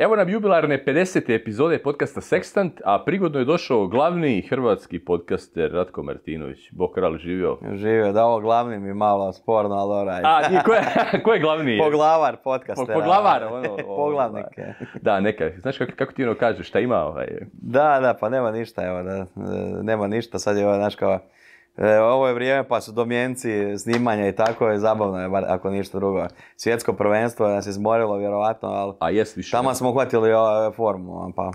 Evo nam jubilarne 50. epizode podcasta Sextant, a prigodno je došao glavni hrvatski podcaster Ratko Martinović. Bok kral živio. Živio, da ovo glavni mi malo sporno, ali oraj. A, i ko je, ko je glavni? Poglavar podcastera. Poglavar, ono. ono Poglavnik. Da, neka. Znaš kako, kako ti ono kažeš, šta ima ovaj? Da, da, pa nema ništa, evo, da, e, nema ništa, sad je ovo, znaš kao, E, ovo je vrijeme pa su domjenci snimanja i tako je zabavno je, bar ako ništa drugo. Svjetsko prvenstvo nas je zmorilo vjerovatno, ali A jes više. tamo smo uhvatili e, formu. Ono, pa.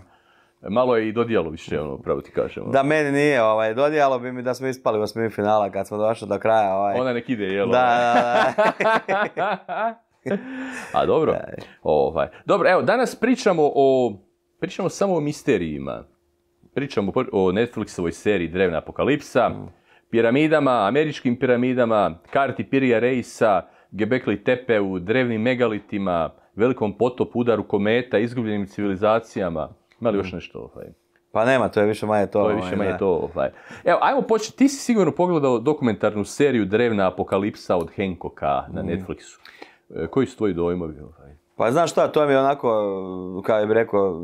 E, malo je i dodijalo više, ono, pravo ti kažem. Ono. Da, meni nije, ovaj, dodijalo bi mi da smo ispali u osmini finala kad smo došli do kraja. Ovaj. Ona nek ide, jel? Da, ovaj? da, da. A dobro, ovaj. dobro, evo, danas pričamo o, pričamo samo o misterijima. Pričamo o Netflixovoj seriji Drevna apokalipsa. Mm piramidama, američkim piramidama, karti Pirija Reisa, Gebekli Tepe u drevnim megalitima, velikom potopu, udaru kometa, izgubljenim civilizacijama. Ima li još mhm. nešto? Ovaj? Pa nema, to je više manje to. To je više ovaj, manje to. Ovaj. Evo, ajmo početi. Ti si sigurno pogledao dokumentarnu seriju Drevna apokalipsa od Henkoka na mhm. Netflixu. E, koji su tvoji dojmovi? Ovaj? Pa znaš šta, to mi je onako, kao bih rekao,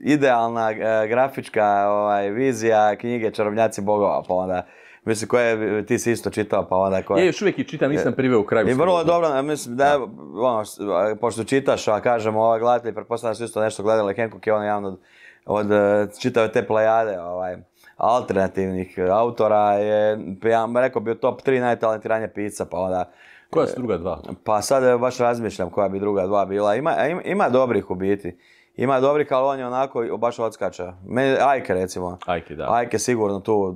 idealna e, grafička ovaj, vizija knjige Čarobnjaci bogova, pa onda... Mislim, koje ti si isto čitao, pa onda koje... Ja još uvijek i čitam, nisam e, priveo u kraju. I vrlo dobro, mislim, da, ono, pošto čitaš, a kažem, ova gledatelj, pretpostavljam da su isto nešto gledali, Hancock je on javno od, od e, čitave te plejade, ovaj, alternativnih autora, je, ja rekao, bio top 3 najtalentiranje pisa, pa onda koja su druga dva? Pa sad baš razmišljam koja bi druga dva bila. Ima, e, ima, dobrih u biti. Ima dobrih, ali on je onako baš odskača. me Ajke recimo. Ajke, da. Ajke sigurno tu.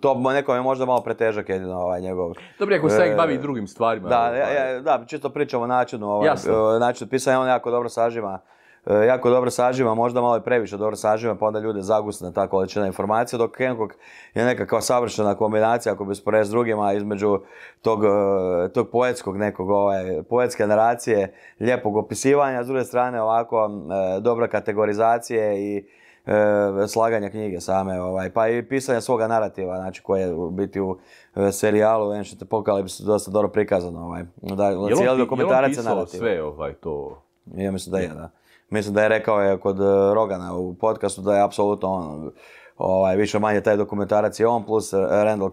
To nekom je možda malo pretežak jedino ovaj njegov. Dobro, ako se e, bavi drugim stvarima. Da, ovaj. ja, da, čisto pričamo o načinu, ovaj, načinu pisanja. On jako dobro sažima E, jako dobro saživa, možda malo i previše dobro saživa, pa onda ljude zagusne ta količina informacija, dok Hancock je neka savršena kombinacija, ako bi usporedio s drugima, između tog, e, poetskog nekog, ovaj, poetske naracije, lijepog opisivanja, s druge strane ovako e, dobra kategorizacije i slaganja knjige same, ovaj, pa i pisanja svoga narativa, znači koje je u biti u serijalu Ancient Apocalypse dosta dobro prikazano. Ovaj. Da, cijeli sve ovaj to? Ja mislim da je, da. Mislim da je rekao je kod e, Rogana u podcastu da je apsolutno on, ovaj, više manje taj dokumentarac je on, plus e, Randall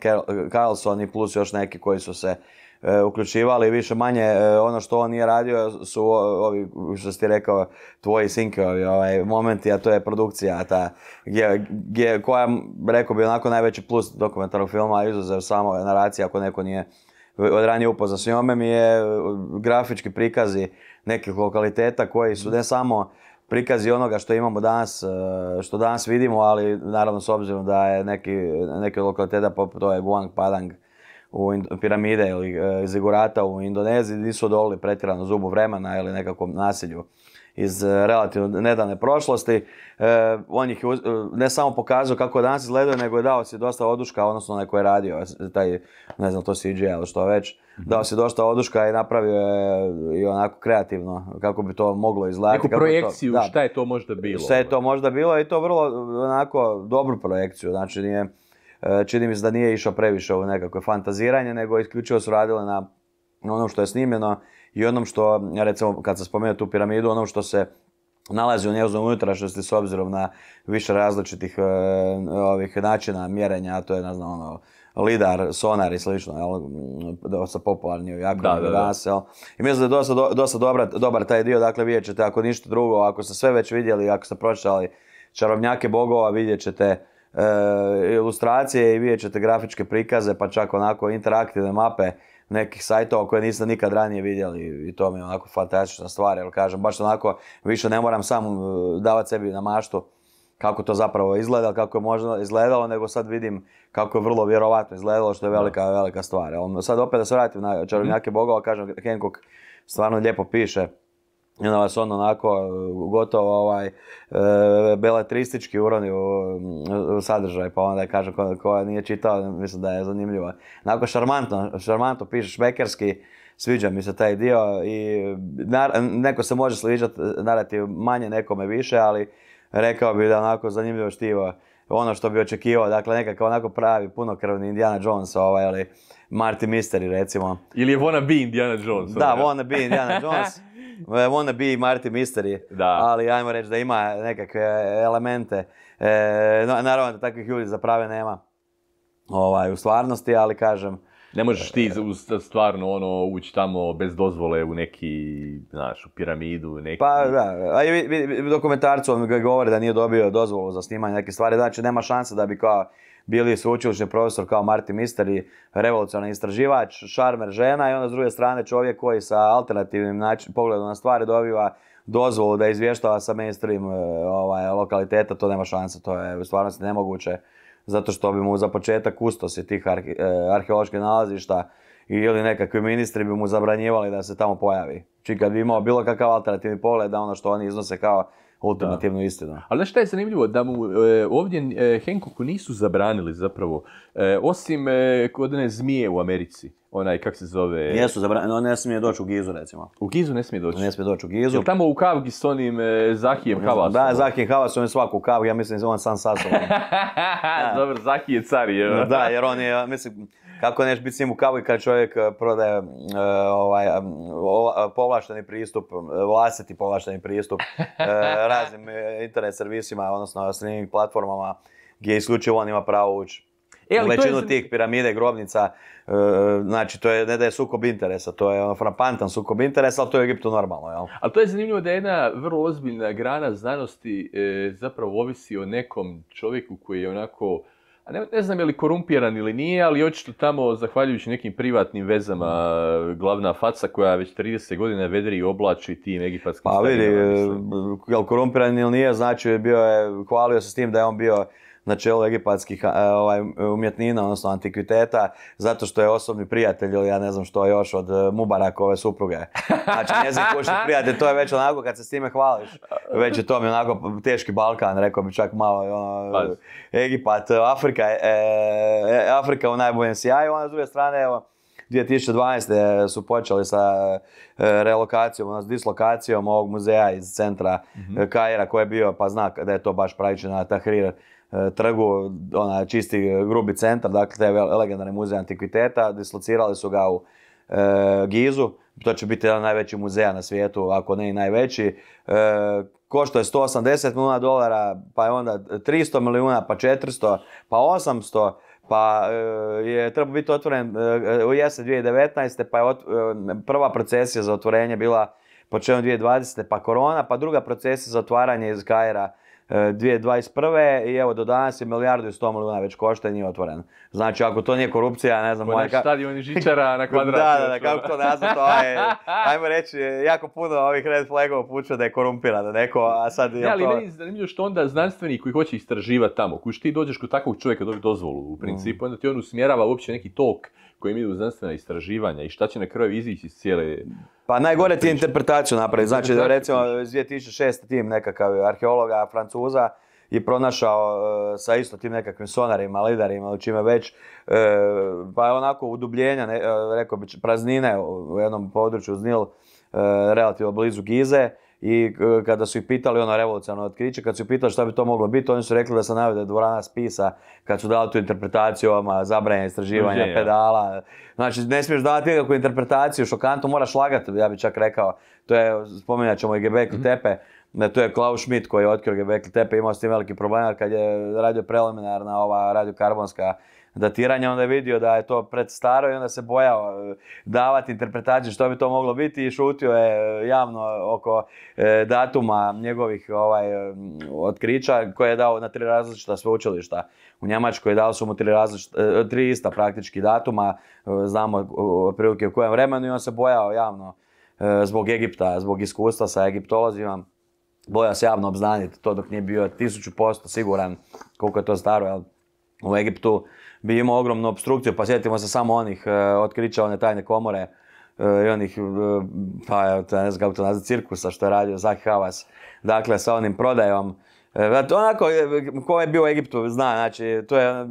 Carlson i plus još neki koji su se e, uključivali više manje e, ono što on nije radio su ovi što si ti rekao tvoji sinke ovaj momenti a to je produkcija ta gdje, gdje koja rekao bi onako najveći plus dokumentarnog filma izuzev samo naracija ako neko nije od ranije s njome mi je grafički prikazi nekih lokaliteta koji su ne samo prikazi onoga što imamo danas, e, što danas vidimo, ali naravno s obzirom da je neki, lokaliteta poput je Buang Padang u piramide ili e, zigurata u Indoneziji nisu odolili pretjerano zubu vremena ili nekakvom nasilju iz e, relativno nedavne prošlosti. on ih ne samo pokazao kako danas izgledaju, nego je dao si dosta oduška, odnosno onaj koji je radio, taj, ne znam, to CGI ili što već, dao si dosta oduška i napravio je i onako kreativno kako bi to moglo izgledati. Neku projekciju, to, da, šta je to možda bilo? Šta je to ono? možda bilo i to vrlo onako dobru projekciju, znači nije, e, čini mi se da nije išao previše u nekakve fantaziranje, nego isključivo su radile na onom što je snimljeno i onom što, recimo kad sam spomenuo tu piramidu, onom što se nalazi u što unutrašnjosti s obzirom na više različitih e, ovih načina mjerenja, to je, ne znam, ono, lidar, sonar i slično, jel, mm, dosta popularni jako da, da, danas, jel. I mislim da je dosta, dosta dobra, dobar taj dio, dakle vidjet ćete ako ništa drugo, ako ste sve već vidjeli, ako ste pročitali čarobnjake bogova, vidjet ćete e, ilustracije i vidjet ćete grafičke prikaze, pa čak onako interaktivne mape nekih sajtova koje niste nikad ranije vidjeli i to mi je onako fantastična stvar, jer kažem, baš onako više ne moram sam e, davati sebi na maštu kako to zapravo izgleda, kako je možda izgledalo, nego sad vidim kako je vrlo vjerovatno izgledalo, što je velika, velika stvar. Sad opet da se vratim na čarobnjake mhm. bogova, kažem, Hancock stvarno lijepo piše, i onda vas on onako e, gotovo ovaj, e, beletristički uroni u, u sadržaj, pa onda kažem ko, nije čitao, mislim da je zanimljivo. Onako šarmantno, šarmantno piše šmekerski, sviđa mi se taj dio i neko se može sviđati e, narati manje, nekome više, ali rekao bi da onako zanimljivo štivo ono što bi očekivao, dakle nekakav onako pravi, punokrvni Indiana Jones, ovaj, ali Marty Mystery recimo. Ili je wanna be Indiana Jones. Da, ovaj. wanna be Indiana Jones. Eh, wanna be Marty Mystery, ali ajmo reći da ima nekakve eh, elemente. E, naravno da takvih ljudi prave nema ovaj, u stvarnosti, ali kažem, ne možeš ti stvarno ono ući tamo bez dozvole u neki, znaš, u piramidu, neki... Pa da, a i dokumentarcu da nije dobio dozvolu za snimanje neke stvari, znači nema šanse da bi kao bili sveučilišni profesor kao Martin Mister i revolucionarni istraživač, šarmer žena i onda s druge strane čovjek koji sa alternativnim načinom pogledom na stvari dobiva dozvolu da izvještava sa mainstream e, ovaj, lokaliteta, to nema šanse, to je u stvarnosti nemoguće zato što bi mu za početak kustosi tih e, arheoloških nalazišta ili nekakvi ministri bi mu zabranjivali da se tamo pojavi. Či kad bi imao bilo kakav alternativni pogled da ono što oni iznose kao Alternativno istina. Ali šta je zanimljivo? Da mu e, ovdje e, nisu zabranili zapravo, e, osim e, kod one zmije u Americi. Onaj, kak se zove... Jesu zabranili, on ne smije doći u Gizu recimo. U Gizu ne smije doći? Ne smije doći u Gizu. Jer tamo u Kavgi s onim Zahijem Havasom? Da, Zahijem Havas, on je svako u Kavgi, ja mislim on sam sasvom. Dobro, Zahij je car je. Ono. Da, jer on je, mislim, kako neš biti s njim u kavu i kad čovjek e, prodaje e, ovaj, e, povlašteni pristup, vlastiti povlašteni pristup raznim internet servisima, odnosno streaming platformama gdje isključivo on ima pravo ući. E, većinu tih piramide, grobnica, znači to je, ne da je sukob interesa, to je ono frapantan sukob interesa, ali to je u Egiptu normalno, jel? Ali to je zanimljivo da je jedna vrlo ozbiljna grana znanosti zapravo ovisi o nekom čovjeku koji je onako ne, znam je li korumpiran ili nije, ali očito tamo, zahvaljujući nekim privatnim vezama, glavna faca koja već 30 godina vedri i oblači tim egipatskim Pa vidi, korumpiran ili nije, znači bio je, hvalio se s tim da je on bio na čelu egipatskih ovaj, umjetnina, odnosno antikviteta, zato što je osobni prijatelj ili ja ne znam što još od e, Mubarakove supruge. Znači njezin kućni prijatelj, to je već onako kad se s time hvališ, već je to mi onako teški Balkan, rekao bi čak malo ono, pa. Egipat, Afrika, e, e, Afrika u najboljem sjaju, a s druge strane evo, 2012. su počeli sa relokacijom, odnosno dislokacijom ovog muzeja iz centra mhm. Kaira koji je bio, pa zna da je to baš na Tahrir E, trgu, ona, čisti grubi centar, dakle te legendarni muzej antikviteta, dislocirali su ga u e, Gizu, to će biti jedan od muzeja na svijetu, ako ne i najveći. E, košto je 180 milijuna dolara, pa je onda 300 milijuna, pa 400, pa 800, pa je trebao biti otvoren u jesen 2019. pa je prva procesija za otvorenje bila početkom 2020. pa korona, pa druga procesija za otvaranje iz Kajera 2021. i evo do danas je milijardu i sto milijuna već košta i nije otvoren. Znači ako to nije korupcija, ne znam... Ko žičara na Kvadratu. da, da, da, kako to nazvat, to je, ovaj, ajmo reći, jako puno ovih red flagova puća da je korumpiran neko, a sad... Ne, ali to... meni je zanimljivo što onda znanstveni koji hoće istraživati tamo, koji ti dođeš kod takvog čovjeka dobi dozvolu u principu, mm. onda ti on usmjerava uopće neki tok kojim idu znanstvena istraživanja i šta će na kraju izići iz cijele pa najgore ti je interpretaciju napraviti. Znači, da recimo, 2006. tim nekakav arheologa, francuza, je pronašao e, sa isto tim nekakvim sonarima, lidarima ili čime već, e, pa je onako udubljenja, e, rekao bi praznine u jednom području uz Nil, relativno blizu Gize, i e, kada su ih pitali ono revolucionarno otkriće, kad su ih pitali šta bi to moglo biti, oni su rekli da se navio da dvorana spisa, kad su dali tu interpretaciju ovama, zabranje istraživanja, pedala. Znači, ne smiješ dati nikakvu interpretaciju, šokantu moraš lagati, ja bih čak rekao. To je, spominjat ćemo i Gebekli mhm. Tepe, ne, to je Klaus Schmidt koji je otkrio Gebekli Tepe, imao s tim veliki problem, kad je radio preliminarna ova karbonska datiranja, onda je vidio da je to predstaro i onda se bojao e, davati interpretaciju što bi to moglo biti i šutio je javno oko e, datuma njegovih ovaj, e, otkrića koje je dao na tri različita sveučilišta. U Njemačkoj dao su mu tri, tri ista praktički datuma, znamo otprilike u kojem vremenu i on se bojao javno zbog Egipta, zbog iskustva sa egiptolozima. Bojao se javno obznaniti to dok nije bio tisuću posto siguran koliko je to staro, U Egiptu bi imao ogromnu obstrukciju, pa sjetimo se samo onih e, otkrića one tajne komore e, i onih, e, pa ne znam kako to nazvati, cirkusa što je radio Zaki Havas, dakle sa onim prodajom. Onako, ko je bio u Egiptu zna, znači to je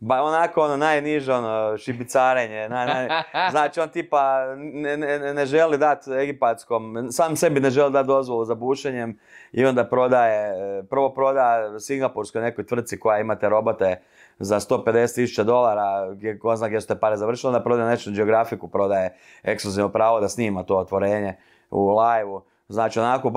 ba, onako ono najniže ono, šibicarenje, naj, znači on tipa ne, ne, ne želi dati egipatskom, sam sebi ne želi dati dozvolu za bušenjem i onda prodaje, prvo proda singapurskoj nekoj tvrci koja imate robote za 150.000 dolara, ko zna gdje su te pare završile, onda prodaje nešto geografiku, prodaje ekskluzivno pravo da snima to otvorenje u live Znači, onako,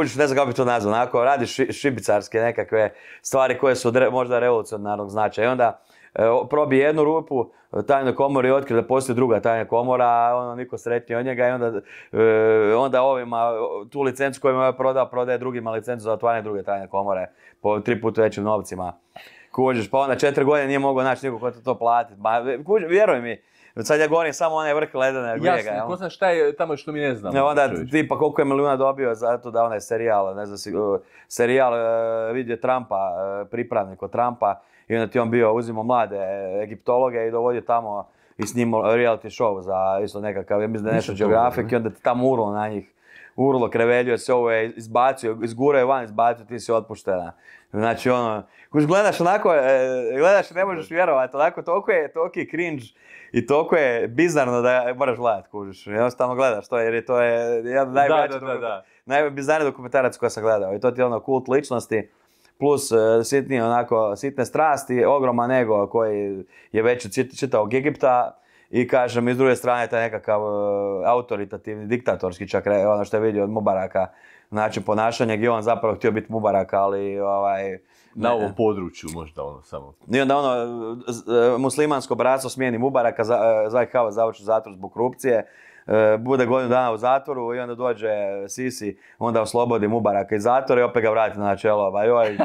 e, ne znam kako bi to nazvao, onako, radiš šibicarske nekakve stvari koje su možda revolucionarnog značaja. I onda e, probi jednu rupu tajnoj komori i otkrije da postoji druga tajna komora, ono, niko sretni od njega i onda, e, onda ovima, tu licencu koju je prodao, prodaje drugima licencu za otvaranje druge tajne komore po tri puta većim novcima. Kužiš, pa onda četiri godine nije mogao naći nikog ko to, to platiti. vjeruj mi, sad ja govorim samo onaj vrh ledene grijega. Jasno, ko zna šta je tamo što mi ne znamo. Ne, onda pa koliko je milijuna dobio zato da onaj serijal, ne znam, si, serijal e, vidio Trumpa, e, pripravnik od Trumpa i onda ti on bio uzimo mlade egiptologe i dovodio tamo i snimao reality show za isto nekakav, ja mislim da nešto geografik i onda ti tamo urlo na njih urlo, kreveljio se, ovo je izbacio, izgurao je van, izbacio, ti si otpuštena. Znači ono, kuš gledaš onako, e, gledaš ne možeš vjerovati, onako toliko je, toliko je cringe i toliko je bizarno da moraš gledat, kužiš, jednostavno gledaš to jer to je jedan najbolji da, da, da, dokumentarac sam gledao i to ti je ono kult ličnosti plus e, sitni onako, sitne strasti, ogroman ego koji je već od čitavog Egipta, i kažem, i s druge strane, taj nekakav e, autoritativni, diktatorski čak, ono što je vidio od Mubaraka, način ponašanja gdje on zapravo htio biti Mubarak, ali ovaj... Na ovom području možda ono samo. I onda ono, e, muslimansko bratstvo smijeni Mubaraka, za e, zatvor zbog korupcije E, bude godinu dana u zatvoru i onda dođe Sisi, onda oslobodi Mubaraka iz zatvora i opet ga vrati na čelo. Ba joj,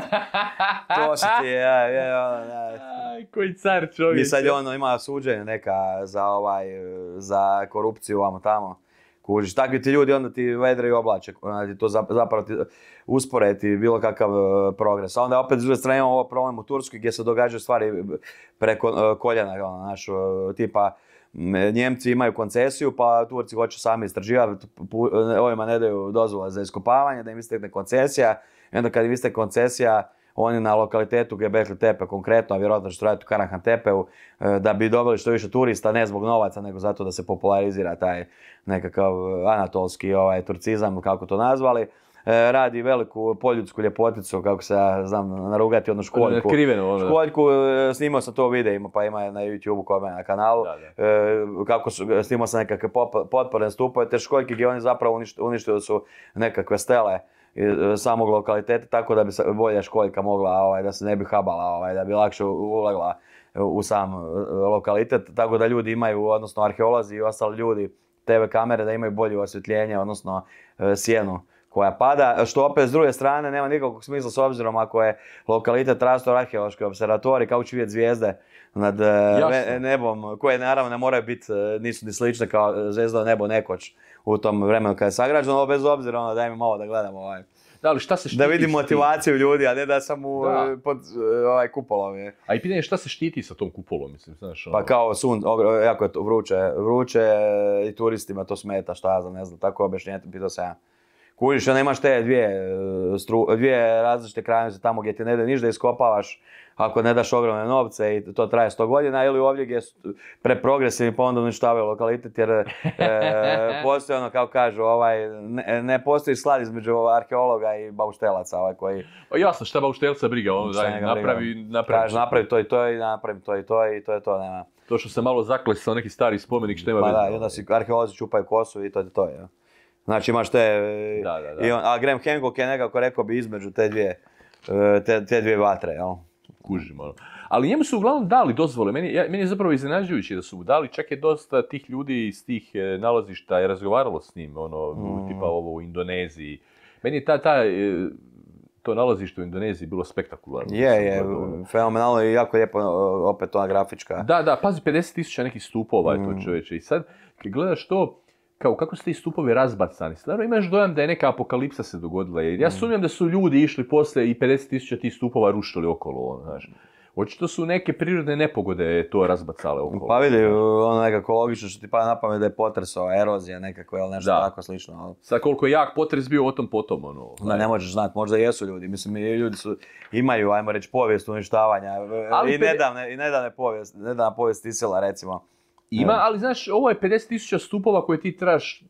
to je, Koji car čovječe. I sad ono, ima suđenje neka za, ovaj, za korupciju ovamo tamo. Kužiš, takvi ti ljudi onda ti vedre i oblače, onda ti to zapravo ti bilo kakav e, progres. A onda opet s druge strane imamo ovo problem u Turskoj gdje se događaju stvari preko e, koljena, ono, naš, tipa Njemci imaju koncesiju, pa Turci hoće sami istraživati, e, ovima ne daju dozvola za iskopavanje, da im istekne koncesija. I onda kad im istekne koncesija, oni na lokalitetu Gebekli Tepe konkretno, a vjerojatno što raditi u Karahan e, da bi dobili što više turista, ne zbog novaca, nego zato da se popularizira taj nekakav e, anatolski ovaj, turcizam, kako to nazvali. E, radi veliku poljudsku ljepoticu, kako se ja znam narugati, ono školjku. Krivenu, ono. Školjku, snimao sam to video, pa ima na YouTube kome na kanalu. E, kako su, snimao sam nekakve potpore stupove, te školjke gdje oni zapravo uništili su nekakve stele e, samog lokaliteta, tako da bi bolja školjka mogla, ovaj, da se ne bi habala, ovaj, da bi lakše ulegla u sam lokalitet, tako da ljudi imaju, odnosno arheolozi i ostali ljudi, TV kamere da imaju bolje osvjetljenje, odnosno sjenu koja pada, što opet s druge strane nema nikakvog smisla s obzirom ako je lokalitet trastor arheološki observatori, kao će vidjeti zvijezde nad e, nebom, koje naravno ne moraju biti, e, nisu ni slične kao zvijezda nebo nekoć u tom vremenu kada je sagrađeno, bez obzira ono, daj mi malo da gledamo ovaj. Da, šta Da vidim motivaciju ljudi, a ne da sam e, pod ovaj kupolom. A i pitanje šta se štiti sa tom kupolom, mislim, znaš? Pa ono? kao sun, jako je to vruće, vruće i turistima to smeta, šta ja znam, ne znam, tako objašnjenje, pitao sam ja. Kužiš, ja nemaš te dvije, e, stru, dvije različite krajnice tamo gdje ti ne ide niš da iskopavaš ako ne daš ogromne novce i to traje 100 godina ili ovdje gdje su preprogresivni pa onda uništavaju lokalitet jer e, postoji ono kao kažu ovaj, ne, ne postoji slad između arheologa i bauštelaca ovaj koji... O, pa jasno, šta bauštelca briga, ono napravi, napravi... napravi to i to i napravi to i to i to je to, nema. To što se malo zaklesao neki stari spomenik što ima... Pa da, i onda ono. si arheolozi čupaju kosu i to je to, ja. Znači imaš te... on, a Graham Hancock je nekako rekao bi između te dvije, e, te, te dvije vatre, jel? Kužim, ono. Ali njemu su uglavnom dali dozvole. Meni, ja, meni je zapravo iznenađujuće da su mu dali. Čak je dosta tih ljudi iz tih e, nalazišta je razgovaralo s njim, ono, mm. tipa ovo u Indoneziji. Meni je ta, ta, e, to nalazište u Indoneziji bilo spektakularno. Je, je, ono, ono. fenomenalno i jako lijepo opet ona grafička. Da, da, pazi, 50.000 nekih stupova je to mm. čovječe. I sad, kad gledaš to, kao kako su ti stupovi razbacani. Stvarno imaš dojam da je neka apokalipsa se dogodila. ja mm. sumnjam da su ljudi išli poslije i 50.000 tih stupova rušili okolo. Ono, znaš. Očito su neke prirodne nepogode to razbacale okolo. Pa vidi, ono nekako logično što ti pada na pamet da je potres, erozija nekako, ili nešto tako slično. Ali... Sad koliko je jak potres bio o tom potom, ono. Da, ne možeš znati, možda jesu ljudi. Mislim, ljudi su, imaju, ajmo reći, povijest uništavanja. Ali I, pe... i nedavne povijest, nedavna povijest Isila, recimo. Ima, ali znaš, ovo je 50.000 stupova koje ti traš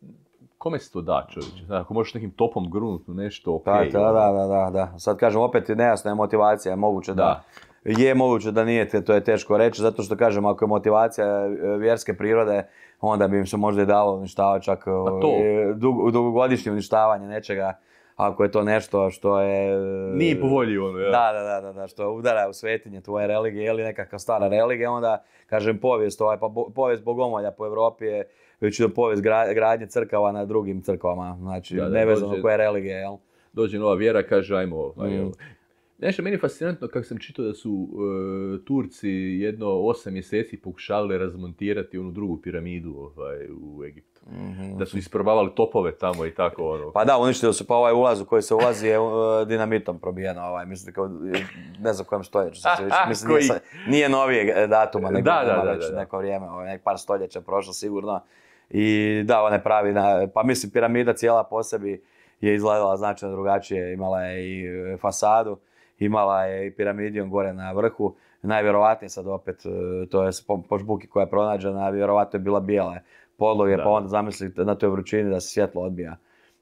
kome se to da čovječe? ako možeš nekim topom u nešto, ok. Da, ono. da, da, da, da. Sad kažem, opet nejasna je motivacija, moguće da. Je moguće da nije, to je teško reći, zato što kažem, ako je motivacija e, vjerske prirode, onda bi im se možda i dalo uništavati čak pa e, to. dugogodišnje uništavanje nečega ako je to nešto što je... E, Nije po ono, Da, da, da, da, što udara u svetinje tvoje religije ili nekakva stara religija, onda, kažem, povijest, ovaj, pa povijest bogomolja po Europi je već do povijest gradnje crkava na drugim crkvama, znači, nevezano koje religije, jel? Dođe nova vjera, kaže, ajmo ovo. Mm. Nešto meni je fascinantno kako sam čitao da su e, Turci jedno osam mjeseci pokušavali razmontirati onu drugu piramidu ovaj, u Egiptu. Mhm, da su isprobavali topove tamo i tako ono. Pa da, uništili su pa ovaj ulaz u koji se ulazi je e, dinamitom probijeno ovaj, mislim kao, e, ne znam kojem stoljeću se mislim nije, nije novijeg datuma nego da, da, da, već neko vrijeme, ovaj, nek par stoljeća prošlo sigurno. I da, one pravi, na, pa mislim piramida cijela po sebi je izgledala značajno drugačije, imala je i e, fasadu, imala je i piramidijom gore na vrhu, Najvjerojatnije sad opet, to je žbuki koja je pronađena, vjerojatno je bila bijela podloge, pa da. pa onda zamislite na toj vrućini da se svjetlo odbija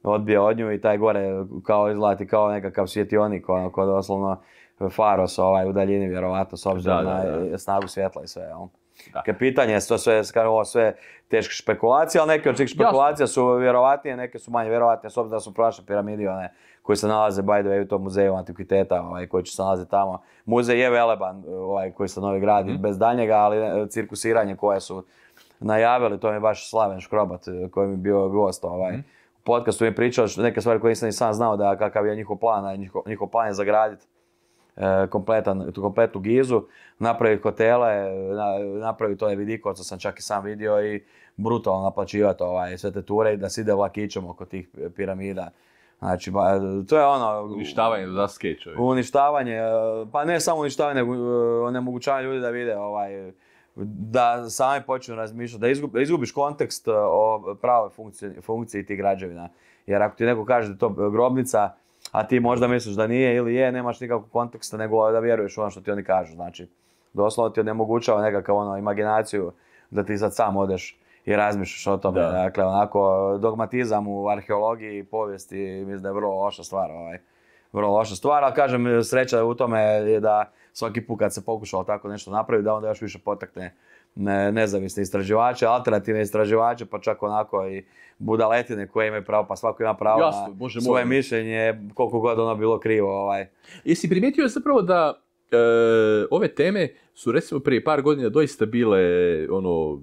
odbija od nju i taj gore kao izlati kao nekakav svjetionik, ono, kod doslovno Faros ovaj, u daljini vjerovatno s obzirom da, na snagu svjetla i sve. Jel? Pitanje je, to sve, ovo sve teške špekulacije, ali neke od tih špekulacija su vjerovatnije, neke su manje vjerovatnije, s obzirom da su prošle piramidi one koji se nalaze by the way u tom muzeju antikviteta ovaj, koji će se nalaziti tamo. Muzej je veleban ovaj, koji se novi gradi mhm. bez daljnjega, ali e, cirkusiranje koje su najavili, to je vaš Slaven Škrobat e, koji mi je bio gost ovaj, mm. u podcastu mi pričao neke stvari koje nisam ni sam znao da kakav je njihov plan, njihov, njihov plan je zagraditi e, kompletan, tu kompletnu gizu, napraviti hotele, e, napraviti to je vidiko, što sam čak i sam vidio i brutalno naplaćivati ovaj, sve te ture i da se ide vlakićem oko tih piramida. Znači, to je ono... Uništavanje za skečovi. Uništavanje, pa ne samo uništavanje, onemogućavanje ljudi da vide ovaj, da sami počnu razmišljati, da izgubiš kontekst e, o pravoj funkciji, tih građevina. Jer ako ti neko kaže da je to grobnica, a ti možda misliš da nije ili je, nemaš nikakvog konteksta nego da vjeruješ u ono što ti oni kažu. Znači, doslovno ti onemogućava nekakav ono, imaginaciju da ti sad sam odeš i razmišljaš o tome. Dakle, onako, dogmatizam u arheologiji i povijesti mislim da je vrlo loša stvar. Ovaj, vrlo loša stvar, ali kažem, sreća u tome je da svaki put kad se pokušalo tako nešto napraviti, da onda još više potakne nezavisne istraživače, alternativne istraživače, pa čak onako i budaletine koje imaju pravo, pa svako ima pravo na svoje mišljenje, koliko god ono bilo krivo. Ovaj. Jesi primijetio zapravo da e, ove teme su recimo prije par godina doista bile ono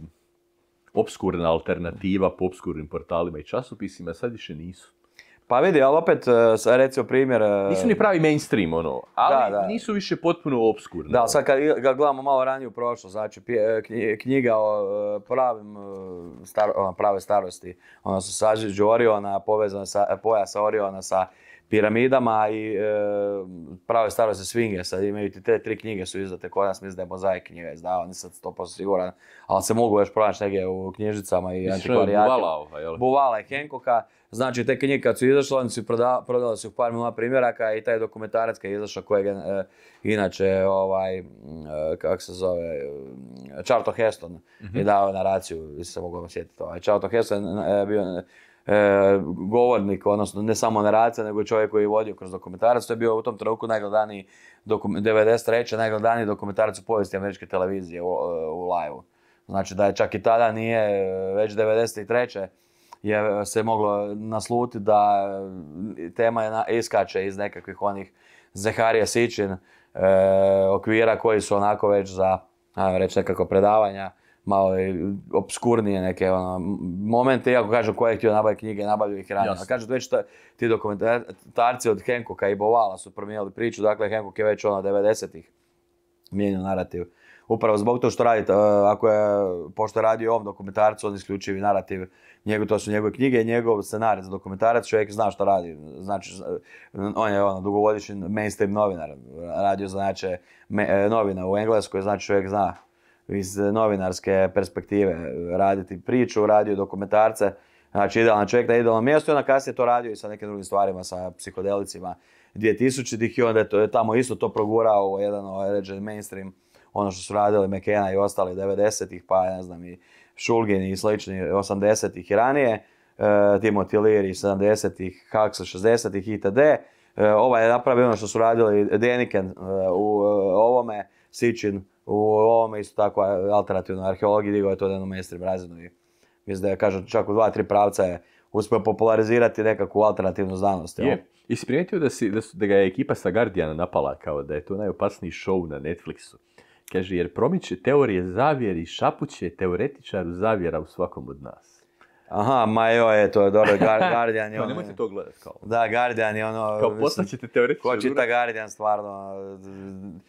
obskurna alternativa po obskurnim portalima i časopisima, sad više nisu. Pa vidi, ali opet, e, recimo primjer... E, nisu ni pravi mainstream, ono, ali nisu više potpuno obskurni. Da, sad kad ga gledamo malo ranije u prošlost, znači e, knjiga o pravim, ono, prave starosti, ono su Sažiđu Oriona, povezan sa, pojasa Oriona sa piramidama i prave starosti svinge, sad imaju ti te tri knjige su izdate kod nas, mislim da je mozaik knjiga izdava, nisam 100% siguran, ali se mogu još pronaći negdje u knjižicama i antikvarijatima. Buvala, buvala i Henkoka Znači, te knjige kad su izašle, oni su prodala prodali su par milijuna primjeraka i taj dokumentarac kad je izašao, kojeg je, eh, inače, ovaj, eh, kako se zove, eh, Charlton Heston je mhm. dao naraciju, se mogu sjetiti, ovaj. Charlton Heston je bio govornik, odnosno ne samo naracija, nego čovjek koji je vodio kroz dokumentarac. To je bio u tom trenutku najgledaniji, dokum, 93. najgledaniji dokumentarac u povijesti američke televizije u, u Znači da je čak i tada nije, već 93 je e, se moglo naslutiti da e, tema je iskače iz nekakvih onih Zeharija Sićin e, okvira koji su onako već za, reći, nekako predavanja, malo i obskurnije neke ono, momente, iako kažu koje je htio nabaviti knjige, nabavio ih ranije. Kaže već ta, ti dokumentarci od Henkoka i Bovala su promijenili priču, dakle Henkok je već ono 90-ih mijenio narativ. Upravo zbog toga što radi, ako je, pošto radi radio ovom dokumentarcu, on isključivi narativ njegov, to su njegove knjige, njegov scenarij za dokumentarac, čovjek zna što radi, znači, on je ono, dugogodišnji mainstream novinar, radio znači e, novina u Engleskoj, znači čovjek zna iz novinarske perspektive raditi priču, radio dokumentarce, znači idealan čovjek na idealnom mjestu i onda kasnije to radio i sa nekim drugim stvarima, sa psihodelicima 2000-ih i onda je, to, je tamo isto to progurao jedan ovaj, mainstream ono što su radili McKenna i ostali 90-ih, pa ne znam i Šulgin i slični 80-ih i ranije, e, Timothy Leary 70-ih, Haksa 60-ih itd. E, ovaj je napravio ono što su radili Deniken e, u ovome, Sičin u ovome, isto tako alternativno arheologiji, digao je to jedan u razinu i mislim da je, kažem, čak u dva, tri pravca je uspio popularizirati nekakvu alternativnu znanost. Je. I da, da, da ga je ekipa sa napala kao da je to najopasniji show na Netflixu. Kaže, jer promiče teorije zavjeri šapuće teoretičaru zavjera u svakom od nas. Aha, ma joj, je to, dobro, Guardian je ono... Nemojte to gledati kao. Da, Guardian je ono... Kao postaćete teoretičar. Ko čita Guardian, stvarno...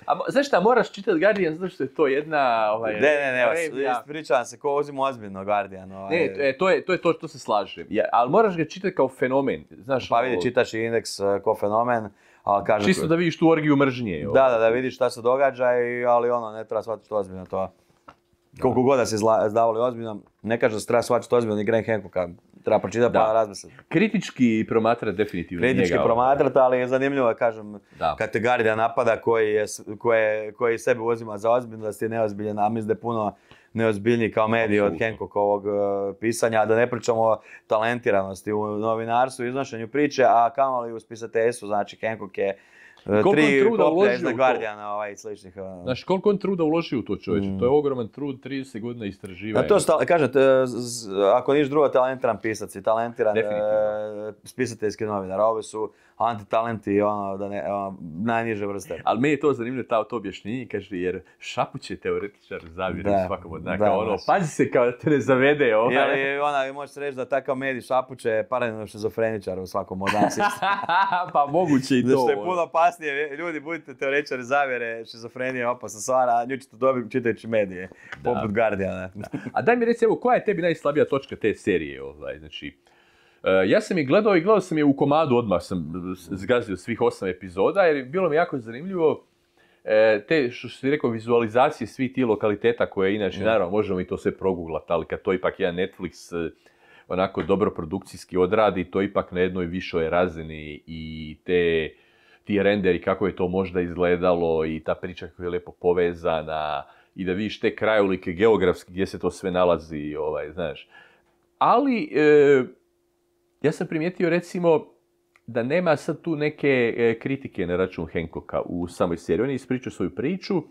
A znaš šta, moraš čitati Guardian, zato što je to jedna... Ovaj, ne, ne, ne, se, ko uzim ozbiljno Guardian. Ovaj. Ne, e, to je to, što se slažem. ali moraš ga čitati kao fenomen, znaš... Pa vidi, ono- čitaš i indeks e, kao fenomen. Ali kažem, Čisto da vidiš tu orgiju mržnje. Da, da, vidiš šta se događa, i, ali ono, ne treba shvatiti ozbiljno to. Koliko god da se zla, zdavali ozbiljno, ne kažem da se treba shvatiti ozbiljno i Grand Hancocka treba pročitati pa razmisliti. Kritički promatra definitivno Kritički njega. Ono. promatrati, ali je zanimljivo, kažem, da. kategorija napada koji, je, koje, koji sebe uzima za ozbiljno, da si neozbiljan, a mislim da je puno neozbiljniji kao mediji od ovog eh, pisanja, da ne pričamo o talentiranosti u novinarstvu, iznošenju priče, a kamoli u spisateljstvu, znači Hancock je eh, tri on truda uloži Ovaj, sličnih. Eh. Znaš, koliko on truda uloži u to čovječe? Mm. To je ogroman trud, 30 godina istraživanja. to ako niš drugo, talentiran pisac i talentiran spisateljski novinar. ovi su antitalenti, ono, da ne, ono, najniže vrste. Ali meni je to zanimljivo, ta, to objašnjenje, kaže, jer šapuće teoretičar zavire svakom od ono, se kao da te ne zavede ovo. Ovaj. ona, možeš reći da takav medij šapuće je paralelno šizofreničar u svakom od nas. pa moguće i to. Što je ono. puno opasnije, ljudi, budite teoretičari zavire, šizofrenija je opasna stvar, a nju ćete dobiti čitajući medije, poput Guardiana. A daj mi reći, koja je tebi najslabija točka te serije, ovaj, znači, E, ja sam je gledao i gledao sam je u komadu, odmah sam zgazio svih osam epizoda jer bilo mi jako zanimljivo e, te, što si rekao, vizualizacije svih tih lokaliteta koje inače, mm. naravno, možemo i to sve proguglati, ali kad to ipak jedan Netflix e, onako dobro produkcijski odradi, to ipak na jednoj višoj razini i te ti renderi, kako je to možda izgledalo i ta priča koja je lijepo povezana i da vidiš te krajolike geografski gdje se to sve nalazi, ovaj, znaš. Ali, ja sam primijetio recimo da nema sad tu neke e, kritike na račun Henkoka u samoj seriji. On je ispričao svoju priču.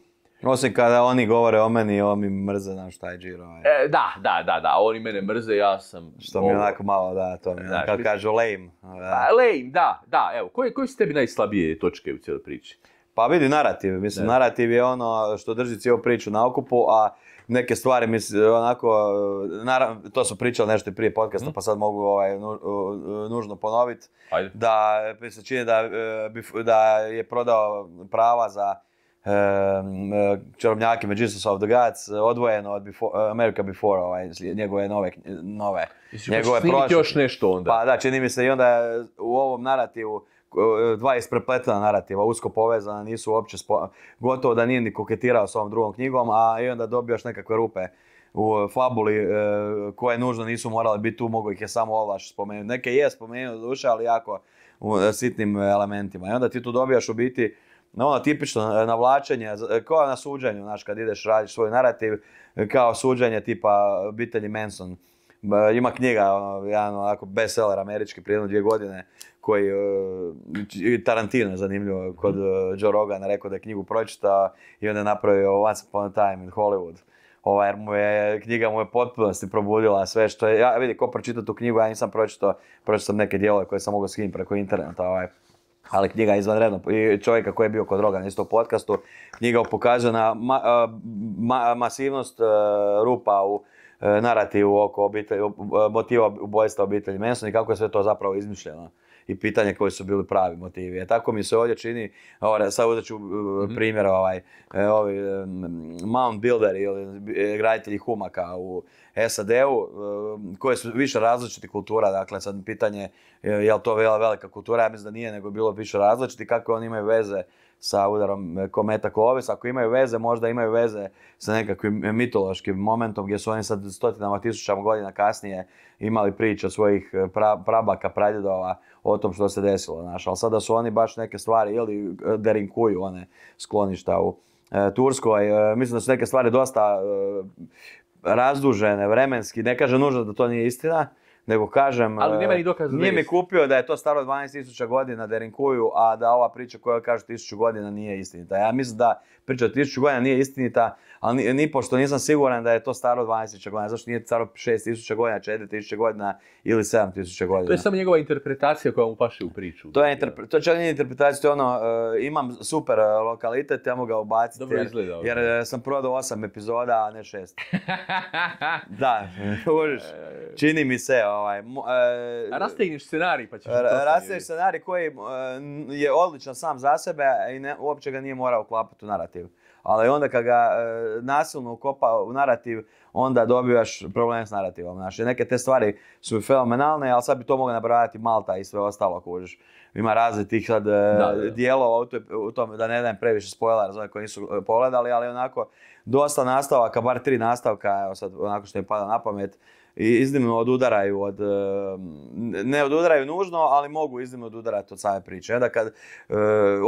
Osim kada oni govore o meni, on mi mrze, znaš, taj ovaj. E, da, da, da, da, oni mene mrze, ja sam... Što mi onako malo, da, to mi je kažu lame. Da. Pa, lame, da, da, evo, koje, su tebi najslabije točke u cijeloj priči? Pa vidi narativ, mislim, narativ je ono što drži cijelu priču na okupu, a neke stvari, mislim, onako, naravno, to su pričali nešto prije podcasta, mhm. pa sad mogu ovaj, nužno ponoviti. Da mi se čini da, e, da je prodao prava za um, čarobnjake Magicians of the Gods odvojeno od before, America Before, ovaj, njegove nove, nove njegove prošle. još nešto onda. Pa da, čini mi se i onda u ovom narativu dva isprepletena narativa, usko povezana, nisu uopće, spo... gotovo da nije ni koketirao s ovom drugom knjigom, a i onda dobijaš nekakve rupe u fabuli e, koje nužno nisu morale biti tu, mogu ih je samo ovlaš spomenuti. Neke je spomenuo duše, ali jako u e, sitnim elementima. I onda ti tu dobijaš u biti na ono tipično navlačenje, e, kao na suđenju, znaš, kad ideš radiš svoj narativ, kao suđenje tipa obitelji Manson. Ima knjiga, ono, jedan onako bestseller američki, prije dvije godine, koji e, Tarantino zanimljivo kod e, Joe Rogana rekao da je knjigu pročita i onda je napravio Once Upon a Time in Hollywood. Ova, jer mu je, knjiga mu je potpunosti probudila sve što je, ja vidi, ko pročita tu knjigu, ja nisam pročitao, pročitao sam neke dijelove koje sam mogao skinuti preko interneta, ovaj, ali knjiga je izvanredna, i čovjeka koji je bio kod Rogana, isto u podcastu, knjiga pokazuje na e, masivnost rupa u, narativu oko obitelji, motiva ubojstva obitelji Manson i kako je sve to zapravo izmišljeno i pitanje koji su bili pravi motivi. E, tako mi se ovdje čini, sada ovaj, sad uzet ću uh, mhm. primjer, ovaj, e, Mount Builder ili e, graditelji humaka u SAD-u, koje su više različiti kultura, dakle sad pitanje je li to velika kultura, ja mislim da nije, nego je bilo više različiti, kako oni imaju veze sa udarom e, kometa clovis, ako imaju veze, možda imaju veze sa nekakvim mitološkim momentom gdje su oni sad stotinama tisućama godina kasnije imali priče od svojih e, prabaka, pradjedova o tom što se desilo, ali sada su oni baš neke stvari ili e, derinkuju one skloništa u Turskoj, mislim da su neke stvari dosta razdužene vremenski, ne kaže nužno da to nije istina, nego kažem... Ali nema ni e, dokaz Nije mi kupio da je to staro 12.000 godina da Derinkuju, a da ova priča koja kaže 1000 godina nije istinita. Ja mislim da priča tisuću godina nije istinita, ali ni, pošto nisam siguran da je to staro 20.000 godina, zašto nije staro 6.000 godina, 4.000 godina ili 7.000 godina. To je samo njegova interpretacija koja mu paše u priču. To je, to interpretacija, to ono, e, imam super e, lokalitet, ja mogu ga ubaciti. Dobro izgleda. Jer, e, sam prodao osam epizoda, a ne šest da, možeš. Čini mi se, ovaj... Rastegneš scenarij pa ćeš... Rastegneš scenarij koji je odličan sam za sebe i ne, uopće ga nije morao uklapati u narativ ali onda kad ga e, nasilno ukopa u narativ, onda dobivaš problem s narativom. Znači, neke te stvari su fenomenalne, ali sad bi to mogli nabrajati Malta i sve ostalo, kužiš. Ima razli tih sad e, dijelova u, tom, tome, da ne dajem previše spoiler za one koji nisu pogledali, ali onako dosta nastavaka, bar tri nastavka, evo sad onako što je pada na pamet, iznimno odudaraju od, e, ne odudaraju nužno, ali mogu iznimno odudarati od same priče. Onda kad e,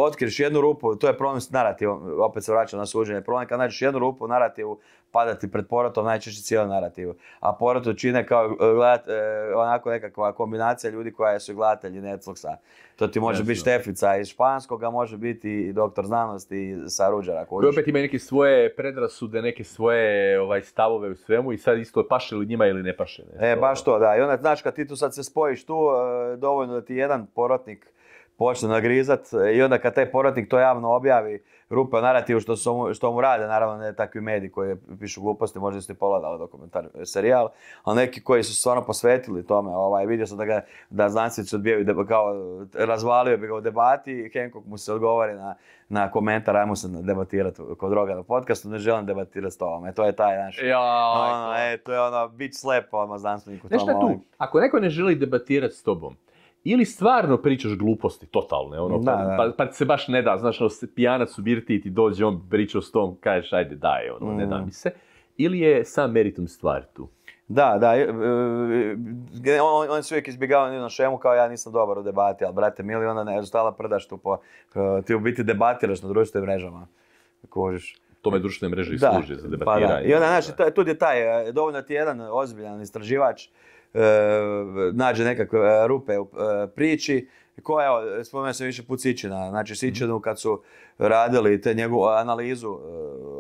otkriš jednu rupu, to je problem s narativom, opet se vraćam na suđenje, problem kad nađeš jednu rupu u narativu, padati pred porotom najčešće cijeli narativ. A porotu čine kao e, gledat, onako nekakva kombinacija ljudi koja su gledatelji Netflixa. To ti može biti Štefica iz Španskog, a može biti i doktor znanosti sa Ruđara. Koji opet imaju neke svoje predrasude, neke svoje ovaj, stavove u svemu i sad isto paše li njima ili ne paše. E, baš to, da. I onda, znaš, kad ti tu sad se spojiš tu, e, dovoljno da ti jedan porotnik počne nagrizat e, i onda kad taj porotnik to javno objavi, rupe u narativu što, su, što mu rade, naravno ne takvi mediji koji pišu gluposti, možda ste pogledali dokumentar e, serijal, ali neki koji su stvarno posvetili tome, ovaj, vidio sam da, ga, da znanstvenici odbijaju, deba, kao, razvalio bi ga u debati i Hancock mu se odgovori na, na komentar, ajmo se debatirati kod droga na podcastu, ne želim debatirati s tobom, e, to je taj naš, ja, ono, e, to je ono, bit slep, ono, znanstveniku. Nešto tu, ovaj. ako neko ne želi debatirati s tobom, ili stvarno pričaš gluposti, totalne, ono, pa, pa, pa, se baš ne da, znaš, ono, pijanac u birti i ti dođe, on priča s tom, kažeš, ajde, daj, ono, ne da mm. mi se. Ili je sam meritum stvar tu? Da, da, e, e, e, on, on se uvijek izbjegava na šemu kao ja nisam dobar u debati, ali brate mili, onda ne, stala prdaš tu po, ti u biti debatiraš na društvenim mrežama, To me društvene mreže i služi za pa debatiranje. Pa I onda, znaš, tu je taj, dovoljno ti je jedan ozbiljan istraživač E, nađe nekakve e, rupe u e, priči koja, evo, spomenuo sam više put Sičina, znači Sičinu mhm. kad su radili te njegovu analizu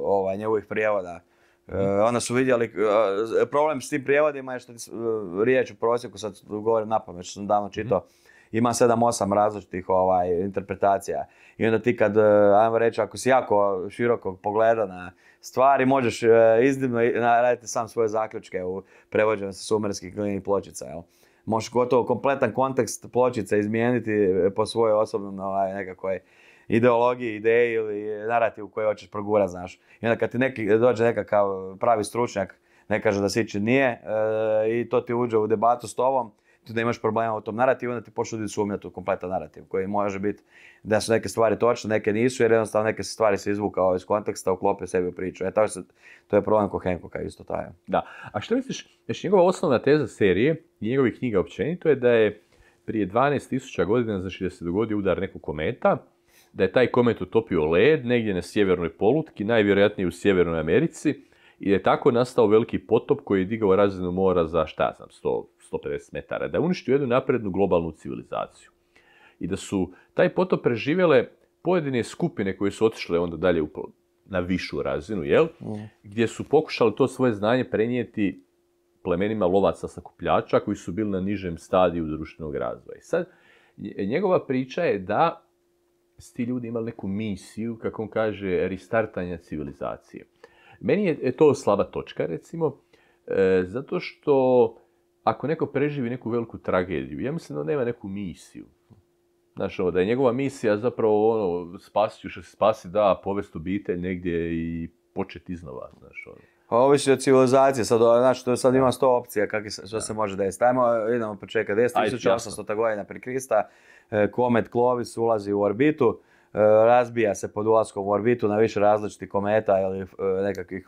ovaj, njegovih prijevoda, mhm. onda su vidjeli, problem s tim prijevodima je što riječ u prosjeku, sad govorim na pamet, što sam davno mhm. čitao, ima sedam, osam različitih ovaj, interpretacija. I onda ti kad, ajmo reći, ako si jako široko pogleda na stvari, možeš e, iznimno raditi sam svoje zaključke u prevođenju sa sumerskih glinih pločica. Možeš gotovo kompletan kontekst pločica izmijeniti e, po svojoj osobnom ovaj, nekakvoj ideologiji, ideji ili u koji hoćeš progura, znaš. I onda kad ti neki, dođe nekakav pravi stručnjak, ne kaže da sići nije, e, i to ti uđe u debatu s tobom, da imaš problema u tom narativu, onda ti počne da tu kompletan narativ, koji može biti da su neke stvari točne, neke nisu, jer jednostavno neke stvari se izvukao iz konteksta, uklope sebi u priču. E, to, se, to je problem kod Hankoka isto taj. Da. A što misliš, znači njegova osnovna teza serije i njegovih knjiga općenito je da je prije 12.000 godina, znači da se dogodi udar nekog kometa, da je taj komet utopio led negdje na sjevernoj polutki, najvjerojatnije u sjevernoj Americi, i da je tako nastao veliki potop koji je digao razinu mora za šta znam, sto. 150 metara, da je uništio jednu naprednu globalnu civilizaciju. I da su taj potop preživjele pojedine skupine koje su otišle onda dalje u, na višu razinu, jel? Mm. Gdje su pokušali to svoje znanje prenijeti plemenima lovaca sakupljača koji su bili na nižem stadiju društvenog razvoja. I sad, njegova priča je da su ti ljudi imali neku misiju, kako on kaže, restartanja civilizacije. Meni je to slaba točka, recimo, e, zato što ako neko preživi neku veliku tragediju, ja mislim da nema neku misiju. Znaš, ovo, da je njegova misija zapravo ono, spasit ću što se spasi, da, povest obitelj negdje i početi iznova, znaš, ono. a pa ovisi od civilizacije, sad, znači, sad ima sto opcija kako se može desiti. Ajmo, idemo počekati, 10.800 godina pri Krista, e, komet Clovis ulazi u orbitu, e, razbija se pod ulaskom u orbitu na više različitih kometa ili e, nekakvih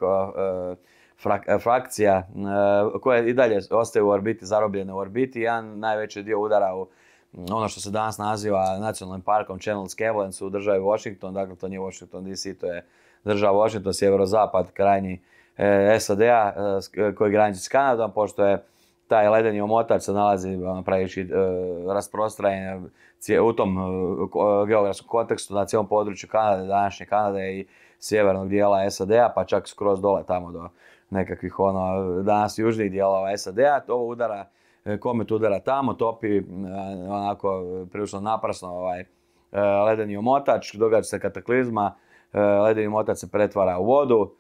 E, frakcija e, koja i dalje ostaje u orbiti, zarobljene u orbiti. Jedan najveći dio udara u mm, ono što se danas naziva nacionalnim parkom Channels Cavalands u državi Washington, dakle to nije Washington DC, to je država Washington, sjeverozapad, krajnji e, SAD-a e, koji graniči s Kanadom, pošto je taj ledeni omotač se nalazi ono, praviči e, rasprostranjen u tom geografskom kontekstu na cijelom području Kanade, današnje Kanade i sjevernog dijela SAD-a, pa čak skroz dole tamo do nekakvih ono, danas južnih dijelova SAD-a, ovo udara, e, komet udara tamo, topi e, onako prilično naprasno ovaj e, ledeni omotač, događa se kataklizma, ledeni omotač se pretvara u vodu,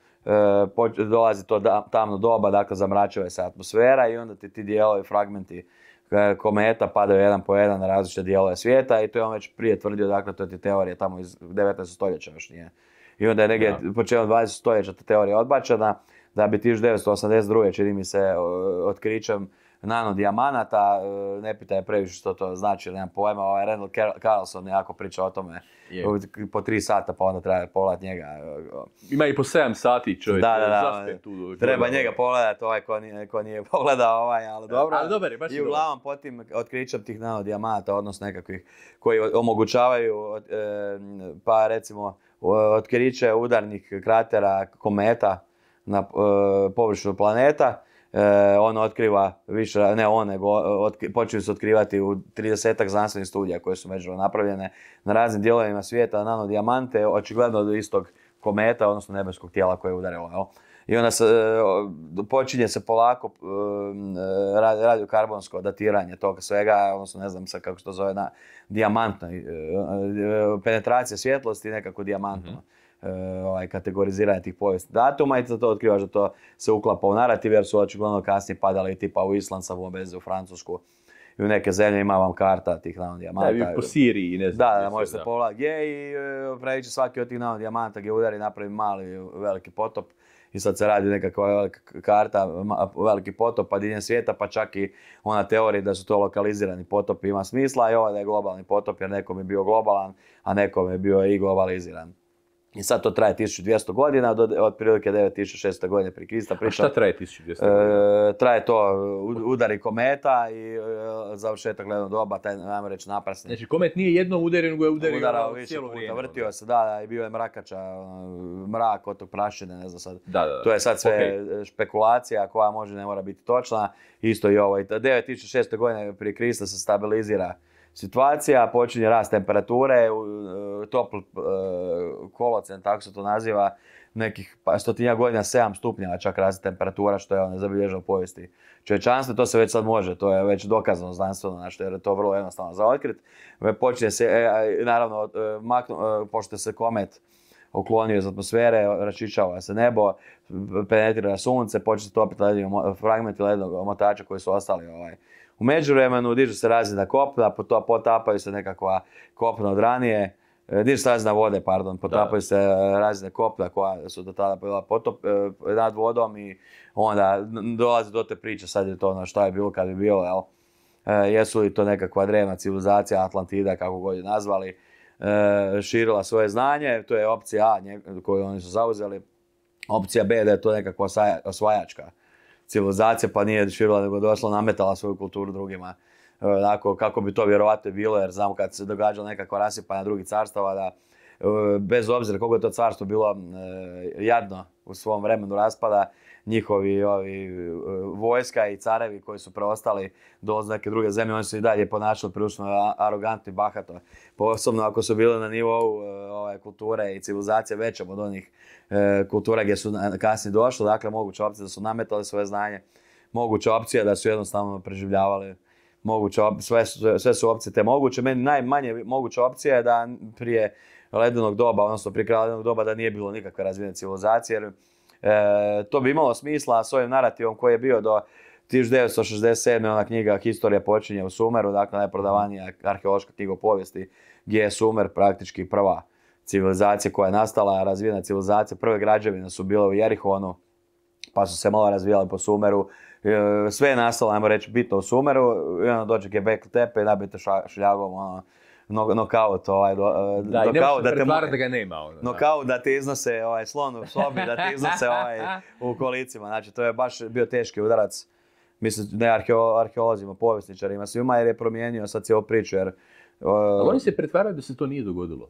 dolazi to tamno doba, dakle zamračuje se atmosfera i onda ti ti dijelovi, fragmenti kometa padaju jedan po jedan na različite dijelove svijeta i to je on već prije tvrdio, dakle to je ti teorija tamo iz 19. stoljeća još nije. I onda je negdje ja. 20. stoljeća ta teorija odbačena da bi 1982. čini mi se otkrićem nano dijamanata, e, ne pitaj previše što to znači, nemam pojma, ovaj Randall Carlson jako priča o tome po tri sata, pa onda treba pogledati njega. E, Ima i po 7 sati čovjek, da, treba njega pogledati, ovaj ko nije, pogledao ovaj, ali e, dobro. Ali I uglavnom po tim otkrićem tih nano dijamanata, odnosno nekakvih koji omogućavaju, pa recimo, otkriće udarnih kratera kometa, na e, površinu planeta. E, on otkriva više, ne on, nego e, počeli otkrivati u 30 znanstvenih studija koje su među napravljene na raznim dijelovima svijeta, nano-diamante, očigledno od istog kometa, odnosno nebeskog tijela koje je udarilo. Ono, jel? I onda se, e, počinje se polako e, radiokarbonsko datiranje tog svega, odnosno ne znam sad kako se to zove, na dijamantnoj, penetracija svjetlosti nekako dijamantno. Mhm. Eh, ovaj, kategoriziranje tih povijesti. datuma i za to otkrivaš da to se uklapa u narativ jer su očigledno kasnije padali tipa u Island sa bombeze u Francusku i u neke zemlje ima vam karta tih navnog dijamanta. Da, i po Siriji, ne znam. Da, da, može se gdje i eh, svaki od tih navnog dijamanta gdje udari napravi mali veliki potop i sad se radi nekakva velika karta, veliki potop pa diljem svijeta, pa čak i ona teorija da su to lokalizirani potopi ima smisla i ovaj da je globalni potop jer nekom je bio globalan, a nekom je bio i globaliziran. I sad to traje 1200 godina, do otprilike 9600 godine prije Krista. Priča, A šta traje 1200 godina? E, traje to udari kometa i e, završetak gledano doba, taj nam reći naprasni. Znači komet nije jednom udario, nego je udario Udarao više vrtio ono. se, da, da, i bio je mrakača, mrak, tog prašine, ne znam sad. Da, da, To je sad sve špekulacija koja može, ne mora biti točna. Isto i ovo, 9600 godine prije Krista se stabilizira situacija, počinje rast temperature, e, topl e, kolocen, tako se to naziva, nekih pa stotinja godina 7 stupnjeva čak raste temperatura, što je ono zabilježeno povijesti čovječanstva, to se već sad može, to je već dokazano znanstveno, znači jer je to vrlo jednostavno za otkrit. Počinje se, e, naravno, maknu, pošto se komet uklonio iz atmosfere, račičava se nebo, penetrira sunce, počinje se topiti ledni fragmenti lednog omotača koji su ostali ovaj, u međuvremenu dižu se razina kopna, potapaju se nekakva kopna od ranije, e, dižu razina vode, pardon, potapaju se e, razine kopna koja su do tada bila e, nad vodom i onda dolazi do te priče, sad je to ono šta je bilo kad bi bilo, jel? Jesu li to nekakva drevna civilizacija, Atlantida, kako god je nazvali, širila svoje znanje, to je opcija A koju oni su zauzeli, opcija B da je to nekakva osvajačka civilizacija pa nije širila nego došla nametala svoju kulturu drugima. E, kako bi to vjerovatno bilo jer znamo kad se događala nekakva rasipanja drugih carstava da E, bez obzira koliko je to carstvo bilo e, jadno u svom vremenu raspada, njihovi ovi, e, vojska i carevi koji su preostali do neke druge zemlje, oni su i dalje ponašali prilično arogantni, bahato. Posebno ako su bili na nivou ove, kulture i civilizacije većom od onih kultura gdje su kasnije došli, dakle moguće opcija da su nametali svoje znanje, moguća opcija da su jednostavno preživljavali moguće, sve, sve su opcije te moguće. Meni najmanje moguća opcija je da prije ledenog doba, odnosno prije kraja ledenog doba da nije bilo nikakve razvijene civilizacije, jer e, to bi imalo smisla s ovim narativom koji je bio do 1967. ona knjiga Historija počinje u Sumeru, dakle najprodavanija arheološka knjiga povijesti, gdje je Sumer praktički prva civilizacija koja je nastala, razvijena civilizacija. Prve građevine su bile u Jerihonu, pa su se malo razvijali po Sumeru. E, sve je nastalo, ajmo reći, bitno u Sumeru. I onda dođe Gebekli tepe i nabijete šljavom ono, no, nokaut, ovaj, do, da, da, te, da nema. nokaut da te iznose ovaj, slon u sobi, da te iznose ovaj, u kolicima. Znači, to je baš bio teški udarac. Mislim, ne arheo, arheolozima, povjesničarima, svima jer je promijenio sad cijelu priču. Jer, oni se pretvaraju da se to nije dogodilo.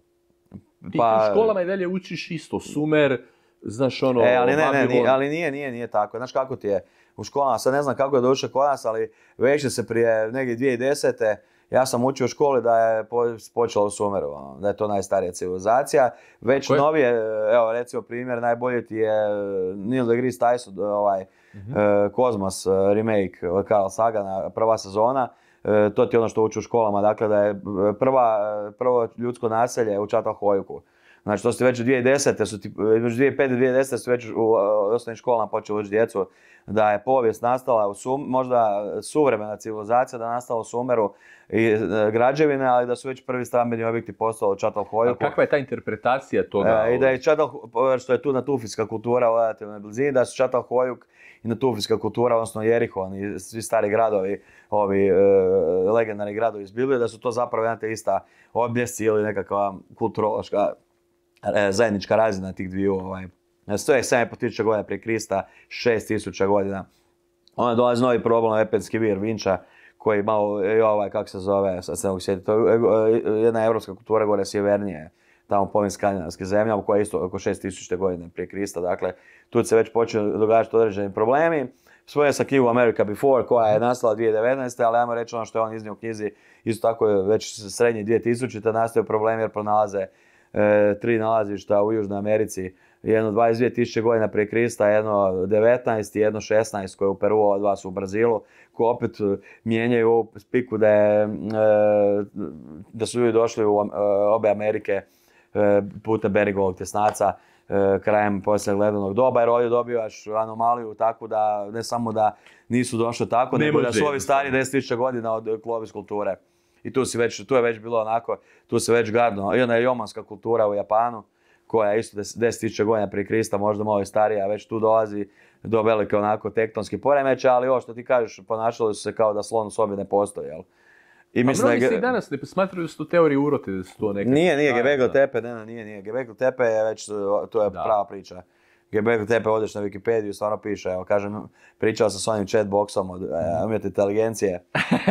Ti pa, u školama i dalje učiš isto, sumer, znaš ono... E, ali, ne, ne, nije, ali nije, nije, nije tako. Znaš kako ti je u školama, sad ne znam kako je došao kod nas, ali već se prije negdje 2010 ja sam učio u školi da je počela u Sumeru, ono, da je to najstarija civilizacija. Već novije, evo recimo primjer, najbolji ti je e, Neil deGrasse Tyson, e, ovaj, Kozmos mhm. e, remake od Carl Sagana, prva sezona. To ti je ono što uči u školama, dakle da je prva, prvo ljudsko naselje u Čatalhojuku. Znači to ste već u 2010. su ti, 2005. i 2010. su već u osnovnim školama počeli učiti djecu da je povijest nastala, u možda suvremena civilizacija da je nastala u sumeru i e, građevine, ali da su već prvi stambeni objekti postali u Hojlku. A kakva je ta interpretacija toga? E, I da je Čatal, što je tu natufijska kultura u relativnoj blizini, da su Čatal i natufijska kultura, odnosno Jerihon i svi stari gradovi, ovi e, legendarni gradovi iz Biblije, da su to zapravo jedna te ista objesci ili nekakva kulturološka e, zajednička razina tih dviju ovaj, 7500. godina prije Krista, 6.000 godina. Onda dolazi novi problem, epenski vir, vinča, koji malo, i e, ovaj, kako se zove, sad se mogu je e, e, jedna evropska kultura gore sjevernije, tamo povim skandinavske u koja je isto oko 6000. godine prije Krista, dakle, tu se već počinju događati određeni problemi. Svoje sa knjigu America Before, koja je nastala 2019. ali ajmo reći ono što je on iznio u knjizi, isto tako je već srednji 2000. nastaju problemi jer pronalaze tri nalazišta u Južnoj Americi jedno 22.000 godina prije Krista, jedno 19 i jedno 16 koje je u Peru, ova dva su u Brazilu, koji opet e, mijenjaju ovu spiku da, je, e, da su ljudi došli u e, obe Amerike putem Berigovog tjesnaca krajem poslije doba, jer ovdje dobivaš anomaliju tako da ne samo da nisu došli tako, nego da su ovi stari 10.000 godina od klovis kulture. I tu, si već, tu je već bilo onako, tu se već gadno. I je jomanska kultura u Japanu, koja je isto 10.000 godina prije Krista, možda malo i starija, već tu dolazi do velike onako tektonske poremeća, ali ovo što ti kažeš, ponašali su se kao da slon u sobi ne postoji, jel? I mislim da i danas ne smatraju su teorije urote, da su to neke... Nije, nije, Gebegle Tepe, ne, nije, nije. Gebegle Tepe je već, to je da. prava priča. Jer tepe odeš na Wikipediju, stvarno piše, evo kažem, pričao sam s onim chatboxom od e, umjetne inteligencije,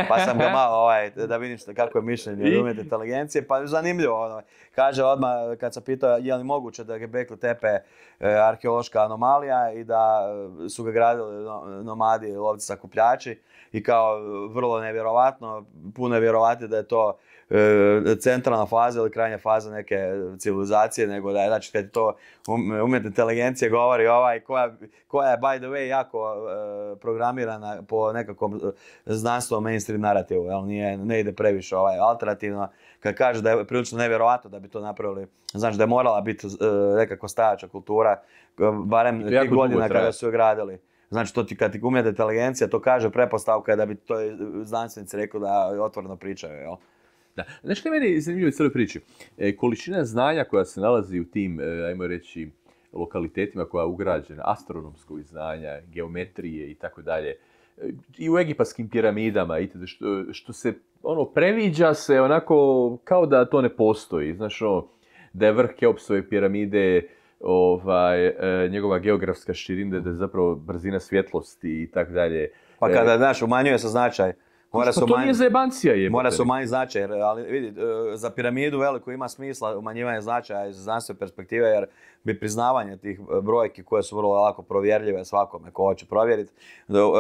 pa sam ga malo, ovaj, da vidim kako je mišljenje umjetne inteligencije, pa zanimljivo, ono, kaže odmah kad sam pitao je li moguće da Gebekli tepe e, arheološka anomalija i da e, su ga gradili nomadi, lovci, sakupljači i kao vrlo nevjerovatno, puno je vjerovati da je to E, centralna faza ili krajnja faza neke civilizacije, nego da je, znači kad to um, umjetna inteligencija govori ovaj koja, koja je by the way jako e, programirana po nekakvom znanstvu mainstream narativu, jel nije, ne ide previše ovaj alternativno, kad kaže da je prilično nevjerojatno da bi to napravili, znači da je morala biti uh, e, nekako stajača kultura, barem tih godina kada su je gradili. Znači, to ti, kad ti umjetna inteligencija to kaže, prepostavka je da bi to znanstvenici rekli da otvoreno pričaju, jel? Da. Znaš što je meni zanimljivo u cijeloj priči? E, količina znanja koja se nalazi u tim, e, ajmo reći, lokalitetima koja je ugrađena, astronomskog znanja, geometrije i tako dalje, e, i u egipatskim piramidama, što, se, ono, previđa se onako kao da to ne postoji, znaš, ono, da je vrh Keopsove piramide, ovaj, njegova geografska širina, da je zapravo brzina svjetlosti i tako dalje. Pa kada, znaš, umanjuje se značaj. Mora su to Mora se umanjiti značaj, ali vidi, e, za piramidu veliku ima smisla umanjivanje značaja iz znanstvene perspektive, jer bi priznavanje tih e, brojki koje su vrlo lako provjerljive svakome ko hoće provjeriti,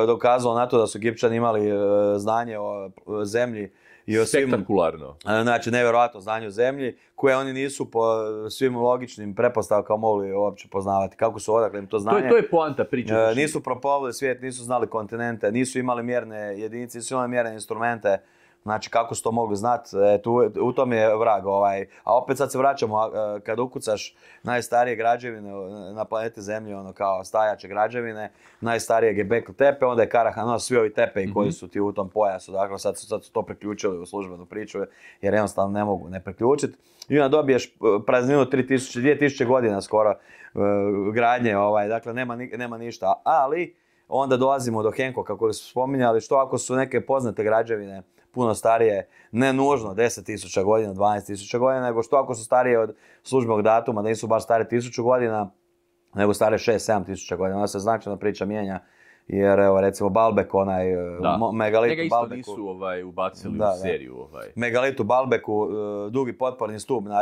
dokazalo na to da su Gipčani imali e, znanje o zemlji i o Spektakularno. Znači, nevjerojatno znanje o zemlji, koje oni nisu po e, svim logičnim pretpostavkama mogli uopće poznavati. Kako su odakle im to znanje? To je, poanta priče. E, nisu propovali svijet, nisu znali kontinente, nisu imali mjerne jedinice, nisu imali mjerne instrumente. Znači kako su to mogli znati, e, u tom je vrag. Ovaj. A opet sad se vraćamo, e, kad ukucaš najstarije građevine na planeti Zemlji, ono kao stajače građevine, najstarije je Bekl Tepe, onda je Karahano, ono, svi ovi tepe mhm. koji su ti u tom pojasu. Dakle, sad, sad su to priključili u službenu priču, jer jednostavno ne mogu ne priključiti. I onda dobiješ e, prazninu 3000, 2000 godina skoro gradnje, ovaj. dakle nema, ništa. Ali onda dolazimo do Henkoka kako su spominjali, što ako su neke poznate građevine puno starije, ne nužno 10.000 godina, 12.000 godina, nego što ako su starije od službenog datuma, da nisu baš stare 1000 godina, nego stare 6 7000 tisuća godina. Onda se značajna priča mijenja jer evo recimo Balbek onaj e, da. Megalit isto nisu ovaj, ubacili u seriju. Ovaj. Megalitu Balbeku, e, dugi potporni stup na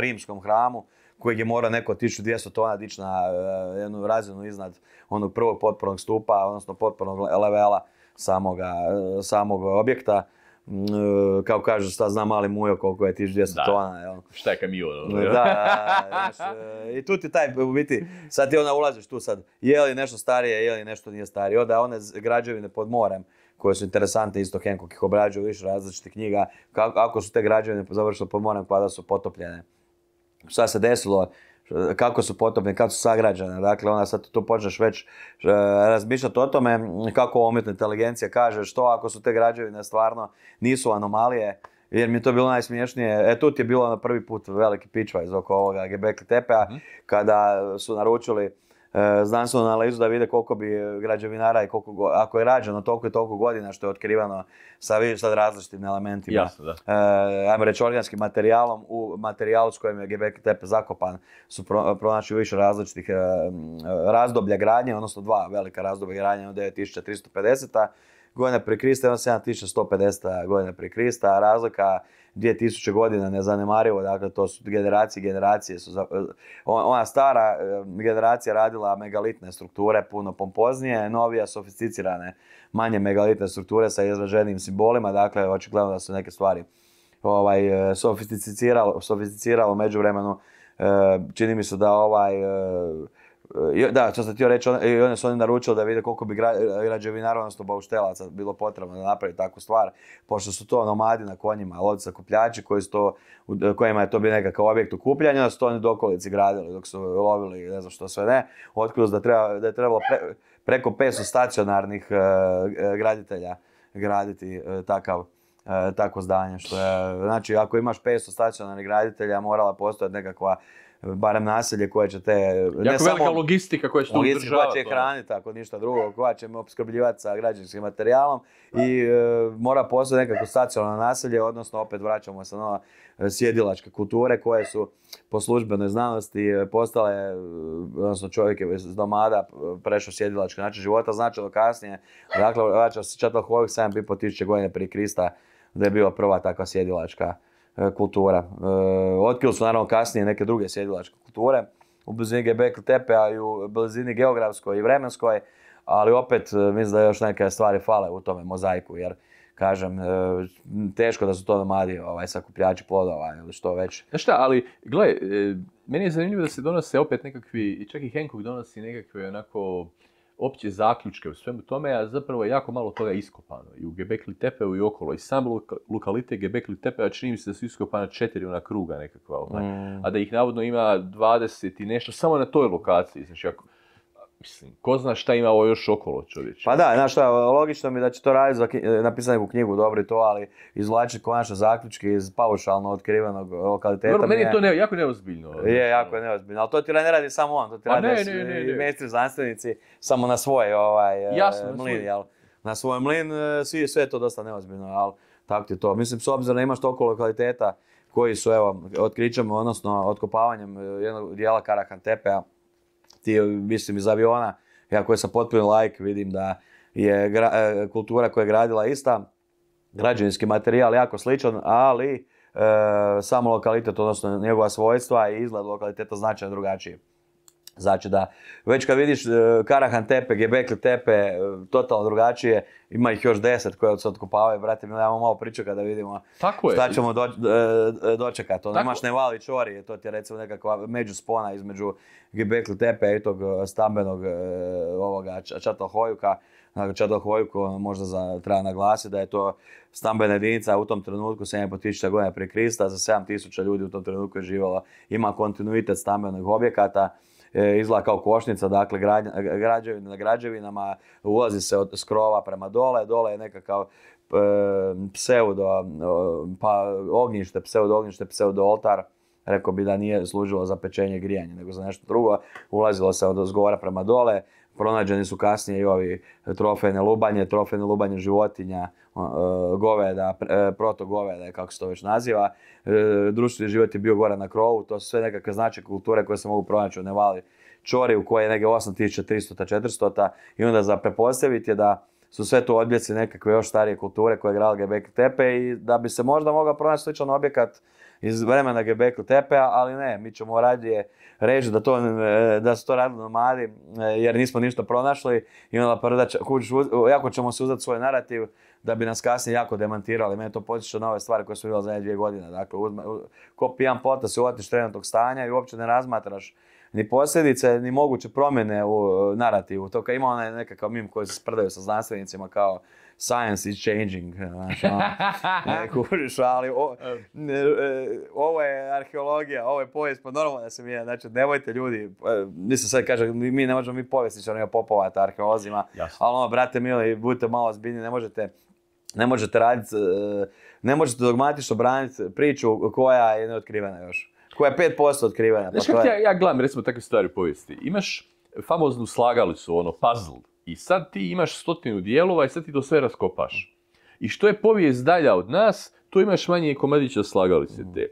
rimskom, hramu kojeg je morao neko 1200 tona dići na e, jednu razinu iznad onog prvog potpornog stupa, odnosno potpornog levela samoga, samog objekta. Mm, e, kao kažu, šta znam mali mujo koliko je 1200 tona, jel? Šta je kamion, Da, e, i tu ti taj, u biti, sad ti ona ulaziš tu sad, je li nešto starije, je li nešto nije starije, onda one građevine pod morem, koje su interesante, isto Henkok ih obrađuje više različitih knjiga, kako, ako su te građevine završile pod morem, pa da su potopljene. Šta se desilo, kako su potopne, kako su sagrađene. Dakle, onda sad tu počneš već e, razmišljati o tome kako umjetna inteligencija kaže što ako su te građevine stvarno nisu anomalije, jer mi je to bilo najsmiješnije. E tu ti je bilo na ono prvi put veliki pičvaj oko ovoga Gebekli Tepea, mhm. kada su naručili E, znanstvenu analizu da vide koliko bi građevinara i koliko, ako je rađeno toliko i toliko godina što je otkrivano sa sad različitim elementima. Jasno, da. E, ajmo reći organskim materijalom u materijalu s kojim je Gebek Tep zakopan su pro, pronašli više različitih e, razdoblja gradnje, odnosno dva velika razdoblja gradnje od 9350 godina prije Krista, imam 7150 godina prije Krista, a razlika 2000 godina zanemarivo. dakle to su generacije, generacije su, ona stara e, generacija radila megalitne strukture puno pompoznije, novija sofisticirane manje megalitne strukture sa izraženim simbolima, dakle očigledno da su neke stvari ovaj, e, sofisticiralo, sofisticiralo međuvremenu, e, čini mi se da ovaj da, što sam htio reći, on, i onda su oni naručili da vide koliko bi građevinara, odnosno bauštelaca, bilo potrebno da napravi takvu stvar, pošto su to nomadi na konjima, lovci kupljači koji su to, kojima je to bio nekakav objekt okupljanja, onda su to oni dokolici gradili dok su lovili ne znam što sve ne, otkrili da, da je trebalo preko 500 stacionarnih e, e, graditelja graditi e, takav tako takvo zdanje. Što je, znači, ako imaš 500 stacionarnih graditelja, morala postojati nekakva barem naselje koje će te... Jako ne velika samo, logistika koja će tu logistika koja će ono. hraniti, ako ništa drugo, koja će me opskrbljivati sa građanskim materijalom i e, mora postojati nekako stacionalno naselje, odnosno opet vraćamo se na e, sjedilačke kulture koje su po službenoj znanosti e, postale, odnosno čovjek je iz domada prešao sjedilački način života, značilo kasnije, dakle vraća se četvr ovih 7,5 tisuće godine prije Krista da je bila prva takva sjedilačka E, kultura. E, Otkrili su naravno kasnije neke druge sjedilačke kulture u blizini Gebekli Tepe, a i u blizini geografskoj i vremenskoj, ali opet e, mislim da još neke stvari fale u tome mozaiku, jer kažem, teško da su to nomadi, ovaj, sakupljači plodova ili što već. Znaš šta, ali gle, meni je zanimljivo da se donose opet nekakvi, čak i Henkog donosi nekakve onako opće zaključke u svemu tome, a zapravo je jako malo toga iskopano. I u Gebekli Tepeu i okolo. I sam lokalite Gebekli Gebekli a čini mi se da su iskopana četiri ona kruga nekakva. Ovaj. Mm. A da ih navodno ima 20 i nešto samo na toj lokaciji. Znači, ako, Mislim, ko zna šta ima ovo još okolo čovječe. Pa da, znaš šta, logično mi da će to raditi za e, napisanje u knjigu, dobro to, ali izvlačiti konačno zaključke iz paušalno otkrivenog e, lokaliteta. Dobro, meni je to jako neozbiljno. Je, jako je neozbiljno, ali to ti ne radi samo on, to ti pa radi mestri znanstvenici samo na svoje ovaj, e, Jasno, mlin, jel? Na svoj mlin svi, sve je to dosta neozbiljno, ali tako ti to. Mislim, s obzirom da imaš toliko lokaliteta koji su, evo, otkrićem, odnosno otkopavanjem jednog dijela Karakan mislim iz aviona, ja koji sam potpuno like, vidim da je e, kultura koja je gradila ista, građevinski materijal jako sličan, ali e, sam samo lokalitet, odnosno njegova svojstva i izgled lokaliteta značajno drugačiji. Znači da, već kad vidiš e, Karahan tepe, Gebekli tepe, e, totalno drugačije, ima ih još deset koje se otkupavaju, brate, mi dajemo malo da vidimo šta ćemo e, dočekati. Ono ne Nevali Čori, to ti je recimo nekakva međuspona između Gebekli tepe i tog stambenog ovoga dakle, Čatohojka. hojuku možda za, treba naglasiti da je to stambena jedinica u tom trenutku 7.500 godina prije Krista, za 7000 ljudi u tom trenutku je živjelo, ima kontinuitet stambenih objekata. E, izgleda kao košnica, dakle građevina na građevinama, ulazi se od skrova prema dole, dole je nekakav e, pseudo, pa ognjište, pseudo ognjište, pseudo oltar, rekao bi da nije služilo za pečenje grijanje, nego za nešto drugo. Ulazilo se od zgora prema dole, pronađeni su kasnije i ovi trofejne lubanje, trofejne lubanje životinja E, goveda, e, proto goveda, kako se to već naziva. E, društveni život je bio gore na krovu, to su sve nekakve znači kulture koje se mogu pronaći u Nevali Čori u kojoj je neke 8300 400 i onda za prepostaviti je da su sve to odbjeci nekakve još starije kulture koje je grala Tepe i da bi se možda mogao pronaći sličan objekat iz vremena Gebekli Tepe, ali ne, mi ćemo radije reći da, to, da su to radili jer nismo ništa pronašli i onda prda, jako ćemo se uzeti svoj narativ da bi nas kasnije jako demantirali. Mene to podsjeća na ove stvari koje su bile zadnje dvije godine. Dakle, ko pijan pota se uhvatiš trenutnog stanja i uopće ne razmatraš ni posljedice, ni moguće promjene u narativu. To kao ima onaj nekakav mim koji se sprdaju sa znanstvenicima kao science is changing. Znači, ono, ne ali o, e, ovo je arheologija, ovo je povijest, pa normalno da se mijenja. Znači, nemojte ljudi, nisam e, sad kažem, mi ne možemo mi on popovati arheolozima, ali ono, brate mili, budite malo zbiljni, ne možete ne možete raditi, e, ne možete dogmatično braniti priču koja je neotkrivena još. Koja je 5% otkrivena. Znaš pa ja, ja gledam recimo takve stvari u povijesti. Imaš famoznu slagalicu, ono, puzzle. I sad ti imaš stotinu dijelova i sad ti to sve raskopaš. I što je povijest dalja od nas, to imaš manje komadića slagalice te.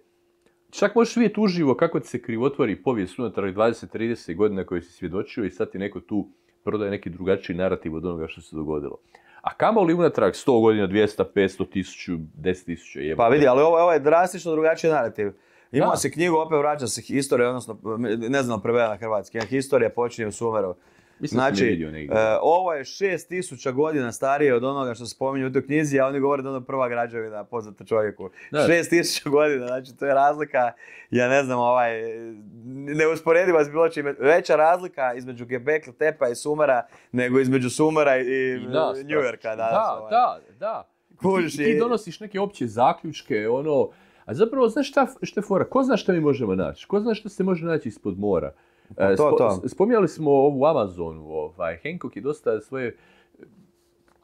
Čak možeš vidjeti uživo kako ti se krivotvori povijest unatrag 20-30 godina koje si svjedočio i sad ti neko tu prodaje neki drugačiji narativ od onoga što se dogodilo. A kamo li unatrag 100 godina, 200, 500, 1000, 10 000 Pa vidi, ali ovo, ovo je drastično drugačiji narativ. Imao si knjigu, opet vraća se historija, odnosno, ne znam preveda na hrvatski, historija počinje u sumeru. Mislim znači, e, ovo je 6000 godina starije od onoga što se spominje u toj knjizi, a oni govore da je ono prva građevina poznata čovjeku. Šest 6000 godina, znači to je razlika, ja ne znam, ovaj, neusporediva s bilo čime, veća razlika između Gebekla, Tepa i Sumera, nego između Sumera i, New Yorka. Ovaj. da, da, da. ti donosiš neke opće zaključke, ono, a zapravo, znaš šta, šta je fora? Ko zna šta mi možemo naći? Ko zna šta se može naći ispod mora? Pa e, spominjali smo ovu Amazonu, ovaj, Hancock je dosta svoje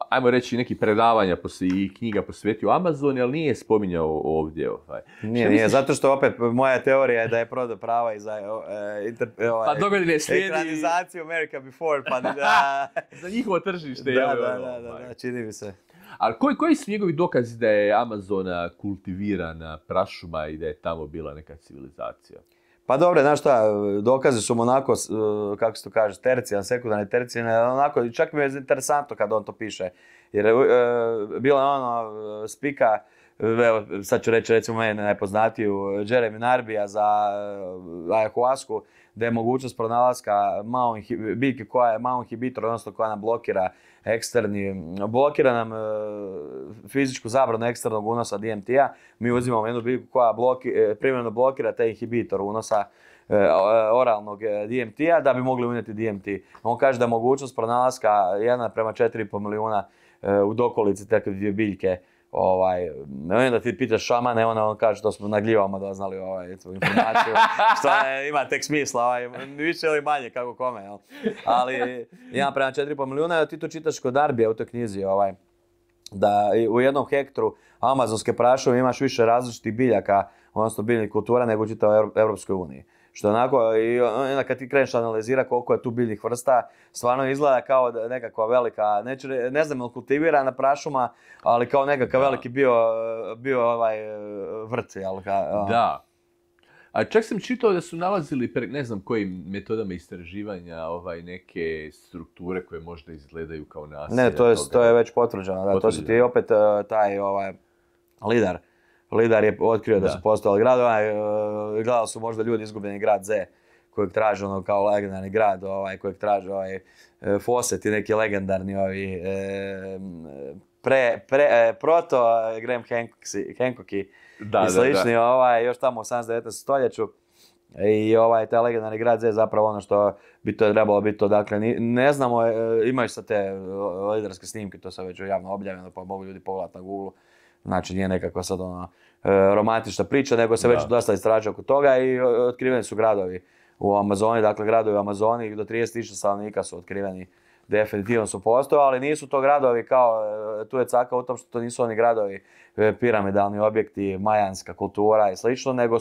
ajmo reći, neki predavanja i knjiga posvetio Amazon, ali nije spominjao ovdje. Ovaj. Nije, nije, zato što opet moja teorija je da je prodao prava i za e, ovaj, pa America Before, pa za njihovo tržište. Da, ovaj. da, čini mi se. Ali koji, koji su njegovi dokazi da je Amazona kultivirana prašuma i da je tamo bila neka civilizacija? Pa dobro, znaš šta, dokaze su mu onako, e, kako se to kaže, tercijan, sekundarne tercijan, e, onako, čak mi je interesantno kad on to piše. Jer e, je bila ono spika, evo sad ću reći recimo mene najpoznatiju, Jeremy Narbija za Ayahuasku, da je mogućnost pronalaska biljke koja je malo Hibitor, odnosno koja nam blokira eksterni, blokira nam e, fizičku zabranu eksternog unosa DMT-a, mi uzimamo jednu biljku koja bloki, e, blokira taj inhibitor unosa e, oralnog DMT-a da bi mogli unijeti DMT. On kaže da je mogućnost pronalaska 1 prema 4,5 milijuna u dokolici takve biljke ovaj, ne da ti pitaš šamane, ona on kaže da smo na gljivama doznali ovaj, tu informaciju, što ima tek smisla, ovaj, više ili manje, kako kome, Ali, ja prema 4,5 milijuna, ti to čitaš kod Arbija u toj knjizi, ovaj, da u jednom hektru amazonske prašove imaš više različitih biljaka, odnosno biljnih kultura nego u čitavoj Europskoj uniji. Što onako, i onda kad ti kreneš analizira koliko je tu biljnih vrsta, stvarno izgleda kao nekakva velika, ne znam ili kultivirana prašuma, ali kao nekakav veliki bio, bio ovaj vrt, jel? Ka, da. A čak sam čitao da su nalazili, pre, ne znam kojim metodama istraživanja, ovaj, neke strukture koje možda izgledaju kao nasilje. Ne, to je, to je već potvrđeno, da, to su ti opet e, taj ovaj, lidar Lidar je otkrio da, su postojali gradovi, onaj, e, gledali su možda ljudi izgubljeni grad Z kojeg traže ono kao legendarni grad, ovaj, kojeg traže ovaj, e, Fawcett i neki legendarni ovi, e, pre, proto Graham Hancocki, da, i slični, da, da. Ovaj, još tamo u 18. stoljeću. I ovaj, taj legendarni grad Z je zapravo ono što bi to trebalo biti to. Dakle, ne znamo, imaju sad te lidarske snimke, to sam već javno objavljeno, pa mogu ljudi pogledati na Google Znači nije nekakva sad ona e, romantična priča, nego se već dosta istražuje oko toga i e, otkriveni su gradovi u Amazoni, dakle gradovi u Amazoni do 30.000 stanovnika su otkriveni definitivno su postojali, ali nisu to gradovi kao, e, tu je caka u tom što to nisu oni gradovi piramidalni objekti, majanska kultura i slično, nego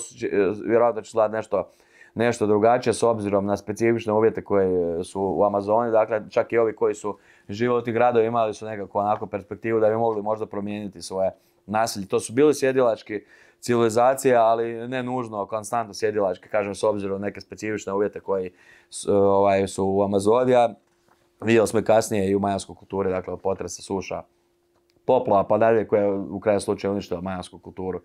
vjerojatno će sladiti nešto, nešto drugačije s obzirom na specifične uvjete koje su u Amazoni, dakle čak i ovi koji su živjeli u tim imali su nekakvu onako perspektivu da bi mogli možda promijeniti svoje to su bili sjedilačke civilizacije, ali ne nužno, konstantno sjedilačke, kažem, s obzirom na neke specifične uvjete koji su, ovaj, su u Amazonija. Vidjeli smo kasnije i u majanskoj kulturi, dakle, potresa, suša, poplava, pa dalje, koja je u kraju slučaju uništila majansku kulturu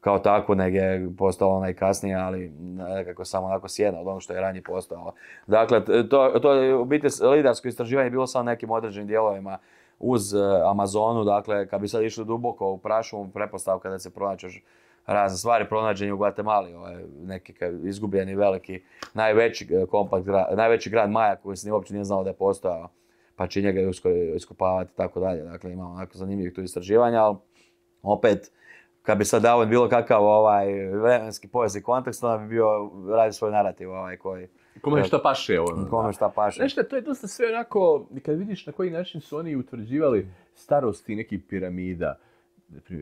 kao takvu, negdje je postala ona i kasnije, ali nekako samo onako sjena od ono što je ranije postojalo. Dakle, to, to je u biti lidarsko istraživanje bilo samo nekim određenim dijelovima uz e, Amazonu, dakle kad bi sad išli duboko u prašumu, prepostavka da se pronaćeš razne stvari, pronađen je u Guatemali, ovaj, neki izgubljeni veliki, najveći e, kompakt, najveći grad Maja koji se uopće nije znao da je postojao, pa će njega iskopavati i tako dalje. Dakle, imamo onako zanimljivih tu istraživanja, ali opet, kad bi sad dao bilo kakav ovaj vremenski povijesni kontekst, onda bi bio radi svoj narativ ovaj koji Kome e, šta paše ono. Kome to je dosta sve onako, kad vidiš na koji način su oni utvrđivali starosti nekih piramida,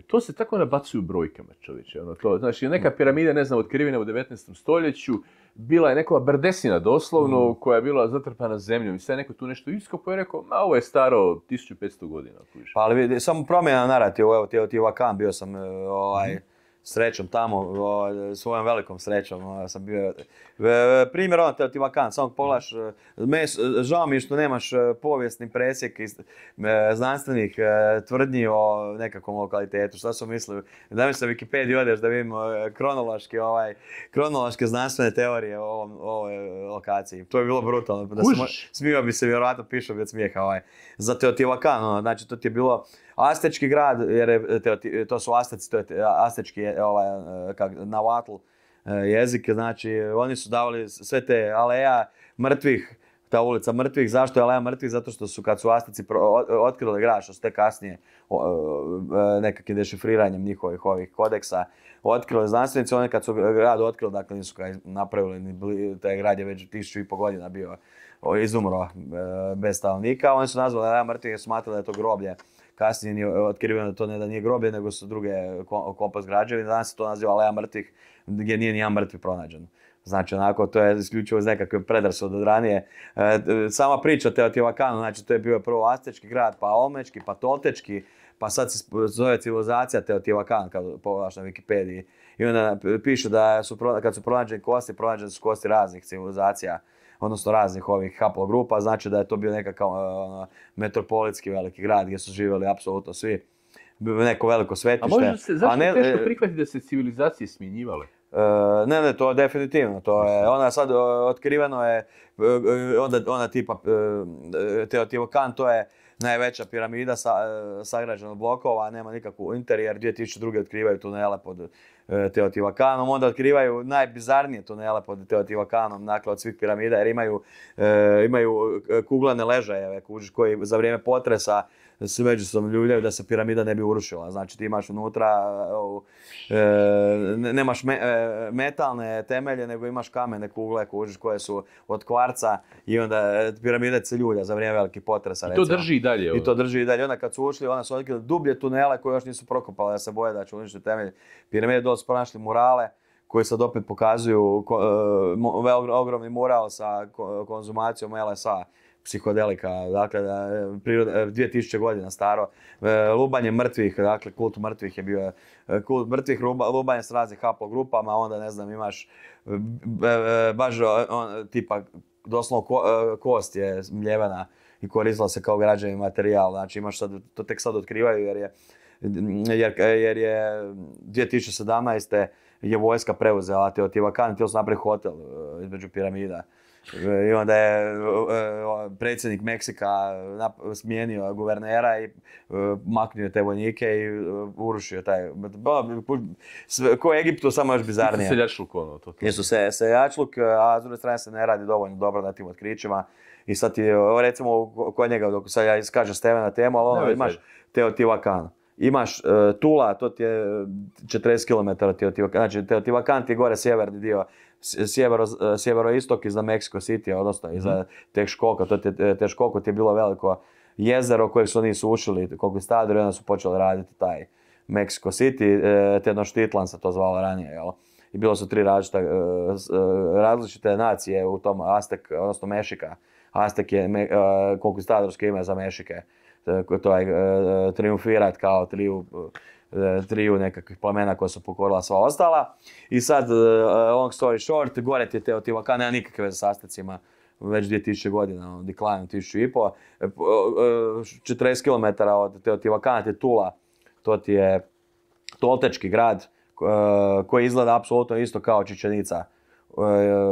to se tako nabacuju brojkama čovječe. Ono, to, znači, neka piramida, ne znam, otkrivena u 19. stoljeću, bila je neka brdesina doslovno mm. koja je bila zatrpana zemljom i sad neko tu nešto iskopao i rekao, ma ovo je staro 1500 godina. Pa ali samo promjena narativa, evo ti, je ti Vakan, bio sam e, ovaj, mhm srećom tamo, o, svojom velikom srećom sam bio. E, primjer ono ti vakan, samo poglaš, e, e, žao mi je što nemaš povijesni presjek iz, znanstvenih tvrdnji o nekakvom lokalitetu. Šta su mislili? Da mi se Wikipediju odeš da vidim kronološki, ovaj, kronološke znanstvene teorije o, ovoj lokaciji. To je bilo brutalno. Da smio bi se vjerojatno pišao bi od smijeha. Ovaj. Za Teotihuacan, ono, znači to ti je bilo Astečki grad, jer je, to su Asteci, to je Astečki ovaj, navatl eh, jezik, znači oni su davali sve te aleja mrtvih, ta ulica mrtvih. Zašto je Aleja mrtvih? Zato što su kad su Asteci otkrili grad, što su te kasnije eh, nekakvim dešifriranjem njihovih ovih kodeksa otkrili znanstvenici, oni kad su grad otkrili, dakle nisu ga napravili, taj grad je već tisuću i po godina bio izumro eh, bez stanovnika, oni su nazvali Aleja mrtvih jer smatrali da je to groblje kasnije je otkriveno da to ne da nije groblje, nego su druge kompas građevine. Danas se to naziva Aleja mrtvih, gdje nije nijedan mrtvi pronađen. Znači, onako, to je isključivo iz nekakve predrasude od ranije. E, sama priča Teotihuacana, znači, to je bio prvo Astečki grad, pa Olmečki, pa Toltečki, pa sad se zove civilizacija Teotihuacan, kad pogledaš na Wikipediji. I onda piše da su, kad su pronađeni kosti, pronađene su kosti raznih civilizacija odnosno raznih ovih grupa znači da je to bio nekakav uh, metropolitski veliki grad gdje su živjeli apsolutno svi, neko veliko svetište. A može se, zašto e, teško prihvatiti da se civilizacije smjenjivale? E, ne, ne, to je definitivno, to je, ona sad otkriveno je, onda, ona tipa Teotihuacan, to je najveća piramida sa, sagrađena od blokova, nema nikakvu interijer, 2002. otkrivaju tunele pod E, Teotihuacanom, onda otkrivaju najbizarnije tunele pod Teotihuacanom, dakle od svih piramida jer imaju, e, imaju e, kuglane ležajeve koji za vrijeme potresa se međusobno ljuljaju da se piramida ne bi urušila. Znači ti imaš unutra, e, nemaš e, metalne temelje, nego imaš kamene kugle koje su od kvarca i onda e, piramida se ljulja za vrijeme velikih potresa. I to drži i dalje. I to drži i dalje. Onda kad su ušli, onda su otkrili dublje tunele koje još nisu prokopale, da se boje da će uništiti temelje. Piramide dole su pronašli murale koji sad opet pokazuju ogromni mural sa konzumacijom LSA psihodelika, dakle, e, priroda, 2000 e, godina staro, e, lubanje mrtvih, dakle, kult mrtvih je bio, kult mrtvih, lubanje s raznih haplogrupama, onda, ne znam, imaš baš on, tipa, doslovno ko, kost je mljevena i koristila se kao građevni materijal, znači imaš sad, to tek sad otkrivaju jer je, jer, jer je 2017. je vojska preuzela te Teotihuacan, htjeli su napraviti hotel između piramida. I onda je e, predsjednik Meksika smijenio guvernera i e, maknuo te vojnike i e, urušio taj... Ko Egiptu, samo još bizarnije. Se jačluk ono to. Jesu se, se jačluk, a s druge strane se ne radi dovoljno dobro na tim otkrićima. I sad ti, recimo, kod njega, dok sad ja iskažem na temu, ali ono, imaš Teotihuacan. imaš Tula, to ti je 40 km Teotihuacan, znači Teotihuacan ti je gore sjeverni dio sjevero, sjeveroistok iza Mexico City, odnosno iza za mhm. Texcoco, to je Texcoco ti je bilo veliko jezero kojeg su oni sušili, koliko i onda su počeli raditi taj Mexico City, e, štitlan se to zvalo ranije, jel? I bilo su tri e, e, različite, nacije u tom Aztek, odnosno Mešika. Aztek je me, ime za Mešike to je triumfirat kao tri E, triju nekakvih plamena koja su pokorila sva ostala. I sad, e, long story short, ti je Teotihuacan, nema nikakve veze sa Astecima već 2000 godina, ono, decline 1000 i po. 40 e, km od Teotihuacana je Tula, to ti je toltečki grad koji izgleda apsolutno isto kao Čičenica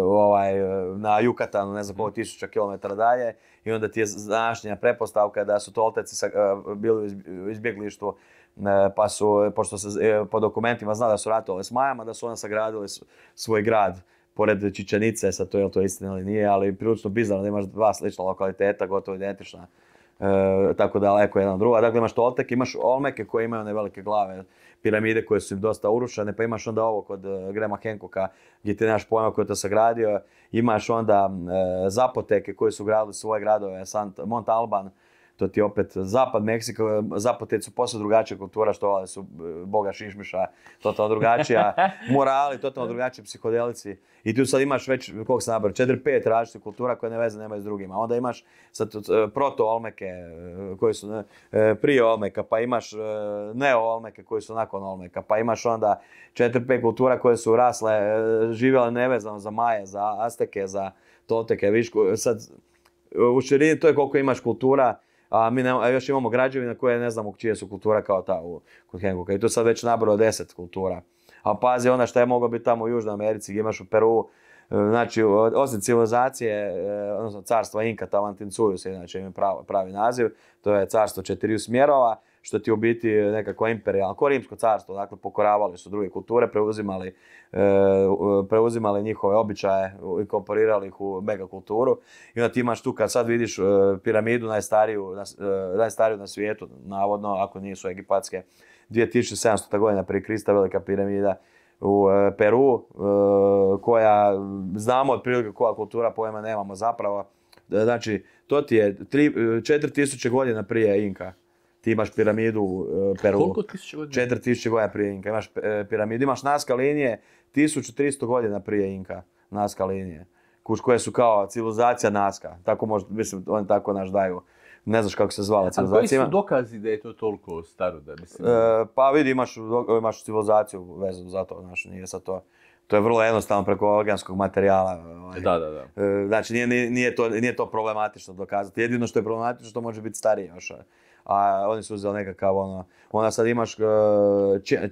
ovaj, na Jukatanu, ne znam koliko mhm. tisuća kilometara dalje i onda ti je današnja prepostavka da su Tolteci bili u izbjeglištvu E, pa su, pošto se e, po dokumentima zna da su ratovali s Majama, da su onda sagradili svoj grad pored Čičanice, sad to je to istina ili nije, ali prilično bizarno da imaš dva slična lokaliteta, gotovo identična, e, tako daleko jedan druga. Dakle, imaš Toltek, imaš Olmeke koje imaju one velike glave, piramide koje su im dosta urušene, pa imaš onda ovo kod Grema Henkoka gdje ti nemaš pojma koji je to sagradio, imaš onda Zapoteke koji su gradili svoje gradove, Sant, Mont Alban, to ti opet zapad Meksika, te su posve drugačija kultura, što ovaj su e, boga šišmiša, totalno drugačija, morali, totalno drugačiji psihodelici. I tu sad imaš već, koliko sam nabrao, četiri, pet različitih kultura koje ne veze nemaju s drugima. Onda imaš sad e, proto-olmeke e, koji su prije olmeka, pa imaš neo-olmeke koji su nakon olmeka, pa imaš onda četiri, pet kultura koje su rasle, živjele nevezano za Maje, za Azteke, za Toteke, viš, Sad, u širini to je koliko imaš kultura, a mi a još imamo građevine koje ne znamo čije su kultura kao ta u, kod I to sad već nabrao deset kultura. A pazi ona što je moglo biti tamo u Južnoj Americi, gdje imaš u Peru, e, znači osim civilizacije, e, odnosno carstva Inka, Tavantin se inače pravi naziv, to je carstvo četiri smjerova, što ti u biti nekako imperijalno, ko rimsko carstvo, dakle pokoravali su druge kulture, preuzimali, e, preuzimali njihove običaje, i komporirali ih u megakulturu i onda ti imaš tu kad sad vidiš e, piramidu najstariju, e, najstariju na svijetu, navodno ako nisu egipatske, 2700. godina prije Krista velika piramida, u Peru, koja znamo otprilike koja kultura pojma nemamo zapravo. Znači, to ti je 4000 godina prije Inka ti imaš piramidu e, Četiri Peru. godina? 4000 godina prije Inka. Imaš e, piramidu, imaš Nazca linije 1300 godina prije Inka. Nazca linije. koje su kao civilizacija naska, Tako možda, mislim, oni tako naš daju. Ne znaš kako se zvala civilizacija. A koji su dokazi da je to toliko staro da mislim? E, pa vidi, imaš, imaš civilizaciju vezanu za to, nije sad to. To je vrlo jednostavno preko organskog materijala. Ovaj. Da, da, Znači, nije, to, nije to problematično dokazati. Jedino što je problematično, to može biti starije još a oni su uzeli nekakav ono, onda sad imaš e,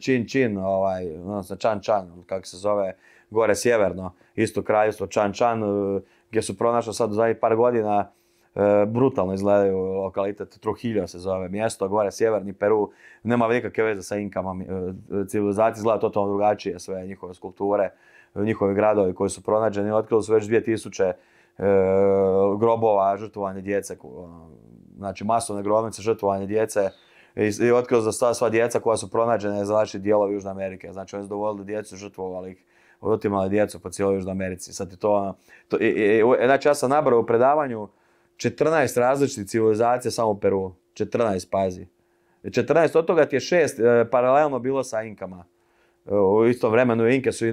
čin čin, ovaj, odnosno čan čan, kako se zove, gore sjeverno, isto kraljevstvo čan čan, e, gdje su pronašli sad zadnjih par godina, e, brutalno izgledaju lokalitet, Trujillo se zove mjesto, gore sjeverni Peru, nema nikakve veze sa Inkama, civilizacija izgleda totalno drugačije, sve njihove skulpture, njihovi gradovi koji su pronađeni, otkrili su već 2000 grobova žrtvovanje djece, ono, znači masovne grobnice, žrtvovanje djece i, otkrio za sva, sva djeca koja su pronađena za znači dijelovi Južne Amerike. Znači oni su dovoljili djecu, žrtvovali ih, otimali djecu po cijeloj Južnoj Americi. Sad je to, ono, to i, znači ja sam nabrao u predavanju 14 različitih civilizacija samo u Peru. 14, pazi. 14 od toga ti je šest e, paralelno bilo sa Inkama. E, u isto vremenu Inke su, e,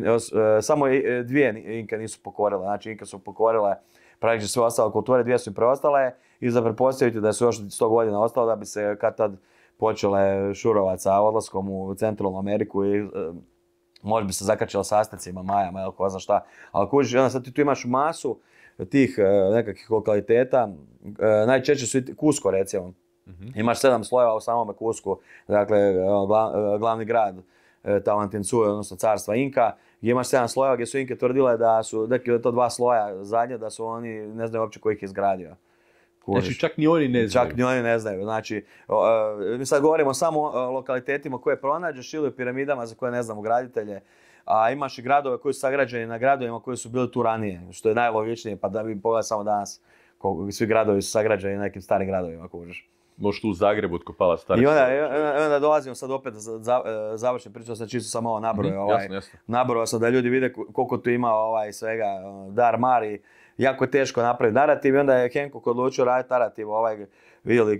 samo dvije Inke nisu pokorile. Znači Inke su pokorile praktično sve ostale kulture, dvije su im preostale i za pretpostaviti da su još 100 godina ostalo da bi se kad tad počele šurovat sa odlaskom u centralnu Ameriku i e, možda bi se zakačila sastancima, majama ili ko zna šta. Ali kuži, onda sad ti tu imaš masu tih nekakih nekakvih lokaliteta, e, najčešće su i Kusko recimo. Mhm. Imaš sedam slojeva u samome Kusku, dakle e, glavni grad Talantinsu, odnosno carstva Inka, gdje imaš sedam slojeva gdje su Inke tvrdile da su, dakle to dva sloja zadnje, da su oni, ne znaju uopće ko ih izgradio. Znači čak ni oni ne znaju. Čak ni oni ne znaju. Znači, e, mi sad govorimo samo o lokalitetima koje pronađeš ili o piramidama za koje ne znamo graditelje. A imaš i gradove koji su sagrađeni na gradovima koji su bili tu ranije, što je najlogičnije, pa da bi pogledali samo danas. Svi gradovi su sagrađeni na nekim starim gradovima, ako Možeš tu u Zagrebu otkopala stari I onda, i onda dolazimo sad opet za e, završim priču, sam čisto sam ovo mhm, nabrojao. Ovaj, nabrojao sam da ljudi vide koliko tu ima ovaj svega, ono, dar mari, jako teško napraviti narativ i onda je Henko odlučio raditi narativ ovaj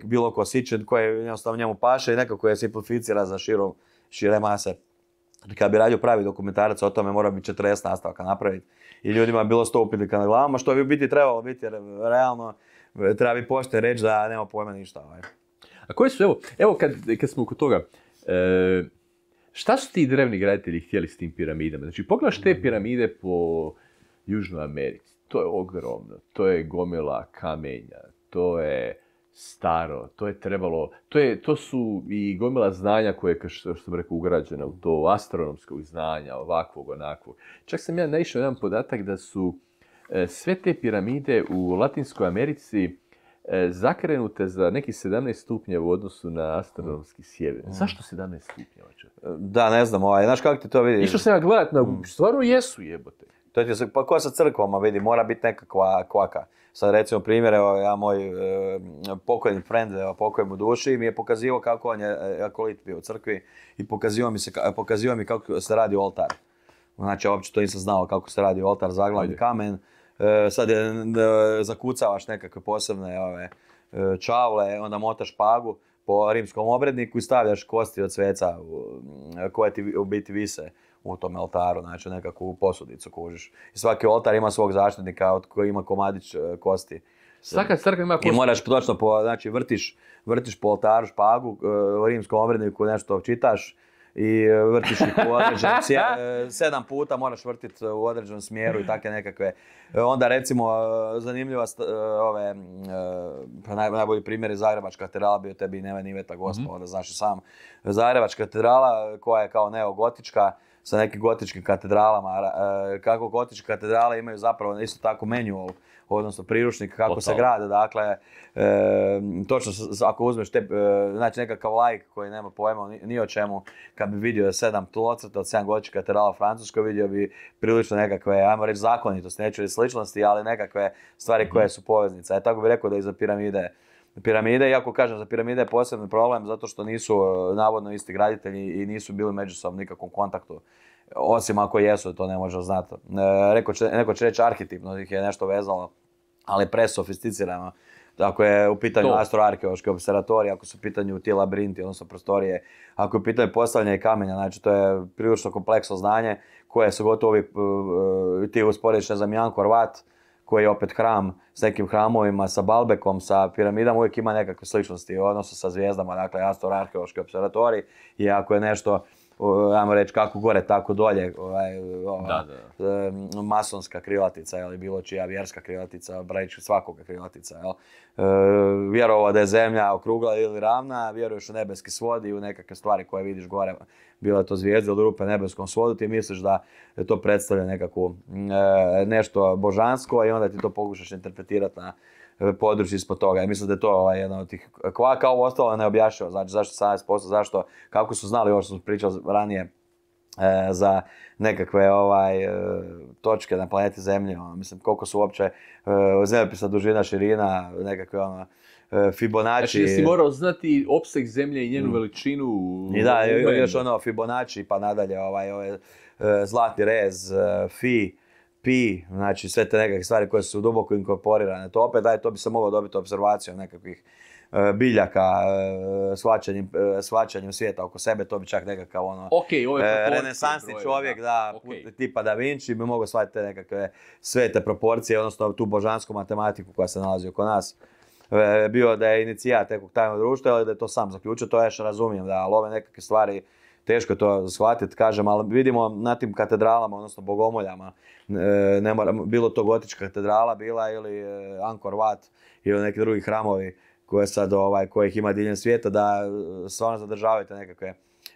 bilo ko sičen koji jednostavno njemu paše i nekako je simplificira za širom, šire mase. Kad bi radio pravi dokumentarac o tome mora bi 40 nastavaka napraviti i ljudima je bilo sto upitnika na glavama što bi u biti trebalo biti jer realno e, treba bi pošte reći da nema pojma ništa. Ovaj. A koji su, evo, evo kad, kad smo kod toga, e, šta su ti drevni graditelji htjeli s tim piramidama? Znači, pogledaš te piramide po Južnoj Americi, to je ogromno, to je gomila kamenja, to je staro, to je trebalo, to, je, to su i gomila znanja koje je, što sam rekao, ugrađena u to, astronomskog znanja, ovakvog, onakvog. Čak sam ja naišao jedan podatak da su e, sve te piramide u Latinskoj Americi e, zakrenute za neki 17 stupnjeva u odnosu na astronomski sjever. Mm. Zašto 17 stupnjeva? Da, ne znam, ovaj, znaš kako ti to vidiš? Išao sam ja gledat, na, mm. stvarno jesu jebote. To se, pa koja sa crkvama vidi, mora biti nekakva kvaka. Sad recimo primjer, evo ja moj e, pokojni friend, evo pokoj mu duši, mi je pokazivao kako on je e, akolit bio u crkvi i pokazivao mi, se, mi kako se radi oltar. Znači, uopće to nisam znao kako se radi oltar, zaglavni kamen. E, sad je, e, zakucavaš nekakve posebne ove, čavle, onda motaš pagu po rimskom obredniku i stavljaš kosti od sveca koje ti u biti vise u tom oltaru, znači nekakvu posudicu kužiš. I svaki oltar ima svog zaštitnika od koji ima komadić e, kosti. Svaka crkva ima I moraš točno, po, znači vrtiš, vrtiš po oltaru špagu, u e, rimskom obredniku nešto čitaš i e, vrtiš ih u određenom sedam puta moraš vrtiti u određenom smjeru i takve nekakve. Onda recimo zanimljiva ove, pa najbolji primjer je Zagrebačka katedrala, bio tebi Neven Iveta Niveta mm-hmm. znaš sam. Zagrebačka katedrala koja je kao neogotička, sa nekim gotičkim katedralama, e, kako gotičke katedrale imaju zapravo isto tako manual, odnosno priručnik kako se grade, dakle, e, točno ako uzmeš te, e, znači nekakav lajk like koji nema pojma ni, o čemu, kad bi vidio sedam tlocrta od sedam gotičkih katedrala u Francuskoj, vidio bi prilično nekakve, ajmo reći zakonitosti, neću reći sličnosti, ali nekakve stvari mhm. koje su poveznice. E, tako bih rekao da iza piramide piramide, iako kažem, za piramide je posebni problem zato što nisu e, navodno isti graditelji i nisu bili međusobno nikakvom kontaktu. Osim ako jesu, to ne može znati. E, neko će, reći arhetipno, ih je nešto vezalo, ali presofisticirano. Ako je u pitanju astroarkeološke observatorije, ako su u pitanju ti labirinti, odnosno prostorije, ako je u pitanju postavljanje kamenja, znači to je prilično kompleksno znanje koje su gotovo e, ti usporediš, ne znam, Jan Horvat, koji je opet hram s nekim hramovima, sa Balbekom, sa piramidama, uvijek ima nekakve sličnosti, odnosno sa zvijezdama, dakle, arheološki observatori i ako je nešto ajmo reći kako gore, tako dolje, ovaj, ono, masonska krivatica ili bilo čija vjerska krivatica, brajić svakoga krilatica. Jel? E, vjerovao da je zemlja okrugla ili ravna, vjeruješ u nebeski svod i u nekakve stvari koje vidiš gore, bila to zvijezda ili rupe nebeskom svodu, ti misliš da to predstavlja nekakvu e, nešto božansko i onda ti to pokušaš interpretirati na područje ispod toga. I mislim da je to ovaj, jedna od tih kao ovo ostalo ne objašnjava, znači zašto 17%, zašto, kako su znali, ovo što smo pričali ranije, e, za nekakve ovaj, e, točke na planeti Zemlji. Ono, mislim, koliko su uopće e, dužina, širina, nekakve ono, e, Fibonacci. Znači, jesi morao znati opseg zemlje i njenu mm. veličinu. I da, još ono Fibonacci pa nadalje ovaj, ovaj, zlatni rez, fi, pi, znači sve te nekakve stvari koje su duboko inkorporirane. To opet, daj, to bi se moglo dobiti observacijom nekakvih e, biljaka, e, svačanjem, e, svijeta oko sebe, to bi čak nekakav ono renesansni čovjek, da, tipa Da Vinci bi mogao shvatiti te nekakve te proporcije, odnosno tu božansku matematiku koja se nalazi oko nas. bio da je inicijat nekog tajnog društva, ali da je to sam zaključio, to ja još razumijem, da, ali ove nekakve stvari teško je to shvatiti, kažem, ali vidimo na tim katedralama, odnosno bogomoljama, e, ne moram, bilo to gotička katedrala bila ili e, Angkor Wat ili neki drugi hramovi koje sad, ovaj, kojih ima diljem svijeta, da e, stvarno zadržavaju nekakve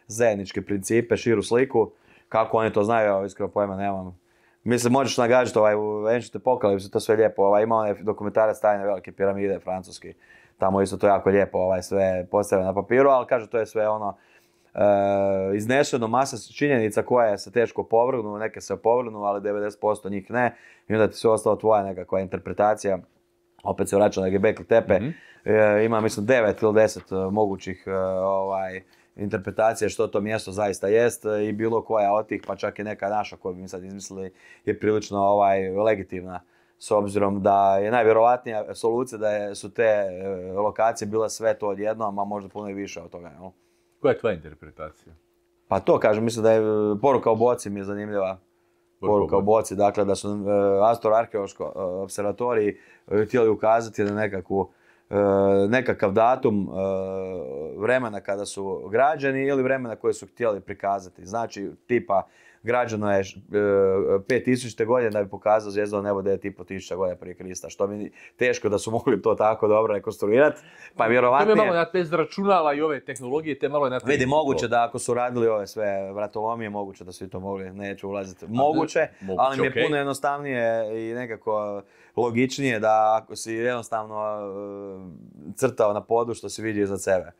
zajedničke principe, širu sliku, kako oni to znaju, ja iskreno pojma nemam. Mislim, možeš nagađati ovaj, u Ancient Apocalypse, to sve lijepo, ovaj, ima onaj dokumentarac tajne velike piramide, francuski, tamo isto to jako lijepo ovaj, sve postavljeno na papiru, ali kaže to je sve ono e, iznešeno masa činjenica koje se teško povrnu, neke se povrnu, ali 90% njih ne. I onda ti se ostala tvoja nekakva interpretacija. Opet se vraća na Gebekli Tepe. Mhm. Eh, ima, mislim, 9 ili 10 eh, mogućih ovaj, interpretacije što to mjesto zaista jest i bilo koja od tih, pa čak i neka naša koju bi mi sad izmislili, je prilično ovaj, legitimna s obzirom da je najvjerojatnija solucija da je, su te lokacije bila sve to odjedno, a možda puno i više od toga. Koja je tvoja interpretacija? Pa to kažem, mislim da je e, poruka o boci mi je zanimljiva. Poruka o boci, dakle da su e, astor arkeološko e, observatoriji htjeli ukazati na nekakvu nekakav datum vremena kada su građani ili vremena koje su htjeli prikazati. Znači tipa građeno je 5000. E, godine da bi pokazao zvijezda nebo da je tipo godina prije Krista, što mi teško da su mogli to tako dobro rekonstruirati. Pa vjerovatno... To je malo bez računala i ove tehnologije, te malo je Vidi, moguće da ako su radili ove sve vratolomije, moguće da su i to mogli, neću ulaziti. Moguće, ali mi je puno jednostavnije i nekako logičnije da ako si jednostavno e, crtao na podu što si vidio iznad sebe.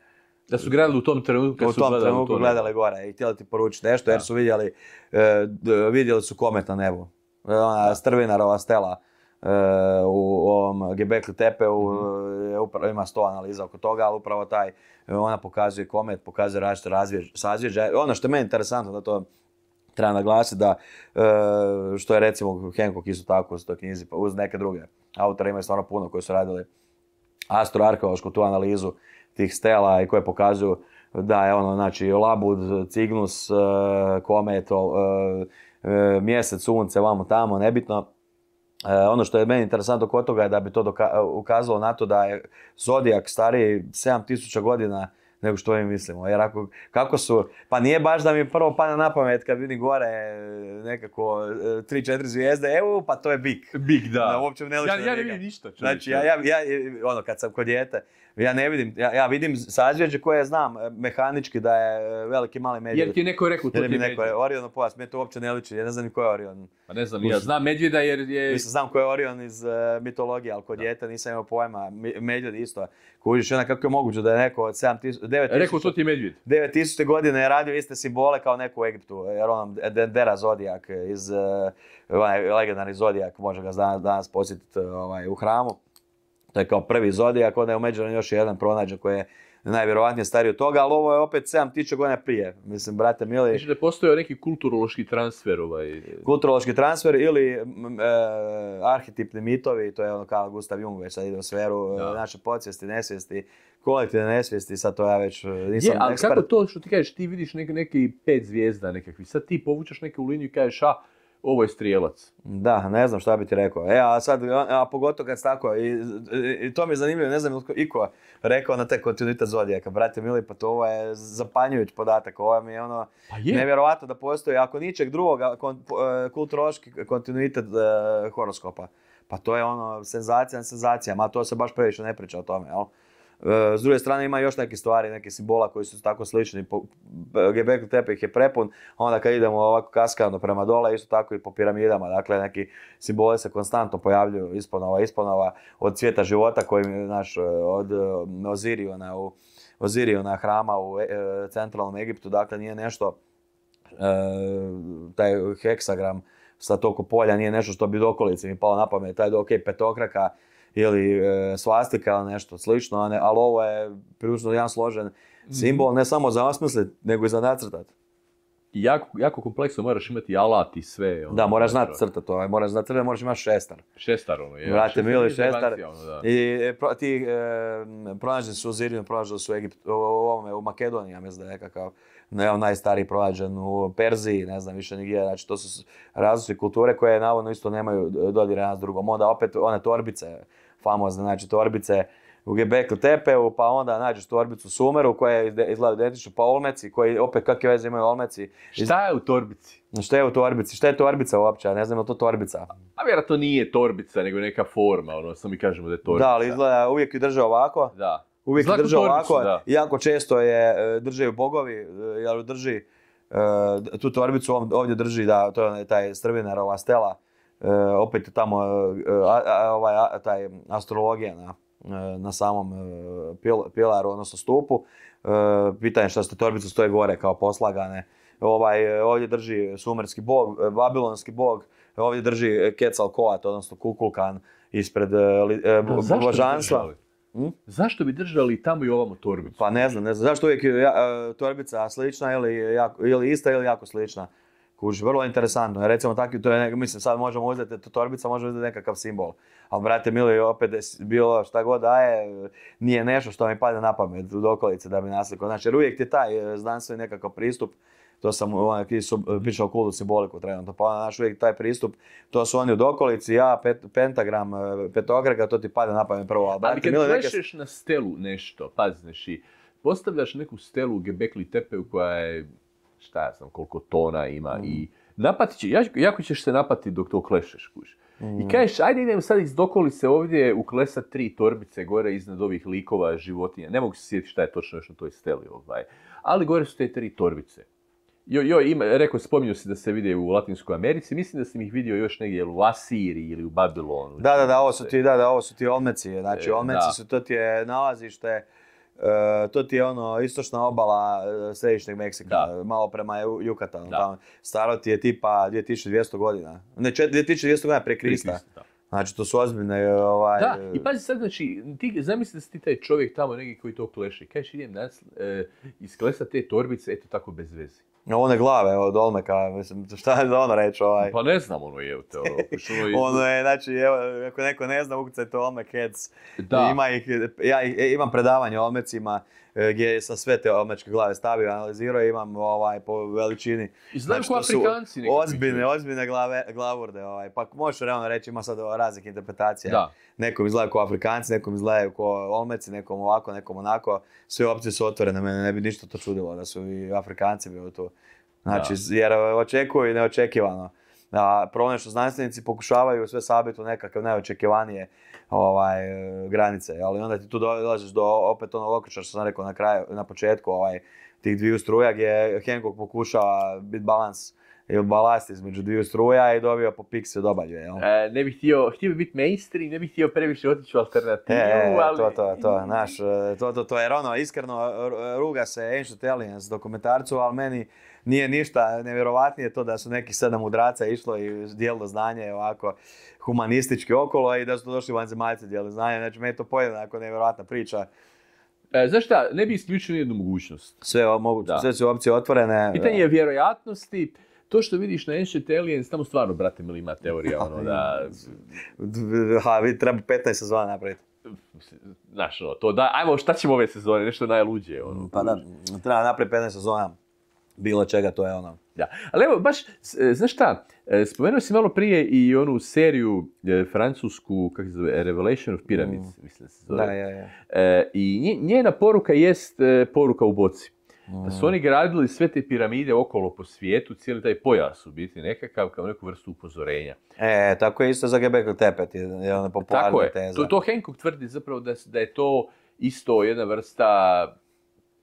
Da su gledali u tom trenutku. U tom trenutku gledali gore i htjeli ti poručiti nešto jer su vidjeli, e, vidjeli su komet na nebu. E, ona Strvinarova stela e, u ovom Gebekli Tepe mhm. upravo ima sto analiza oko toga, ali upravo taj, ona pokazuje komet, pokazuje različite sazvjeđaje. Ono što je meni interesantno da to treba naglasiti da što je recimo Hancock isto tako u toj knjizi, pa uz neke druge autore imaju stvarno puno koji su radili astroarkeološku tu analizu tih stela i koje pokazuju da je ono, znači, Labud, Cignus, e, Komet, e, e, Mjesec, Sunce, vamo tamo, nebitno. Ono što je meni interesantno kod toga je da bi to ukazalo na to da je Zodijak stariji 7000 godina nego što mi mislimo. Jer ako, kako su, pa nije baš da mi prvo pada na pamet kad vidim gore nekako 3-4 zvijezde, evo pa to je bik. Bik, da. da uopće ne ja, ja ne vidim ništa. Znači, ja, ono, kad sam kod djete, ja ne vidim, ja, ja vidim sazvjeđe koje znam e, mehanički da je e, veliki mali medvjed. Jer ti je neko rekao to ti je neko, Orion pojas, me to uopće ne liči, ja ne znam ni je Orion. Pa ne znam, ja znam medvjeda jer je... Mislim, znam koji je Orion iz e, mitologije, ali kod djeta nisam imao pojma, medvjed isto. Kužiš, onda kako je moguće da je neko od 7000... Rekao to ti je medvjed. 9000 godine je radio iste simbole kao neko u Egiptu, jer on Dera Zodijak iz... legendarni Zodijak, može ga danas posjetiti ovaj, u hramu. To je kao prvi zodijak, onda je umeđeno još jedan pronađen koji je najvjerojatnije stariji od toga, ali ovo je opet 7000 godina prije. Mislim, brate mili... Znači da je neki kulturološki transfer ovaj... Kulturološki transfer ili mm, e, arhetipni mitovi, to je ono kao Gustav Jung već sad ide u sferu e, naše podsvijesti, nesvijesti, kolektivne nesvijesti, sad to ja već e, nisam Je, ali kako to što ti kažeš, ti vidiš neke pet zvijezda nekakvi, sad ti povučaš neke u liniju i kažeš, a, ovo je strijelac. Da, ne znam šta bi ti rekao. E, a sad, a pogotovo kad tako, i, to mi je zanimljivo, ne znam ili iko rekao na te kontinuitet zodijaka. Brate mili, pa to ovo je zapanjujuć podatak, ovo mi je ono pa je. nevjerovatno da postoji, ako ničeg drugog, kon, e, kulturološki kontinuitet e, horoskopa. Pa to je ono, senzacija na senzacijama, a to se baš previše ne priča o tome, jel? E, s druge strane ima još neke stvari, neke simbola koji su tako slični. tepe tepih je prepun, onda kad idemo ovako kaskano prema dole, isto tako i po piramidama. Dakle, neki simboli se konstantno pojavljuju isponova, isponova od cvijeta života koji je, naš, e, od e, Oziriona, u, Oziriona hrama u centralnom Egiptu. Dakle, nije nešto taj heksagram sa toliko polja nije nešto što bi dokolici mi palo na pamet, taj do ok petokraka ili e, svastika ili nešto slično, ali ovo je prilično jedan složen simbol, ne samo za osmisliti, nego i za nacrtati jako, jako kompleksno, moraš imati alat i sve. Ono, da, moraš znati ono. crta to, moraš znati crta, moraš imati šestar. Šestar, ono je. šestar, Mili šestar. I e, pro, ti e, pronađeni su u Zirinu, pronađeni su u, Egipt, u, u Makedoniji, ja mislim da je nekakav ne, najstariji pronađen u Perziji, ne znam više nigdje, znači to su različite kulture koje navodno isto nemaju e, dodira s drugom. Onda opet one torbice, famozne, znači torbice, u Gebeku Tepeu, pa onda nađeš torbicu Sumeru koja izgleda identično pa Olmeci, koji opet kakve veze imaju Olmeci. Šta je u torbici? Šta je u torbici? Šta je torbica uopće? Ja ne znam je to torbica. A vjerojatno nije torbica, nego neka forma, ono, mi kažemo da je torbica. Da, ali izgleda uvijek ju drže ovako. Da. Uvijek ju drže ovako. Jako često je, e, drže ju bogovi, e, jer drži e, tu torbicu ovdje drži, da, to je taj Strvinarova stela. Opet tamo ovaj, taj astrologija, na. E, na samom e, pilaru, odnosno stupu. E, pitanje što ste torbicu stoje gore kao poslagane. Ovaj, ovdje drži sumerski bog, babilonski bog, ovdje drži koat, odnosno Kukulkan ispred božanstva. Zašto bi držali tamo i ovamo torbicu? Pa ne znam, ne znam. Zašto uvijek ja, torbica slična ili, ili ista ili jako slična? Kuž, vrlo interesantno. recimo takvi, to je, mislim, sad možemo uzeti to torbica, možemo uzeti nekakav simbol. Ali, brate, mili, opet bilo šta god daje, nije nešto što mi pada na pamet u okolice da bi naslikao. Znači, jer uvijek je taj e, znanstveni nekakav pristup, to sam ono, su, pišao kulu simboliku trenutno, pa naš uvijek taj pristup, to su oni u okolici, ja, pet, pentagram, e, petokraka, to ti pada na pamet prvo. Ali, brate, kad na stelu nešto, pazneš i postavljaš neku stelu u Gebekli u koja je šta ja znam, koliko tona ima mm. i napati će, jako ćeš se napati dok to klešeš, kuš. I mm. kažeš, ajde idem sad iz dokolice ovdje uklesati tri torbice gore iznad ovih likova životinja. Ne mogu se sjetiti šta je točno još na toj steli ovaj. Ali gore su te tri torbice. Jo, joj, ima, rekao, spominju se da se vide u Latinskoj Americi, mislim da sam ih vidio još negdje u Asiriji ili u Babilonu. Da, da, da, ovo su ti, da, da, ovo su ti olmeci, znači e, olmeci su to ti je nalazište E, to ti je ono istočna obala e, središnjeg Meksika, malo prema Jukatanu. Staro ti je tipa 2200 godina. Ne, 2200 godina prije Krista. Znači, to su ozbiljne, ovaj... Da, i pazi sad, znači, ti, zamisli da si ti taj čovjek tamo neki koji to kaj će idem nas e, te torbice, eto tako bez veze one glave od Olmeka, mislim, šta je za ono reći ovaj? Pa ne znam ono je to. ono je, znači, evo, ako neko ne zna, to Olmec Heads. Da. Ima ih, ja imam predavanje o Olmecima E, gdje sam sve te glave stavio, analizirao imam ovaj, po veličini. I znam znači, Afrikanci Ozbiljne, ozbiljne glave, glavurde. Ovaj. Pa možeš realno reći, ima sad raznih interpretacija. Nekom izgledaju ko Afrikanci, nekom izgledaju ko Olmeci, nekom ovako, nekom onako. Sve opcije su otvorene, mene ne bi ništa to čudilo da su i Afrikanci bili tu. Znači, da. jer očekuju i neočekivano. A problem što znanstvenici pokušavaju sve sabiti u nekakve najočekivanije ovaj, e, granice, ali onda ti tu dolaziš do opet ono lokača što sam rekao na kraju, na početku ovaj, tih dviju struja gdje Hancock pokušava biti balans ili balast između dviju struja i dobio po pikse dobalju, jel? E, ne bih htio, htio bi biti mainstream, ne bih htio previše otići u alternativu, e, ali... to, to, to, znaš, e, to, to, to, jer ono, iskreno, ruga se Ancient Aliens dokumentarcu, ali meni nije ništa nevjerovatnije to da su neki sedam mudraca išlo i dijelilo znanje ovako humanistički okolo i da su došli vanzemaljci dijelili znanje. Znači, meni je to ako nevjerojatna priča. Zašto? E, znaš šta, ne bi isključili jednu mogućnost. Sve, moguće, sve su opcije otvorene. Pitanje je vjerojatnosti. To što vidiš na Ancient Aliens, tamo stvarno, brate, mili, ima teorija, ono da... ha, vidi, treba 15 sezona napraviti. Znaš, ono, to da, ajmo, šta ćemo ove sezone, nešto najluđe, ono. Pa da, treba napraviti 15 sezona bilo čega, to je ono. Da. Ali evo, baš, e, znaš šta, e, spomenuo si malo prije i onu seriju e, francusku, kako se zove, Revelation of Pyramids, mm. mislim se zove. Da, ja, ja. I njena poruka jest poruka u boci. Da su mm. oni gradili sve te piramide okolo po svijetu, cijeli taj pojas u biti nekakav, kao neku vrstu upozorenja. E, tako je isto za Gebekov tepet, je ona popularna tako je. To, to Hancock tvrdi zapravo da, da je to isto jedna vrsta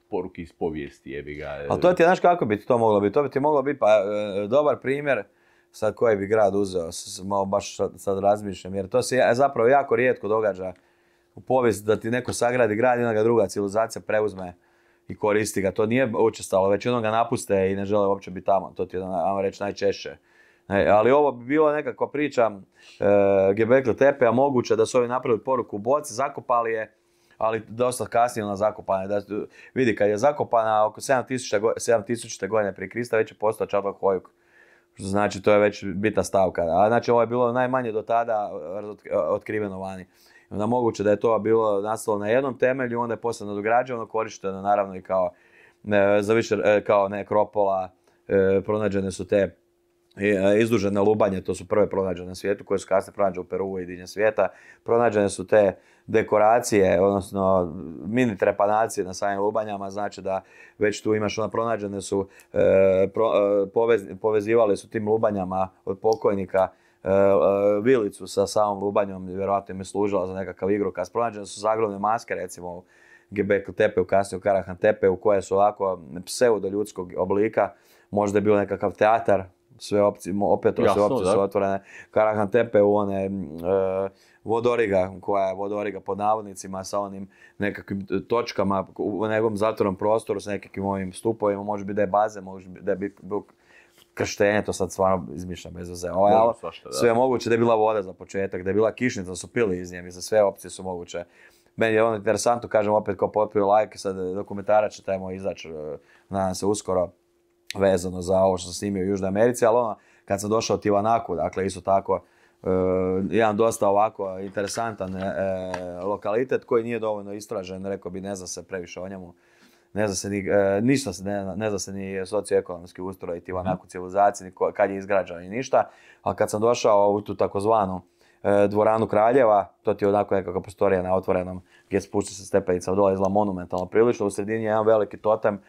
poruke iz povijesti, jebi ga. Ali to ti, znaš kako bi to moglo biti? To bi ti moglo biti, pa e, dobar primjer sad koji bi grad uzeo, malo baš sad razmišljam, jer to se zapravo jako rijetko događa u povijesti da ti neko sagradi grad i ga druga civilizacija preuzme i koristi ga. To nije učestalo, već jednom ga napuste i ne žele uopće biti tamo. To ti je, ajmo reći, najčešće. E, ali ovo bi bila nekakva priča e, Gebekle Tepe, a moguće da su ovi napravili poruku u boci, zakopali je, ali dosta kasnije na zakopane. Da, vidi, kad je zakopana oko 7000. godine prije Krista, već je postao Čadlak Hojuk. Znači, to je već bitna stavka. A znači, ovo je bilo najmanje do tada otkriveno vani. Onda moguće da je to bilo nastalo na jednom temelju, onda je poslije nadograđeno, korišteno naravno i kao, ne, za više, e, kao nekropola, e, pronađene su te E, izdužene lubanje, to su prve pronađene na svijetu, koje su kasnije pronađene u Peru i dinje svijeta. Pronađene su te dekoracije, odnosno mini trepanacije na samim lubanjama, znači da već tu imaš, ona pronađene su, e, e, povezivali su tim lubanjama od pokojnika vilicu sa samom lubanjom, vjerojatno im je služila za nekakav igrokaz. Pronađene su zagrovne maske, recimo u Gebekli Tepe, u kasnije u Karahan Tepe, u koje su ovako pseudo ljudskog oblika, možda je bio nekakav teatar, sve opcije, opet sve opcije su otvorene. Karahan Tepe u one e, Vodoriga, koja je Vodoriga pod navodnicima sa onim nekakvim točkama u nekom zatvorenom prostoru sa nekakvim ovim stupovima, može biti da je baze, može da je krštenje, to sad stvarno izmišljam bez veze. sve moguće da je bila voda za početak, da je bila kišnica, da su pili iz nje, sve opcije su moguće. Meni je ono interesantno, kažem opet, kao popio like, sad dokumentara će taj moj izaći, e, nadam se, uskoro vezano za ovo što sam snimio u Južnoj Americi, ali ono, kad sam došao Tivanaku, dakle isto tako, e, jedan dosta ovako interesantan e, lokalitet koji nije dovoljno istražen, rekao bi ne zna se previše o njemu, ne zna se ni, e, ništa se ne, ne zna se ni socioekonomski ustroj Tivanaku mhm. civilizacije, ni kad je izgrađeno i ništa, ali kad sam došao u tu takozvanu dvoranu Kraljeva, to ti je onako nekakva prostorija na otvorenom gdje spušta se stepenica dole, izla monumentalno prilično, u sredini je jedan veliki totem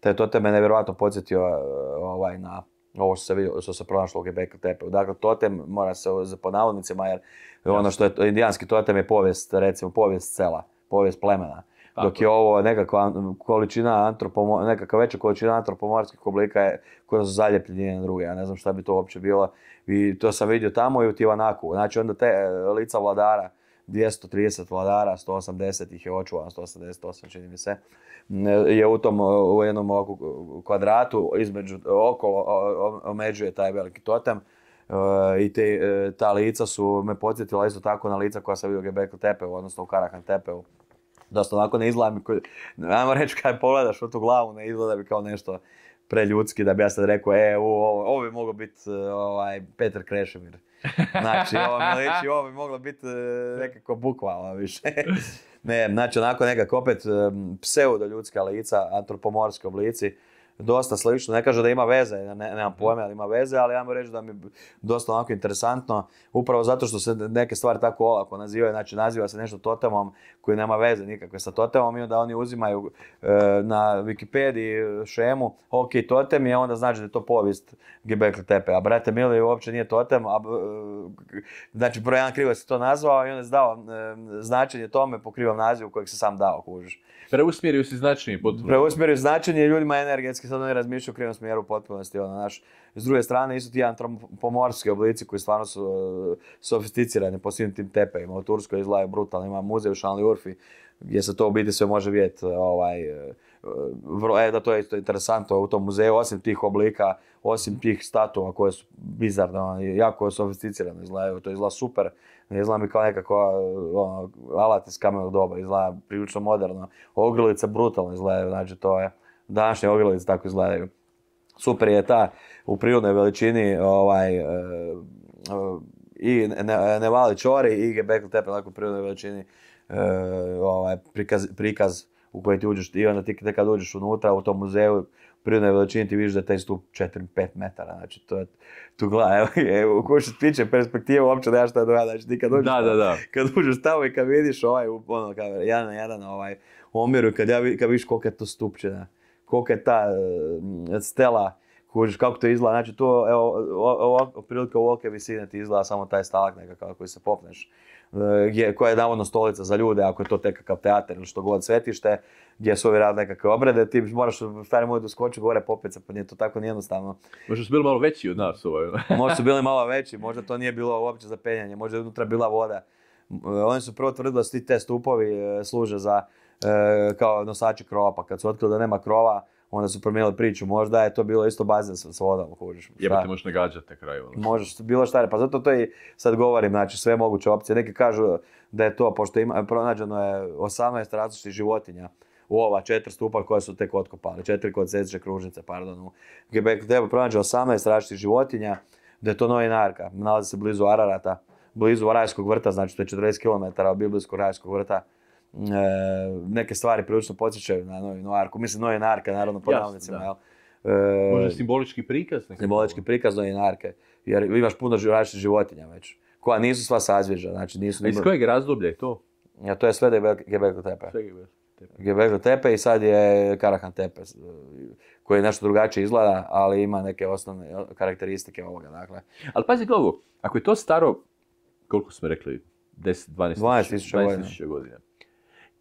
te to me nevjerojatno podsjetio e, ovaj, na ovo što se, vidio, što se pronašlo u Quebecu tepe. Dakle, totem mora se za navodnicima, jer ono što je indijanski totem je povijest, recimo povijest sela, povijest plemena. Dok je ovo nekakva količina antropomorskih, nekakva veća količina antropomorskih oblika je, koja su zaljepljeni druge. Ja ne znam šta bi to uopće bilo. I to sam vidio tamo i u Tivanaku. Znači onda te e, lica vladara 230 vladara, 180 ih je očuvano, 188 čini mi se, je u tom u jednom kvadratu između, okolo omeđuje taj veliki totem. E, i te, e, ta lica su me podsjetila isto tako na lica koja sam vidio u Gebekli Tepeu, odnosno u Karahan Tepeu. Dosta onako ne izgleda mi, ajmo reći kada pogledaš u tu glavu, ne izgleda mi kao nešto preljudski da bi ja sad rekao, e, ovo, bi mogao biti e, ovaj, Petar Krešimir Znači, ovo mi liči, ovo bi moglo biti e, nekako bukvalno više. ne, znači onako nekako opet e, pseudo ljudska lica, antropomorski oblici dosta slično, ne kažu da ima veze, ne, nemam pojma ali ima veze, ali ja mu reći da mi je dosta onako interesantno, upravo zato što se neke stvari tako olako nazivaju, znači naziva se nešto totemom koji nema veze nikakve sa totemom i onda oni uzimaju e, na Wikipediji šemu, ok, totem je, onda znači da je to povijest Gebekli Tepe, a brate Mili uopće nije totem, a, e, znači broj jedan krivo se to nazvao i onda je dao e, značenje tome po krivom nazivu kojeg se sam dao, kužiš. Preusmjerio si značenje potpuno. Preusmjerio značenje ljudima energetski, sad oni razmišljaju u krivom smjeru u potpunosti. Ono, naš. S druge strane, isto ti jedan pomorski oblici koji stvarno su e, sofisticirani po svim tim tepejima. U Turskoj izgledaju brutalno, ima muzej u Šanli Urfi gdje se to u biti sve može vidjeti. E, ovaj, e, e, da to je isto interesantno u tom muzeju, osim tih oblika, osim tih statua koje su bizarne, ono, jako sofisticirane izgledaju, to izgleda super ne izgleda mi kao nekako ono, alat iz kamenog doba, izgleda prilično moderno. Ogrlica brutalno izgledaju, znači to je, današnje ogrlice tako izgledaju. Super je ta u prirodnoj veličini ovaj, e, e, i Nevali Čori i Gebekli Tepe, u prirodnoj veličini e, ovaj, prikaz, prikaz u koji ti uđeš i onda ti kad uđeš unutra u tom muzeju prirodnoj veličini ti vidiš da je taj stup 4-5 metara, znači to je tu gleda, evo, evo kojoj što tiče perspektive uopće da ja šta doja, znači ti kad uđeš, da, da, da. kad uđeš tamo i kad vidiš ovaj, ono, kad, jedan na jedan ovaj, omjeru, kad, ja, kad vidiš koliko je to stupčina, koliko je ta uh, stela, kužiš kako to izgleda, znači to, evo, otprilike ovolike visine ti izgleda samo taj stalak nekakav koji se popneš. Eh, gdje, koja je navodno stolica za ljude, ako je to tekakav teatar ili što god svetište, gdje su ovi radili nekakve obrede, ti moraš stari moj doskoči gore popeca, pa nije to tako nijednostavno. Možda su bili malo veći od nas ovaj. možda su bili malo veći, možda to nije bilo uopće za penjanje, možda je unutra bila voda. Eh, oni su prvo tvrdili da su ti te stupovi eh, služe za kao nosači krova, pa kad su otkrili da nema krova, onda su promijenili priču, možda je to bilo isto bazen s, s vodom, kužiš. Jebate, možeš nagađati na kraju. Ono. Možeš, bilo šta, pa zato to i sad govorim, znači sve moguće opcije. Neki kažu da je to, pošto ima, pronađeno je 18 različitih životinja u ova četiri stupa koja su tek otkopali, četiri kod sjeće kružnice, pardon, u Quebecu, treba pronađe 18 različitih životinja, da je to Narka. nalazi se blizu Ararata, blizu Rajskog vrta, znači to je 40 km od biblijskog vrta, E, neke stvari prilično podsjećaju na Noarku. Mislim, novinarka, naravno, po navnicima, jel? E, Možda simbolički prikaz? Simbolički prikaz novinarke, jer imaš puno različitih životinja već, koja nisu sva sazvježa, znači nisu... A iz kojeg razdoblja je to? Ja, to je sve Gebeko Tepe. Gebeko Tepe i sad je Karahan Tepe, koji nešto drugačije izgleda, ali ima neke osnovne karakteristike ovoga, dakle. Ali pazite, ovo, ako je to staro, koliko smo rekli, 10, 12 tisuća godina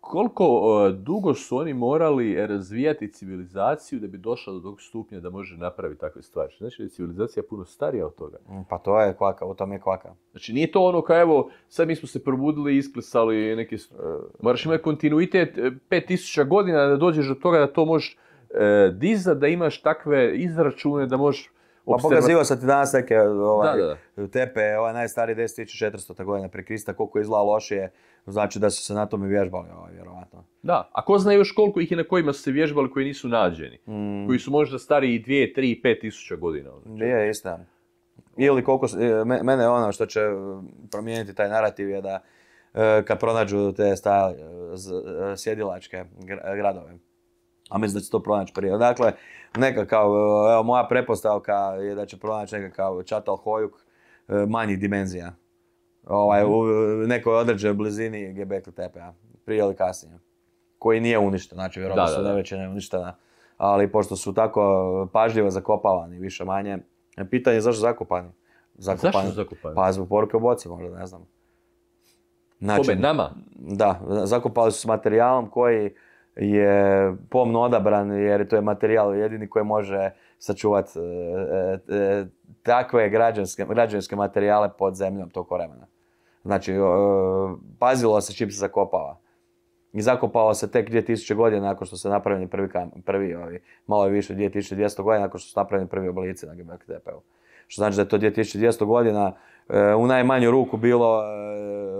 koliko e, dugo su oni morali razvijati civilizaciju da bi došla do tog stupnja da može napraviti takve stvari. Znači da je civilizacija puno starija od toga. Mm, pa to je kvaka, u tome je kvaka. Znači nije to ono kao evo, sad mi smo se probudili i isklesali neke... E, moraš imati kontinuitet 5000 e, godina da dođeš do toga da to možeš dizati, da imaš takve izračune, da možeš pa pokazivao sam ti danas neke ovaj, tepe, ovaj najstariji 10.400. godina pre Krista, koliko je izgleda lošije, znači da su se na tome vježbali, ovaj, vjerovatno. Da, a ko zna još koliko ih je na kojima su se vježbali koji nisu nađeni, mm. koji su možda stariji dvije, tri, pet tisuća godina. Znači. Je, isto. Ili koliko, mene ono što će e, promijeniti taj narativ je da e, kad pronađu te stale e, sjedilačke gradove a mislim da će to pronaći prije. Dakle, nekakav, evo, moja prepostavka je da će pronaći nekakav Čatal Hojuk e, manjih dimenzija. Ovaj, mhm. u nekoj određenoj blizini Gebekli Tepe, prije ili kasnije. Koji nije uništen, znači vjerojatno su da, da. je uništena. Ali pošto su tako pažljivo zakopavani, više manje, pitanje je zašto zakopani? zakopani. Zašto zakopani? Pa zbog poruke boci možda, ne znam. Znači, nama? Da, zakopali su s materijalom koji je pomno odabran jer to je materijal jedini koji može sačuvati e, e, e, takve građanske, građanske materijale pod zemljom tog vremena. Znači, pazilo se čim se zakopava. I zakopao se tek 2000 godina nakon što su napravljeni prvi, kam, prvi ovi, malo više 2200 godina nakon što su napravljeni prvi oblici na GBKTP-u. Što znači da je to 2200 godina u najmanju ruku bilo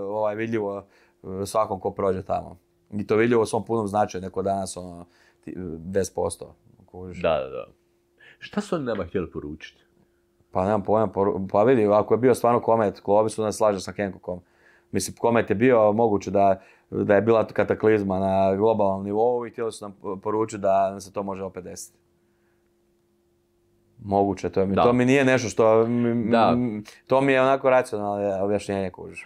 ovaj, vidljivo svakom ko prođe tamo. I to vidljivo u svom punom značaju, neko danas ono, posto Kužiš. Da, da, da. Šta su oni nama htjeli poručiti? Pa nemam pojma, poru... pa vidi, ako je bio stvarno komet, Klovis su nas slaže sa Hancockom. Mislim, komet je bio moguće da, da je bila kataklizma na globalnom nivou i htjeli su nam poručiti da nam se to može opet desiti. Moguće, to mi, to mi nije nešto što... Mi, To mi je onako racionalno objašnjenje, kužiš.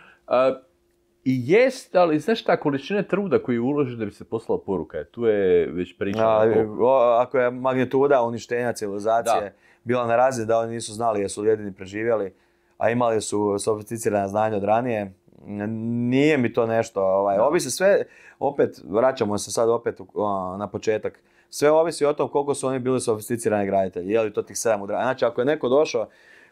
I jest, ali znaš ta količina truda koji uloži da bi se poslala poruka, e, tu je već priča. ako je magnituda uništenja civilizacije bila na razini da oni nisu znali jesu li jedini preživjeli, a imali su sofisticirana znanja od ranije, nije mi to nešto. Ovaj, se sve, opet, vraćamo se sad opet na početak, sve ovisi o tom koliko su oni bili sofisticirani graditelji, je li to tih sedam udra... Znači, ako je neko došao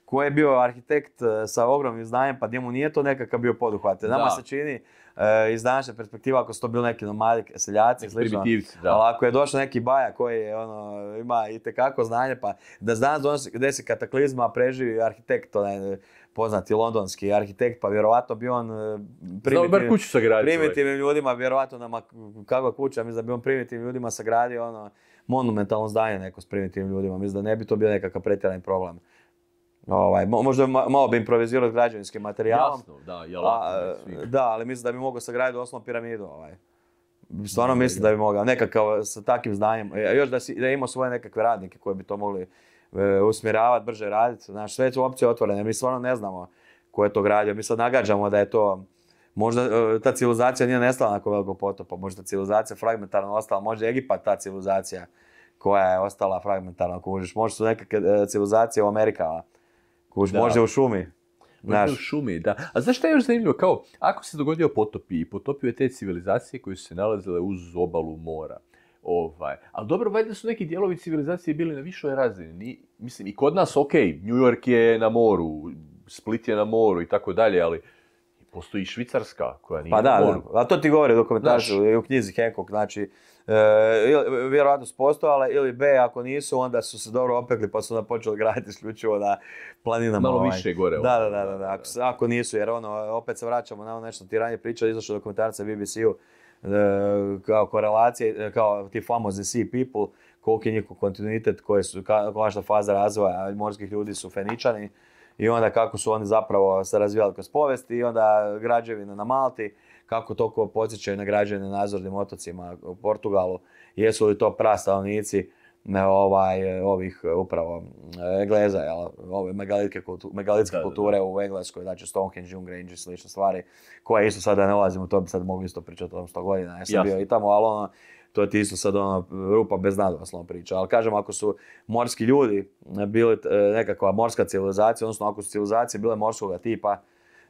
koji je bio arhitekt e, sa ogromnim znanjem, pa gdje nije to nekakav bio poduhvat. Nama se čini e, iz današnje perspektiva ako su to bili neki nomadi, seljaci, slično, ali ako je došao neki baja koji ono, ima i tekako znanje, pa da danas donosi, gdje se kataklizma preživi arhitekt, onaj, poznati londonski arhitekt, pa vjerovatno bi on e, primitiv, ljudima, vjerovatno nama kakva kuća, mislim da bi on primitivnim ljudima sagradio ono monumentalno zdanje neko s primitivnim ljudima, mislim da ne bi to bio nekakav pretjerani problem. Ovaj, možda malo bi improvizirao građevinskim materijalom. Jasno, da, jel, a, da, ali mislim da bi mogao sagraditi osnovnu piramidu. Ovaj. Stvarno mislim da bi mogao. Nekakav sa takvim znanjem. E, još da, si, da imao svoje nekakve radnike koji bi to mogli e, usmjeravati, brže raditi. Znaš, sve su opcije otvorene. Mi stvarno ne znamo ko je to gradio. Mi sad nagađamo da je to... Možda e, ta civilizacija nije nestala nakon velikog potopa. Možda civilizacija fragmentarno ostala. Možda je Egipat ta civilizacija koja je ostala fragmentarno kužiš. Možda su nekakve civilizacije u Amerikama Už da. možda u šumi. Možda u šumi, da. A znaš šta je još zanimljivo? Kao, ako se dogodio potopi i potopio je te civilizacije koje su se nalazile uz obalu mora, Ovaj. Ali dobro, valjda su neki dijelovi civilizacije bili na višoj razini. mislim, i kod nas, ok, New York je na moru, Split je na moru i tako dalje, ali postoji Švicarska koja nije pa na moru. Pa da, a to ti govori u u knjizi Hancock, znači, E, vjerojatno su ili B, ako nisu, onda su se dobro opekli pa su onda počeli graditi isključivo na planinama. Malo ovaj. više gore. Da, ono, da, da, da, Ako, ako, nisu, jer ono, opet se vraćamo na ono nešto ti ranije pričao, izašao dokumentarca BBC-u, e, kao korelacije, e, kao ti famozni sea people, koliki je njihov kontinuitet, koje su, konačna faza razvoja morskih ljudi su feničani i onda kako su oni zapravo se razvijali kroz povesti i onda građevine na Malti kako toliko podsjećaju na građane na otocima u Portugalu, jesu li to prastavnici ovaj, ovih upravo Engleza, jel, ove megalitke kultu, megalitske kulture da. u Engleskoj, znači Stonehenge, Grange i slične stvari, koje isto sada ne u to bi sad mogli isto pričati o tom 100 godina, ja sam bio i tamo, ali ono, to ti isto sad ono, rupa bez nadvaslom priča, ali kažem, ako su morski ljudi bili e, nekakva morska civilizacija, odnosno ako su civilizacije bile morskog tipa,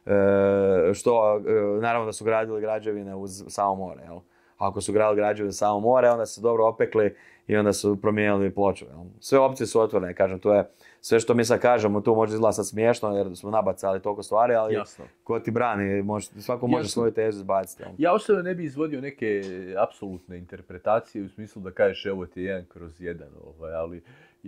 E, što e, naravno da su gradili građevine uz samo more, jel? Ako su gradili građevine samo more, onda se dobro opekli i onda su promijenili ploču. Jel? Sve opcije su otvorene, kažem, to je sve što mi sad kažemo, tu može izgleda smiješno jer smo nabacali toliko stvari, ali Jasno. ko ti brani, svako može Jasno. svoju tezu izbaciti. Jel? Ja osobno ne bi izvodio neke apsolutne interpretacije u smislu da kažeš evo ti jedan kroz jedan, ovaj, ali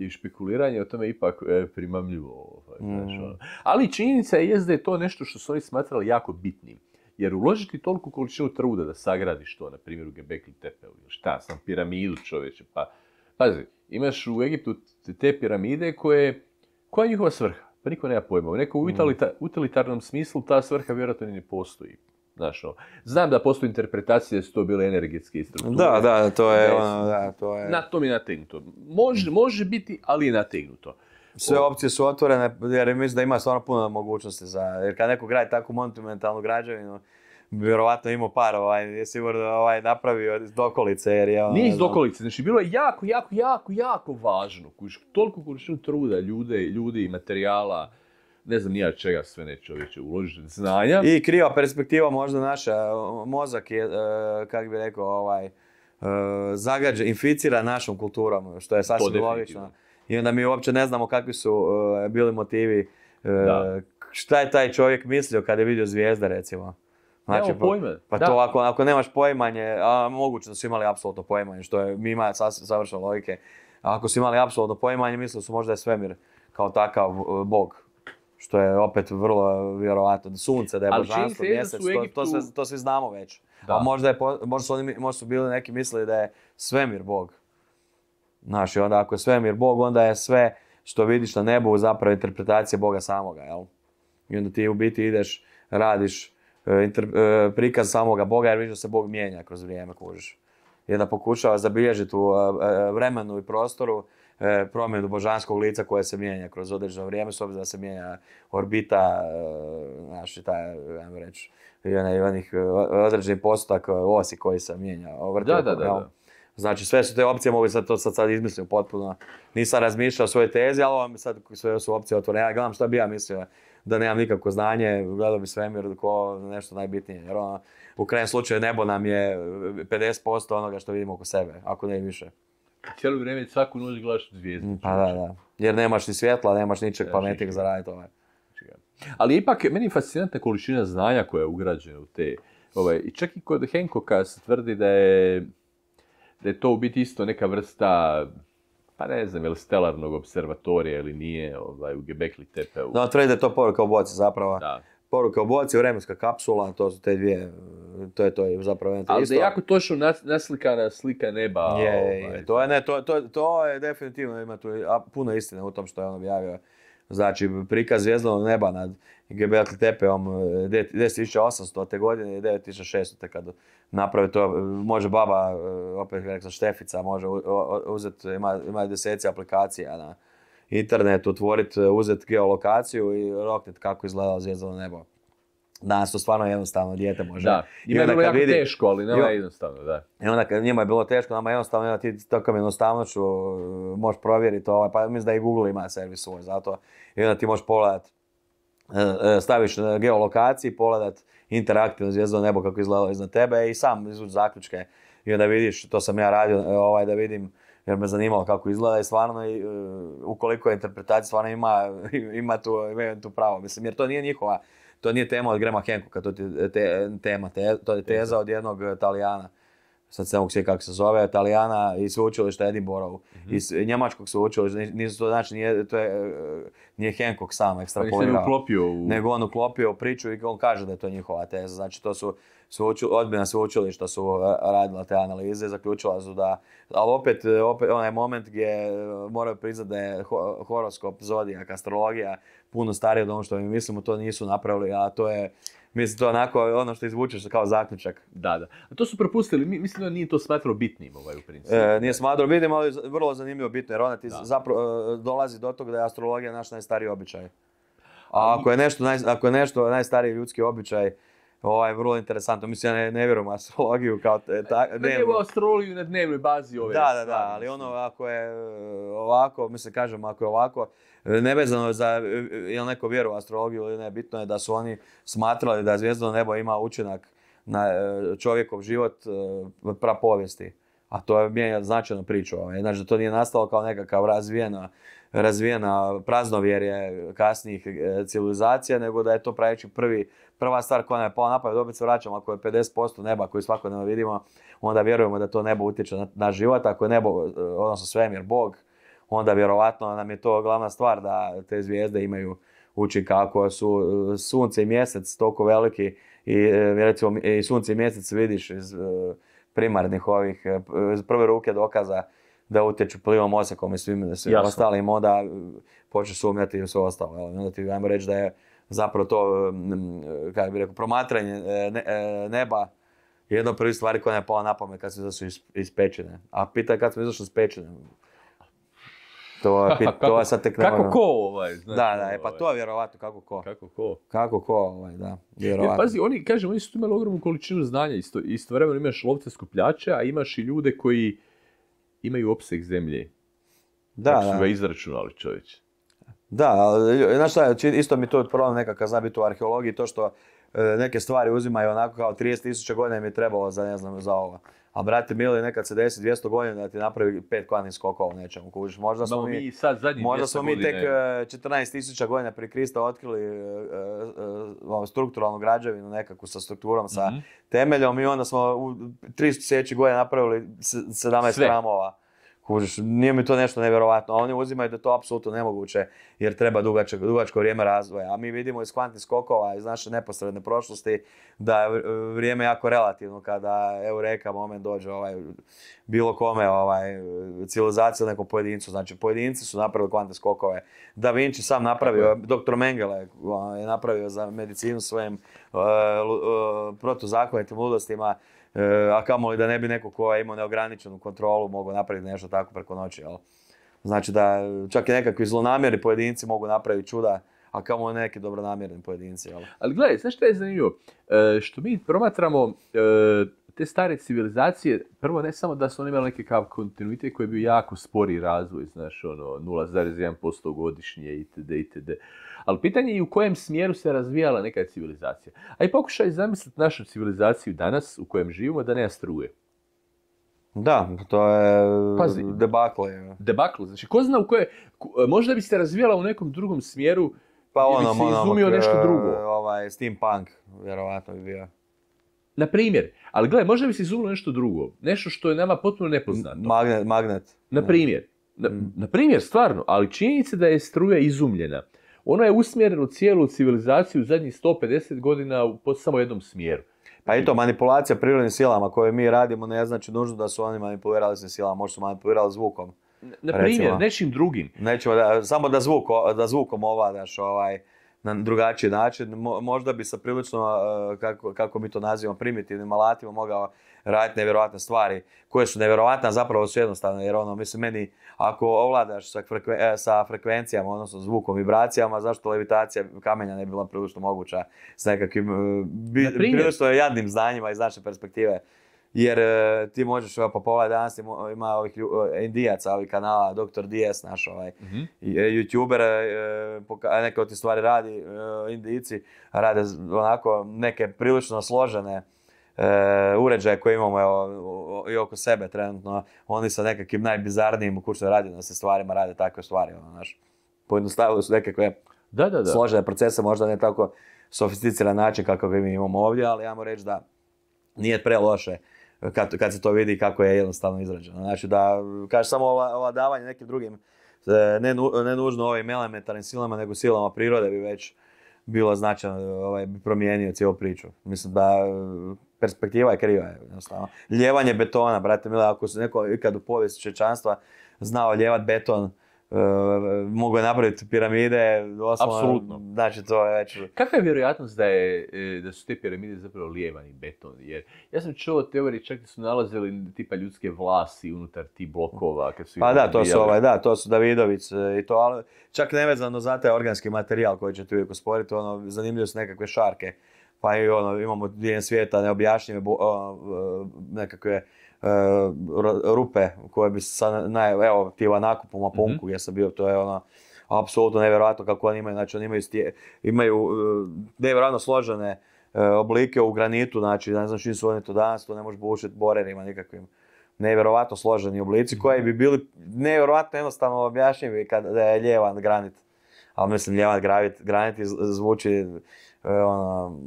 i špekuliranje o tome ipak e, primamljivo. Ovaj, mm. ono. Ali činjenica je da je to nešto što su oni smatrali jako bitnim. Jer uložiti toliko količinu truda da sagradiš to, na primjer u Gebekli ili šta sam, piramidu čovječe, pa... Pazi, imaš u Egiptu te piramide koje... Koja je njihova svrha? Pa niko nema pojma. U nekom mm. utilitarnom smislu ta svrha vjerojatno ne postoji. Znaš, ono. Znam da postoje interpretacije da su to bile energetske strukture. Da, da, to je ono, da, to je... Na mi je nategnuto. Može, mm. biti, ali i nategnuto. Sve opcije su otvorene, jer mislim da ima stvarno puno mogućnosti za... Jer kad neko gradi takvu monumentalnu građevinu, vjerovatno ima par, ovaj, je sigurno ovaj, napravio iz dokolice. Jer je, ono, Nije iz dokolice, znači bilo je jako, jako, jako, jako važno. Kuš, toliko količinu truda ljude, ljudi i materijala, ne znam nija čega sve ne čovječe uložiti znanja. I kriva perspektiva možda naša, mozak je, e, kak bi rekao, ovaj, e, zagađa, inficira našom kulturom, što je sasvim logično. I onda mi uopće ne znamo kakvi su e, bili motivi, šta je taj čovjek mislio kad je vidio zvijezda recimo. Znači, Pa, pa to ako, ako nemaš poimanje, a moguće da su imali apsolutno poimanje, što je, mi ima savršene logike. ako su imali apsolutno pojmanje, mislili su možda je svemir kao takav bog što je opet vrlo vjerovatno, sunce, da je božanstvo, mjesec, to, to, sve, to svi znamo već. Da. A možda, je, možda, su oni, možda su bili neki mislili da je svemir Bog. Znaš, i onda ako je svemir Bog, onda je sve što vidiš na nebu zapravo interpretacija Boga samoga, jel? I onda ti u biti ideš, radiš e, e, prikaz samoga Boga jer vidiš da se Bog mijenja kroz vrijeme, kužiš. I onda pokušava zabilježiti u e, vremenu i prostoru E, promjenu božanskog lica koje se mijenja kroz određeno vrijeme, s obzirom da se mijenja orbita, e, znaš, taj, ajmo reći, i onaj, onih e, određeni postotak osi koji se mijenja. da, da, da, Znači, sve su te opcije, mogu sad to sad, sad izmislim potpuno. Nisam razmišljao o svojoj tezi, ali ovo sad sve su opcije otvorene. Ja gledam što bi ja mislio da nemam nikakvo znanje, gledao bi svemir ko nešto najbitnije. Jer ono, u krajem slučaju nebo nam je 50% onoga što vidimo oko sebe, ako ne i više. Cijelo vrijeme svaku noć gledaš zvijezdu. Mm, pa da, da. Jer nemaš ni svjetla, nemaš ničeg ja, za raditi ovaj. Ono. Ali ipak, meni je fascinantna količina znanja koja je ugrađena u te... Ovaj, I čak i kod Henkoka se tvrdi da je, da to u biti isto neka vrsta pa ne znam, ili stelarnog observatorija ili nije, ovaj, u Gebekli Tepeu. No, tvrdi da je to poruka u boci zapravo. Da. Poruka obojac vremenska kapsula, to su te dvije, to je to je zapravo jedna Ali da je jako točno naslikana slika neba. Ovaj, je, to je, ne, to, to, to je definitivno, ima tu a, puno istine u tom što je on objavio. Znači, prikaz zvijezdanog neba nad e, deset Tepeom te godine i 9600. kad napravi to, može baba, e, opet rekao Štefica, može uzeti, ima, ima deseci aplikacija na, internet, otvoriti, e, uzet geolokaciju i roknet kako izgleda zvijezdano nebo. Danas to stvarno jednostavno dijete može. Da, I je bilo jako teško, ali ne jednostavno, da. I onda kad njima je bilo teško, nama je jednostavno, onda ti jednostavno jednostavnoću e, možeš provjeriti ovaj, pa mislim da i Google ima servis svoj zato... I onda ti možeš pogledat, e, staviš na geolokaciji, pogledat interaktivno zvijezdano nebo kako izgledalo iznad tebe i sam izvući zaključke. I onda vidiš, to sam ja radio, ovaj, da vidim jer me zanimalo kako izgleda i stvarno e, ukoliko je interpretacija stvarno ima, ima tu, tu pravo. Mislim, jer to nije njihova, to nije tema od Grema Henkuka, to je te, tema, te, to je teza od jednog Talijana sad se ovog kako se zove, Talijana i sveučilišta Edinborough, mhm. iz e, njemačkog sveučilišta, nisu to znači, nije, to je, e, nije Hancock sam pa ekstrapolirao. uklopio u... Nego on uklopio priču i on kaže da je to njihova teza, znači to su sveučilišta su e, radila te analize, zaključila su da, ali opet, opet onaj moment gdje moraju priznati da je horoskop, zodijak, astrologija puno starije od ono što mi mislimo, to nisu napravili, a to je Mislim, to onako ono što izvučeš kao zaključak. Da, da. A to su propustili, mislim da nije to smatrao bitnim ovaj u principu. E, nije smatrao bitnim, ali vrlo zanimljivo bitno, jer ona ti zapravo e, dolazi do toga da je astrologija naš najstariji običaj. A ako je nešto, naj, ako je nešto najstariji ljudski običaj, ovaj, vrlo interesantno. Mislim, ja ne, ne vjerujem astrologiju kao te, astrologiju na dnevnoj bazi ove. Da, da, da, ali ono, ako je e, ovako, mislim, kažem, ako je ovako, nevezano za jel neko vjeruje u astrologiju ili ne, bitno je da su oni smatrali da zvijezdo nebo ima učinak na e, čovjekov život e, povijesti. A to je mijenja značajno priču. Znači da to nije nastalo kao nekakav razvijena, razvijena praznovjerje kasnijih e, civilizacija, nego da je to praveći prvi, prva stvar koja nam je pala napad opet se vraćamo, ako je 50% neba koji svakodnevno vidimo, onda vjerujemo da to nebo utječe na, na život, ako je nebo, odnosno svemir, Bog, onda vjerovatno nam je to glavna stvar da te zvijezde imaju učinka. kako su e, sunce i mjesec toliko veliki i e, recimo i sunce i mjesec vidiš iz e, primarnih ovih iz prve ruke dokaza da utječu plivom osekom i svim, svim ostalim, onda počneš sumnjati i sve ostalo. Jel? Onda ti ajmo reći da je zapravo to, kako bi rekao, promatranje neba jedna od prvih stvari koja je pala na pamet kad su izašli iz, A pita kad smo izašli iz pečine. To kako, to je Kako ko ovaj? Znači, da, da, e, pa ovaj. to je vjerovatno kako ko. Kako ko? Kako ko ovaj, da, vjerovatno. pazi, oni, kažem, oni su tu imali ogromnu količinu znanja. Isto, istovremeno imaš lovce skupljače, a imaš i ljude koji imaju opseg zemlje. Da, Kako su ga izračunali čovječe. Da, znaš šta, isto mi to problem nekakav zna biti u arheologiji, to što e, neke stvari uzimaju onako kao 30.000 godina mi je trebalo za, ne znam, za ovo. A brate, mili, nekad se desi 200 godina da ti napravi pet kvantnih skokova u nečemu, kužiš. Možda smo mi, možda smo mi tek 14.000 e, godina prije Krista otkrili uh, strukturalnu građevinu nekakvu sa strukturom, sa mhm. temeljom i onda smo u 300 godina napravili 17 Sve. Kužiš, nije mi to nešto nevjerojatno, oni uzimaju da to apsolutno nemoguće jer treba dugačko, dugačko vrijeme razvoja. A mi vidimo iz kvantnih skokova, iz naše neposredne prošlosti, da je vrijeme jako relativno kada, evo moment dođe ovaj, bilo kome, ovaj, civilizacija nekom pojedincu. Znači, pojedinci su napravili kvantne skokove. Da Vinci sam napravio, doktor Mengele ovaj, je napravio za medicinu svojim uh, eh, uh, eh, protuzakonitim ludostima. E, a li da ne bi neko ko je imao neograničenu kontrolu mogao napraviti nešto tako preko noći. Jel? Znači da čak i nekakvi zlonamjerni pojedinci mogu napraviti čuda, a kamo neki dobronamjerni pojedinci. Jel? Ali gledaj, znaš što je zanimljivo? E, što mi promatramo e, te stare civilizacije, prvo ne samo da su oni imali nekakav kontinuite koji je bio jako spori razvoj, znaš, ono, 0,1% godišnje, itd., itd ali pitanje je i u kojem smjeru se razvijala neka civilizacija. A i pokušaj zamisliti našu civilizaciju danas u kojem živimo da nema struje. Da, to je Pazi, debakle. znači ko zna u koje, e, možda bi se razvijala u nekom drugom smjeru pa ono, bi se ono, izumio nešto drugo. E, ovaj, steampunk, vjerovatno bi bio. Na primjer, ali gledaj, možda bi se izumilo nešto drugo, nešto što je nama potpuno nepoznato. Magnet, magnet. Na primjer, na, mm. na primjer, stvarno, ali činjenica da je struja izumljena ono je usmjereno cijelu civilizaciju u zadnjih 150 godina u samo jednom smjeru. Pa i to, manipulacija prirodnim silama koje mi radimo ne znači nužno da su oni manipulirali s silama, možda su manipulirali zvukom. Na primjer, nečim drugim. Nećemo, samo da, da zvukom ovadaš ovaj, na drugačiji način. Možda bi sa prilično, eh, kako, kako mi to nazivamo, primitivnim alatima mogao raditi nevjerojatne stvari koje su nevjerojatne, zapravo su jednostavne jer ono, mislim, meni ako ovladaš e, sa, frekvencijama, odnosno zvukom, vibracijama, zašto levitacija kamenja ne bi bila prilično moguća s nekakvim e, prilično jadnim znanjima iz naše perspektive. Jer e, ti možeš, pa pola danas ima ovih indijaca, ovih kanala, Dr. DS naš ovaj, mhm. youtuber, neke od ti stvari radi, indijici rade onako neke prilično složene E, uređaje koje imamo i oko sebe trenutno, oni sa nekakvim najbizarnijim u kućnoj da se stvarima, rade takve stvari, ono, znaš. Pojednostavili su nekakve složene procese, možda ne tako sofisticiran način kako ga mi imamo ovdje, ali ja mu reći da nije preloše kad, kad se to vidi kako je jednostavno izrađeno. Znači da, kaže samo davanje nekim drugim, e, ne, nužno ovim elementarnim silama, nego silama prirode bi već bilo značajno, ovaj, promijenio cijelu priču. Mislim da perspektiva je kriva. Jednostavno. Ljevanje betona, brate mila, ako se neko ikad u povijesti čečanstva znao ljevat beton, e, mogu je napraviti piramide, doslovno, Absolutno. znači to je već... Kakva je vjerojatnost da, je, e, da su te piramide zapravo lijevani beton? Jer ja sam čuo teorije čak da su nalazili tipa ljudske vlasi unutar ti blokova. Kad su pa da, to su, ovaj, da, to su Davidovic e, i to, ali čak nevezano, taj organski materijal koji ćete uvijek usporiti, ono, zanimljivo su nekakve šarke pa i ono, imamo diljem svijeta neobjašnjive nekakve e, rupe koje bi sa, naj, evo ti Vanaku po Maponku mm-hmm. gdje sam bio, to je ono... apsolutno nevjerojatno kako oni imaju, znači oni imaju, stije, imaju e, nevjerojatno složene e, oblike u granitu, znači ne znam čim su oni to danas, to ne možeš bušiti borerima nikakvim nevjerovatno složeni oblici mhm. koji bi bili nevjerovatno jednostavno objašnjivi kada je ljevan granit. Ali mislim, ljevan granit, granit zvuči E, ono,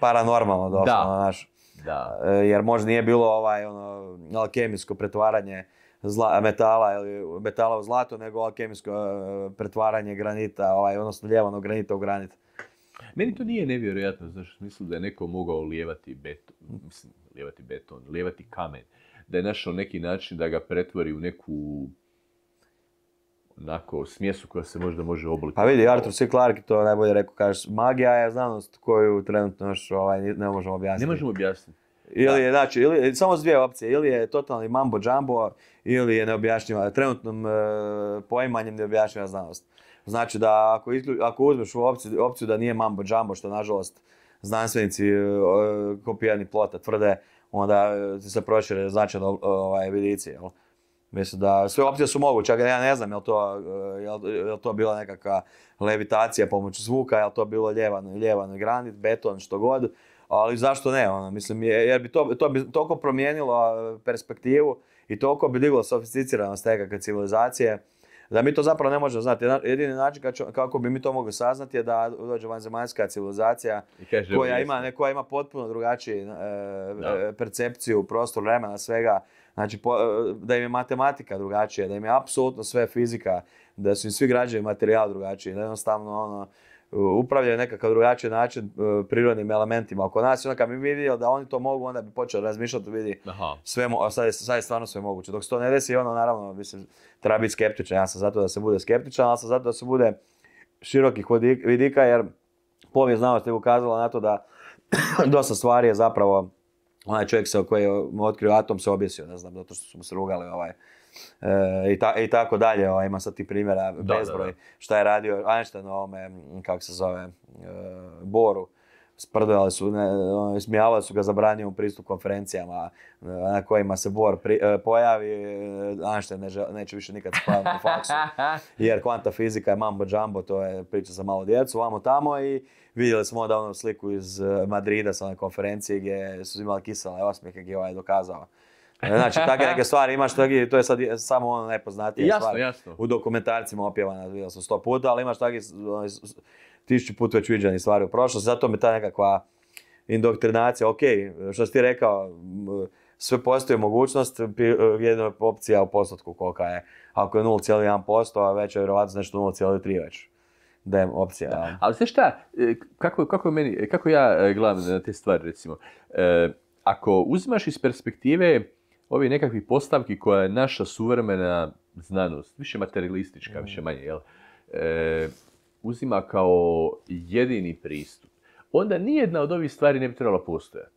paranormalno došlo, da. da. E, jer možda nije bilo ovaj, ono, alkemijsko pretvaranje zla, metala, ili metala u zlato, nego alkemijsko e, pretvaranje granita, ovaj, odnosno ljevano granita u granit. Meni to nije nevjerojatno, znaš, mislim da je neko mogao lijevati beton, mislim, lijevati beton, lijevati kamen. Da je našao neki način da ga pretvori u neku onako smjesu koja se možda može oblikovati. Pa vidi, Arthur C. Clarke to najbolje rekao, kažeš, magija je znanost koju trenutno još ovaj, ne možemo objasniti. Ne možemo objasniti. Ili je, znači, ili, samo s dvije opcije, ili je totalni mambo jumbo, ili je neobjašnjiva, trenutnom e, poimanjem neobjašnjiva znanost. Znači da ako, ako uzmeš u opciju, opciju da nije mambo jumbo, što nažalost znanstvenici e, kopijani plota tvrde, onda e, se prošire značajno ovaj, vidici, jel? Mislim da sve opcije su moguće, ja ne znam je li to, e, je li to bila nekakva levitacija pomoću zvuka, je li to bilo ljevan, ljevan granit, beton, što god, ali zašto ne, ono, mislim, jer bi to, to bi toliko promijenilo perspektivu i toliko bi diglo sofisticiranost nekakve civilizacije, da mi to zapravo ne možemo znati. Jedini način kako bi mi to mogli saznati je da dođe vanzemaljska civilizacija koja ima, ima potpuno drugačiju e, percepciju, prostor, vremena, svega, Znači, eh, da im je matematika drugačija, da im je apsolutno sve fizika, da su im svi građani materijal drugačiji, da jednostavno ono, upravljaju nekakav drugačiji način eh, prirodnim elementima oko nas. I onda kad bi vidio da oni to mogu, onda bi počeo razmišljati, vidi, sve mo- sad, je, sad je stvarno sve moguće. Dok se to ne desi, ono naravno, mislim, treba biti skeptičan. Ja sam zato da se bude skeptičan, ali sam zato da se bude širokih vidika, jer povijest znanosti je ukazala na to da dosta stvari je zapravo onaj čovjek se koji je otkrio atom se objesio, ne znam, zato što su mu se rugali ovaj, e, i, ta, i, tako dalje, ovaj, ima sad ti primjera bezbroj, šta je radio Einstein ovome, kako se zove, e, Boru, sprdali su, ono, smijavali su ga zabranio pristup konferencijama e, na kojima se Bor e, pojavi, Einstein neće više nikad spavati u faksu, jer kvanta fizika je mambo jumbo, to je priča za malo djecu, vamo tamo i vidjeli smo onda onu sliku iz e, Madrida sa one konferencije gdje su imali kisele osmijehe gdje ovaj dokazao. Znači, takve neke stvari imaš, to je sad samo ono najpoznatije stvari. U dokumentarcima opjevana, vidjela sam sto puta, ali imaš takve ono, Tisuću put već viđeni stvari u prošlosti, zato me ta nekakva indoktrinacija, ok, što si ti rekao, sve postoji mogućnost, jedna opcija u postotku kolika je. Ako je 0,1%, a već je vjerovatno nešto 0,3 već da je opcija. Ali sve šta, e, kako, kako, meni, e, kako ja e, gledam na te stvari recimo, ako uzimaš iz perspektive ovih nekakvih postavki koja je naša suvremena znanost, više materialistička, mhm. više manje, jel? uzima kao jedini pristup, onda nijedna od ovih stvari ne bi trebala postojati.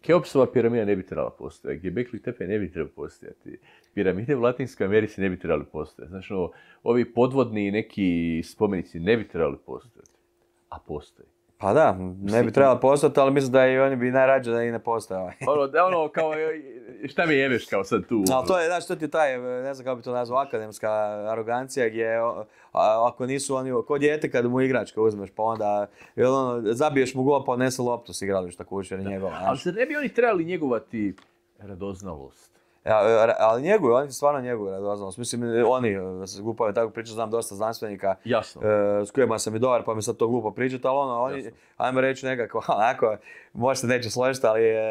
Keopsova piramida ne bi trebala postojati, gdje Tepe ne bi trebali postojati, piramide u Latinskoj Americi ne bi trebali postojati, znači ono, ovi podvodni neki spomenici ne bi trebali postojati, a postoje. Pa da, ne bi trebalo postati, ali mislim da i oni bi najrađe da i ne postoje. Ovaj. Ono, ono, kao, e, šta mi jebeš kao sad tu? No, to ono? je, znaš, to ti taj, ne znam kako bi to nazvao, akademska arogancija gdje ako nisu oni, ko djete kad mu igračka uzmeš, pa onda, ono, zabiješ mu gol, pa odnese loptu s igrališta kuće ili njegova. Ali se ne bi oni trebali njegovati radoznalost? E, ali njeguju, oni stvarno njeguju razlaznost. Mislim, oni, da se glupo tako priča, znam dosta znanstvenika e, s kojima sam i dobar, pa mi sad to glupo pričati, ali ono, oni, ajmo reći nekako, onako, možda se neće složiti, ali je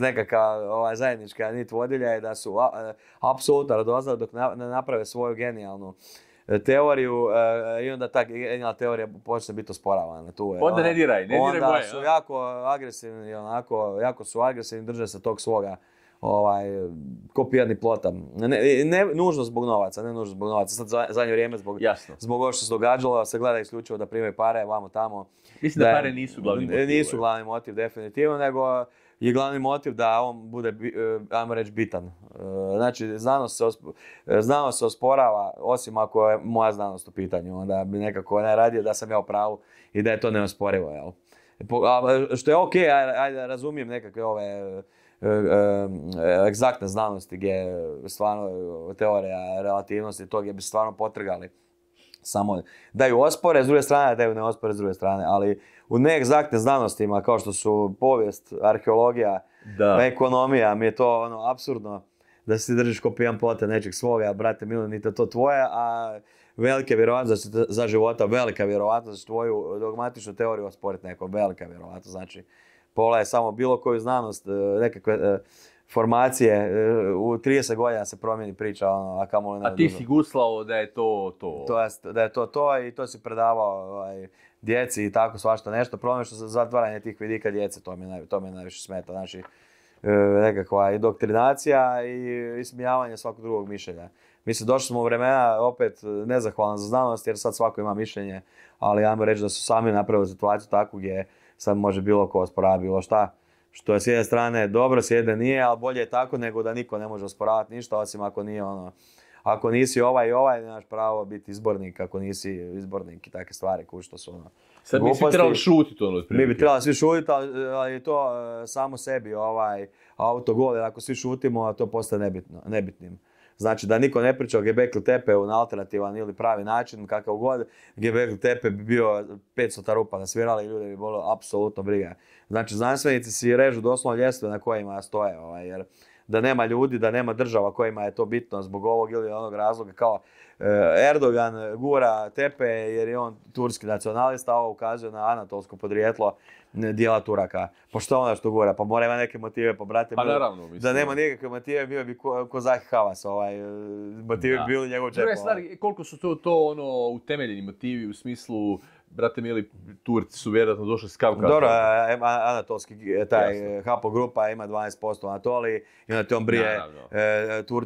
nekakva ovaj, zajednička nit vodilja je da su e, apsolutno radoznali dok ne naprave svoju genijalnu teoriju i onda ta genijalna teorija počne biti osporavana. Tu je, onda ono. ne diraj, ne diraj su jako agresivni, jako su agresivni, drže se tog svoga ovaj, ko plota. Ne, nužno zbog novaca, ne nužno zbog novaca. Sad zadnje vrijeme zbog, ovo što se događalo se gleda isključivo da primaju pare, vamo tamo. Mislim da, pare nisu glavni motiv. Nisu glavni motiv, definitivno, nego je glavni motiv da on bude, e, ajmo reći, bitan. E, znači, znanost se, e, se osporava, osim ako je moja znanost u pitanju, onda bi nekako najradije da sam ja u pravu i da je to neosporivo, jel? Što je ok, ajde, razumijem nekakve ove E, e, egzaktne znanosti gdje stvarno teorija relativnosti to gdje bi stvarno potrgali samo daju ospore s druge strane, daju ne ospore s druge strane, ali u neegzaktnim znanostima kao što su povijest, arheologija, ekonomija, mi je to ono apsurdno da si držiš ko pijan plota nečeg svoga, brate milo, niti to tvoje, a velike vjerovatnost za, života, velika vjerovatnost tvoju dogmatičnu teoriju osporiti neko, velika vjerovatnost, znači je samo bilo koju znanost, e, nekakve e, formacije, e, u 30 godina se promijeni priča, ono, a kamo ne A ti si guslao da je to to? to da je to to i to si predavao ovaj, djeci i tako svašta nešto. Problem što se zatvaranje tih vidika djece, to mi, naj, najviše smeta. Znači, nekakva indoktrinacija i ismijavanje svakog drugog mišljenja. Mislim, došli smo u vremena, opet nezahvalan za znanost, jer sad svako ima mišljenje, ali ajmo reći da su sami napravili situaciju takvu gdje sad može bilo ko osporavati bilo šta. Što je s jedne strane dobro, s jedne nije, ali bolje je tako nego da niko ne može osporavati ništa, osim ako nije ono, ako nisi ovaj i ovaj, nemaš pravo biti izbornik, ako nisi izbornik i takve stvari, kuš što su ono. Sad bi svi trebali šutiti ono Mi bi trebali svi šutiti, ali, to e, samo sebi ovaj autogol, jer ako svi šutimo, to postaje nebitnim. Znači da niko ne priča o Gebekli Tepeu na alternativan ili pravi način, kakav god, Gebekli Tepe bi bio 500 tarupa da svirali ljude bi bilo apsolutno briga. Znači znanstvenici si režu doslovno ljestve na kojima stoje, ovaj, jer da nema ljudi, da nema država kojima je to bitno zbog ovog ili onog razloga, kao Eh, Erdogan eh, gura tepe jer je on turski nacionalista, a ovo ukazuje na anatolsko podrijetlo dijela Turaka. Pa što onda što gura? Pa mora ima neke motive, pa brate, pa da nema nikakve motive, bio bi ko, Havas, ovaj, eh, bi bili njegov čep. koliko su to, to ono, utemeljeni motivi u smislu brate mili, Turci su vjerojatno došli s Kavkazom. Dobro, anatolski, e, taj e, Hapo grupa ima 12% Anatoliji i onda te on brije,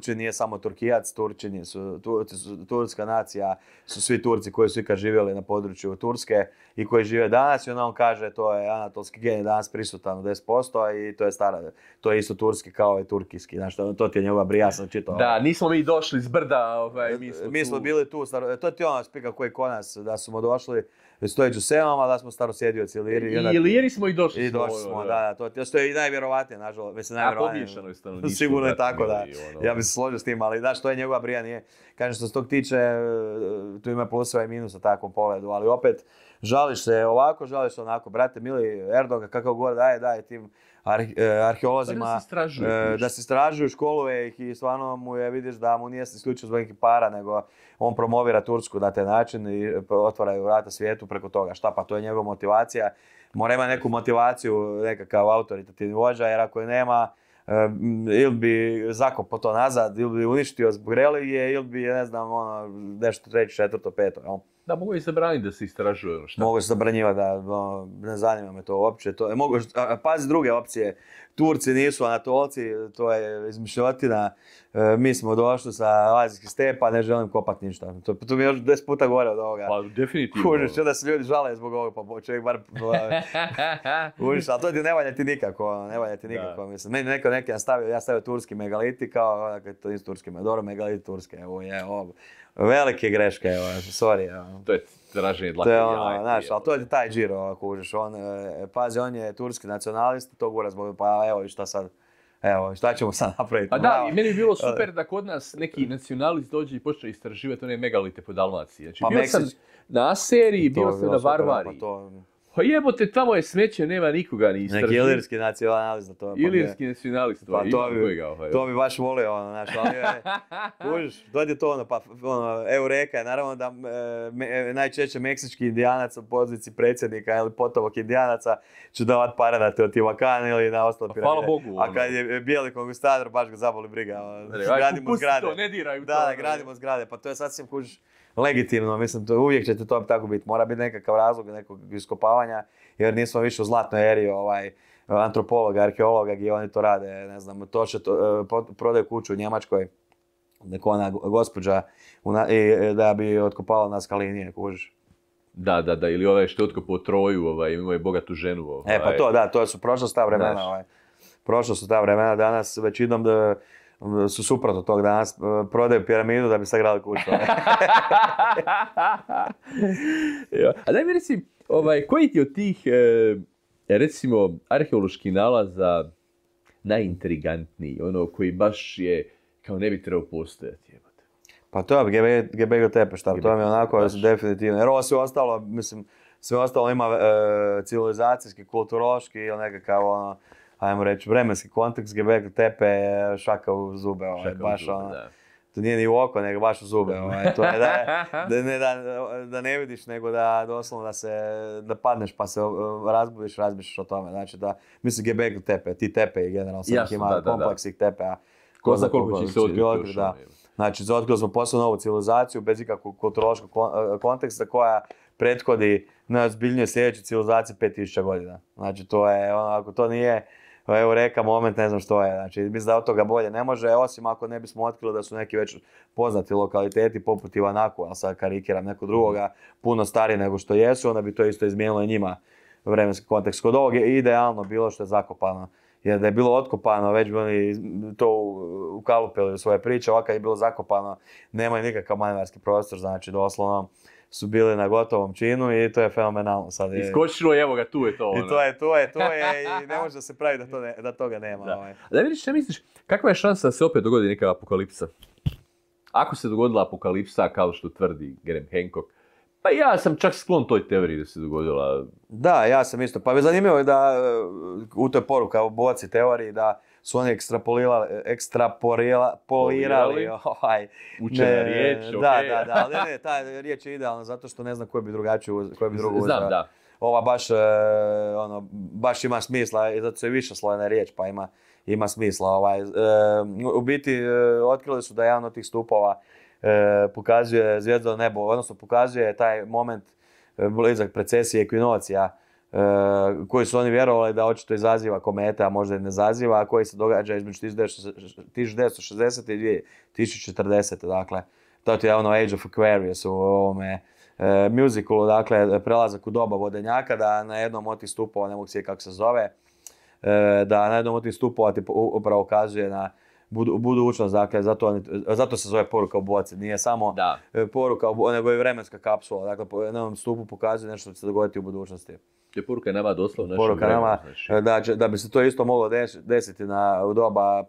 e, nije samo Turkijac, turčin su, su, Turska nacija, su svi Turci koji su ikad živjeli na području Turske i koji žive danas i onda on kaže to je anatolski gen je danas prisutan u 10% i to je stara, to je isto turski kao i turkijski, znaš, to ti je njegova brija, sam čitao. Da, nismo mi došli iz brda, ovaj, mi smo, bili tu, to ti je ono, spika koji kod nas, da smo došli, Stojeću stojeći da smo starosjedioci Iliri. I, Iliri smo i došli I smo. došli smo, da, da, to, je i najvjerovatnije, nažalost, mislim, najvjerovatnije. A je stanovništvo. Sigurno je tako, da. Ono, ja ono. bi se složio s tim, ali znaš, što je njegova brija nije. Kažem, što se tog tiče, e, tu ima plusova i minusa takvom pogledu, ali opet, žališ se ovako, žališ se onako, brate, mili Erdogan, kako god, daje, daje tim E, arheolozima pa da se, e, istražuju, školove ih i stvarno mu je, vidiš da mu nije isključio zbog nekih para, nego on promovira Tursku na taj način i e, otvara vrata svijetu preko toga. Šta pa, to je njegova motivacija. Mora imati neku motivaciju, nekakav autoritativni vođa, jer ako je nema, ili bi zakopo to nazad, ili bi uništio zbog religije, ili bi, ne znam, ono, nešto treći, četvrto, peto. Da, mogu i zabraniti da se istražuje ono Mogu se zabranjivati, da, ne zanima me to uopće. To, e, mogu, a, pazi druge opcije Turci nisu anatolci, to je izmišljotina. E, mi smo došli sa azijskih stepa, ne želim kopati ništa. To, to mi je još deset puta gore od ovoga. Pa definitivno. Kužiš, se ljudi žale zbog ovoga, pa čovjek bar... Kužiš, ali to ti ne valja ti nikako, ono, ne valja ti nikako. Mislim, meni neko neki stavio, ja stavio turski megaliti, kao, onak, dakle, to nisu turski, dobro megaliti turske, ovo je, ovo. Velike greške, evo, sorry. To je traženje dlake. To ono, znaš, ali to je taj Giro, ono, kužiš. On, e, pazi, on je turski nacionalist, to gura zbog, pa evo šta sad. Evo, šta ćemo sad napraviti? Pa da, i meni je bilo super da kod nas neki nacionalist dođe i počne istraživati one megalite po Dalmaciji. Znači, pa bio sam na seriji, bio sam na pa Varvari. Pa jebote, tamo je smeće, nema nikoga ni istraži. Neki ilirski nacionalist na tome. Ilirski nacionalist, pa, pa to bi, ovaj. to bi baš volio, ono, znaš, ali kužiš, to ono, pa ono, Eureka je naravno da e, e, najčešće meksički indijanac u poziciji predsjednika ili potovog indijanaca će davat pare na Teotihuacan ili na ostale pa A ono. kad je bijeli kongustator, baš ga zaboli briga. Ono, gradimo zgrade. to, ne diraj u to. Da, da, ono, gradimo zgrade, pa to je sasvim kužiš legitimno, mislim, to, uvijek će to tako biti. Mora biti nekakav razlog nekog iskopavanja, jer nismo više u zlatnoj eri ovaj, antropologa, arheologa, gdje oni to rade, ne znam, to to, e, prodaju kuću u Njemačkoj, neko ona gospođa, e, da bi otkopala na skalinije, kužiš. Da, da, da, ili ovaj što je otkopao Troju, ovaj, imao je bogatu ženu. Ovaj. E pa to, da, to su prošlo sta vremena, Znaš. ovaj. su ta vremena danas, većinom da, su suprotno tog danas, e, prodaju piramidu da bi sagradili kuću. A daj mi reci, ovaj, koji ti od tih, e, recimo, arheoloških nalaza najintrigantniji, ono koji baš je, kao ne bi trebao postojati? Pa to je Gebego Tepeštar, to mi je onako definitivno, jer ovo sve ostalo, mislim, sve ostalo ima e, civilizacijski, kulturoški ili nekakav ono, ajmo reći, vremenski kontekst gdje tepe e, šaka u zube, ovaj, baš ono, To nije ni u oko, nego baš u zube. Ovaj, to je da, da, ne, da, da, ne vidiš, nego da doslovno da se, da padneš pa se e, razbudiš, razmišljaš o tome. Znači da, mislim Gebekl tepe, ti tepe i generalno sam tepe. A, ko zna koliko će se otkriti da. Ono, znači, otkrili smo posao novu civilizaciju bez ikakvog kulturološkog e, konteksta koja prethodi najozbiljnijoj sljedećoj civilizaciji 5000 godina. Znači, to je, ono, ako to nije, pa evo reka moment, ne znam što je. Znači, mislim da od toga bolje ne može, osim ako ne bismo otkrili da su neki već poznati lokaliteti poput Ivanaku, ali sad karikiram nekog drugoga, puno stariji nego što jesu, onda bi to isto izmijenilo i njima vremenski kontekst. Kod ovog je idealno bilo što je zakopano. Jer da je bilo otkopano, već bi oni to ukalupili u svoje priče, ovako je bilo zakopano, nema nikakav manevarski prostor, znači doslovno su bili na gotovom činu i to je fenomenalno sad. Iskočilo evo ga, tu je to. Ono. I to je, to je, to je i ne može se pravi da, to da toga nema. Da. Ovaj. Da vidiš, šta misliš, kakva je šansa da se opet dogodi neka apokalipsa? Ako se dogodila apokalipsa, kao što tvrdi Graham Hancock, pa ja sam čak sklon toj teoriji da se dogodila. Da, ja sam isto. Pa je zanimljivo je da e, u toj poruka u boci teoriji da su oni ekstrapolirali, ekstrapolirali ovaj... Učena riječ, Da, da, da, ali ne, ta riječ je idealna zato što ne znam koju bi drugačiju, koju bi drugu Znam, da. Ova baš, e, ono, baš ima smisla i zato je više slojena riječ, pa ima, ima smisla. Ovaj. E, u biti, e, otkrili su da jedan od tih stupova pokazuje zvijezdo nebo, odnosno pokazuje taj moment blizak precesije ekvinocija Eh, koji su oni vjerovali da očito izaziva kometa, a možda i ne zaziva, a koji se događa između 1960. i 2040. Dakle, to je ono Age of Aquarius u ovome eh, musicalu, dakle, prelazak u doba vodenjaka, da na jednom od tih stupova, ne mogu kako se zove, eh, da na jednom od tih stupova ti upravo ukazuje na budućnost, dakle, zato, se zove poruka u boci, nije samo poruka, nego i vremenska kapsula, dakle, na jednom stupu pokazuje nešto što će se dogoditi u budućnosti. Znači, poruka je nama doslovno Poruka nama, e, da bi se to isto moglo desiti na, u doba,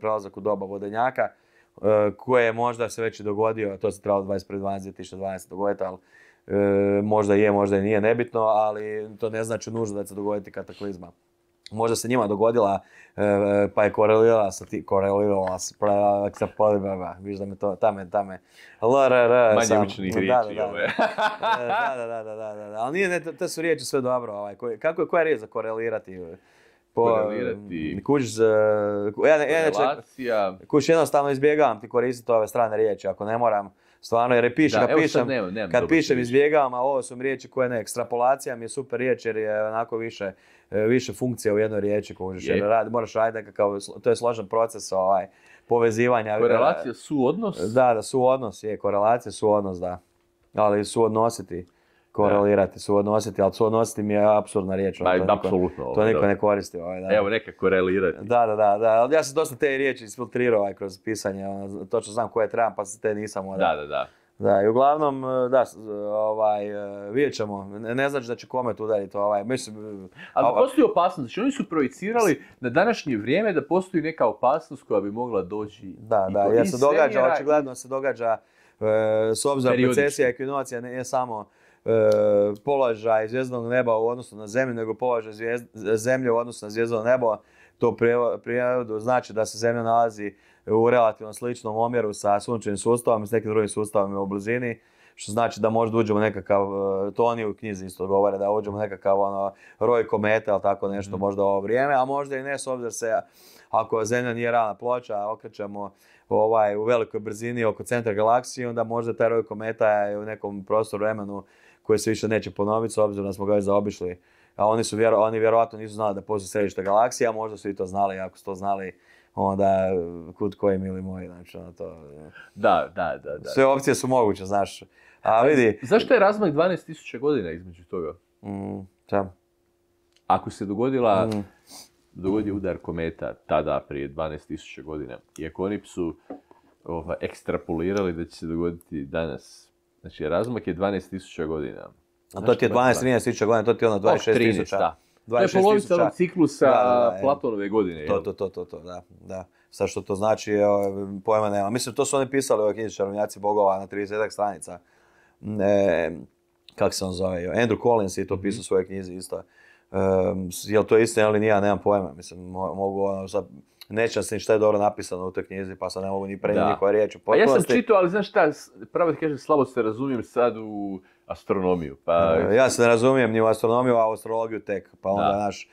prelazak, u doba vodenjaka, e, koje je možda se već i dogodio, to se trebalo 21.12.2020 dogoditi, ali e, možda je, možda i nije, nebitno, ali to ne znači nužno da će se dogoditi kataklizma možda se njima dogodila, e, e, pa je korelirala sa ti, korelirala sa, prava sa podbama, viš da me to, tame, tame, lrr, Manje učenih riječi, da, e, da, da, da, da, da, da, ali nije, ne, te su riječi sve dobro, ovaj, kako je, koja je riječ za korelirati? Po, korelirati. Kuš, ja, ja, ja, jednostavno izbjegavam ti koristiti ove strane riječi, ako ne moram, Stvarno, jer je piše, kad, pišem, kad pišem izbjegavam, a ovo su mi riječi koje ne, ekstrapolacija mi je super riječ jer je onako više, e, više funkcija u jednoj riječi koju Jer rad, moraš raditi nekakav, to je složen proces ovaj, povezivanja. E, korelacija su odnos? Da, da, su odnos, je, korelacija su odnos, da. Ali su odnositi korelirati su odnositi, ali su odnositi mi je apsurdna riječ. Ono, pa to Niko, to ovaj, niko ne koristi. Ovaj, da. Evo neka korelirati. Da, da, da, da. Ja sam dosta te riječi isfiltrirao ovaj, kroz pisanje, ono, točno znam koje trebam pa te nisam. Ovaj, da, da, da. Da, i uglavnom, e, da, ovaj, e, vidjet ćemo. Ne, znači da će komet udariti ovaj, mislim... Ali ovaj... postoji opasnost, znači oni su projicirali na današnje vrijeme da postoji neka opasnost koja bi mogla doći... Da, da, jer se događa, očigledno se događa, e, s obzirom recesija i ne samo E, položaj Zvijezdnog neba u odnosu na zemlju, nego položaj zemlje u odnosu na zvjezdano nebo. To prijevodu znači da se zemlja nalazi u relativno sličnom omjeru sa sunčanim sustavom i s nekim drugim sustavima u blizini što znači da možda uđemo nekakav, e, to oni u knjizi isto govore, da uđemo nekakav ono, roj kometa ili tako nešto mhm. možda ovo vrijeme, a možda i ne s obzirom se ako zemlja nije ravna ploča, okrećemo ovaj, u velikoj brzini oko centra galaksije, onda možda taj roj kometa je u nekom prostoru vremenu koje se više neće ponoviti s obzirom da smo ga zaobišli. A oni, su oni vjerojatno nisu znali da postoji središte galaksije, a možda su i to znali, ako su to znali, onda kud koji mili moji, znači ono to... E. Da, da, da, da. Sve opcije su moguće, znaš. A vidi... Zašto je razmak 12.000 godina između toga? Mm, Ako se dogodila... Mm. Dogodio udar kometa tada prije 12.000 godina. Iako oni su ova, ekstrapolirali da će se dogoditi danas Znači, razmak je 12.000 godina. A to ti je 12-13.000 godina, to ti je ono 26.000. To je polovica ovog ciklusa Platonove godine. To, to, to, to, to, da, da. Sad što to znači, e, ovaj, pojma nema. Mislim, to su oni pisali u knjiži Čarobnjaci bogova na 30 stranica. E, kak se on zove, Andrew Collins je to mhm. pisao u svojoj knjizi isto. je jel to isto ili nije, nemam pojma, mislim, mogu ono sad Neće sam ništa je dobro napisano u toj knjizi, pa sam ne mogu ni prenijeti koja riječ. Pa ja sam čitao, ali znaš šta, pravo ti kažem, slabo se razumijem sad u astronomiju. Pa- e, ja se ne razumijem ni u astronomiju, a u astrologiju tek. Pa onda, znaš, e,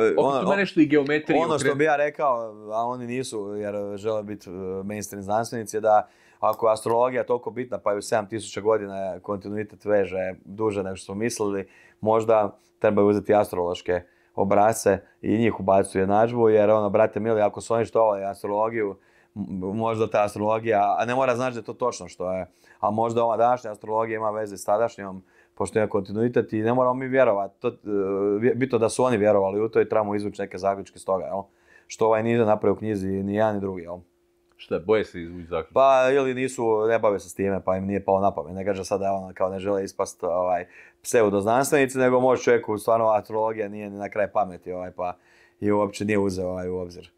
naš... Ono, nešto i geometriju. Ono što bi ja rekao, a oni nisu, jer žele biti e, mainstream znanstvenici, da ako je astrologija toliko bitna, pa i u 7000 godina kontinuitet veže duže nego što smo mislili, možda treba uzeti astrološke obrase i njih ubacuje u jednadžbu, jer ono, brate mili, ako su oni štovali astrologiju, možda ta astrologija, a ne mora znači da je to točno što je, a možda ova današnja astrologija ima veze s tadašnjom, pošto je kontinuitet i ne moramo mi vjerovati. To, e, bitno da su oni vjerovali u to i trebamo izvući neke zaključke s toga, Što ovaj nije napravio u knjizi, ni jedan ni drugi, jel? Šta, boje se izvući Pa ili nisu, ne bave se s time, pa im nije pao na pamet. Ne kažem sada, ono, kao ne žele ispast ovaj, pseudoznanstvenici, nego može čovjeku, stvarno, astrologija nije ni na kraj pameti, ovaj, pa i uopće nije uzeo ovaj, u obzir.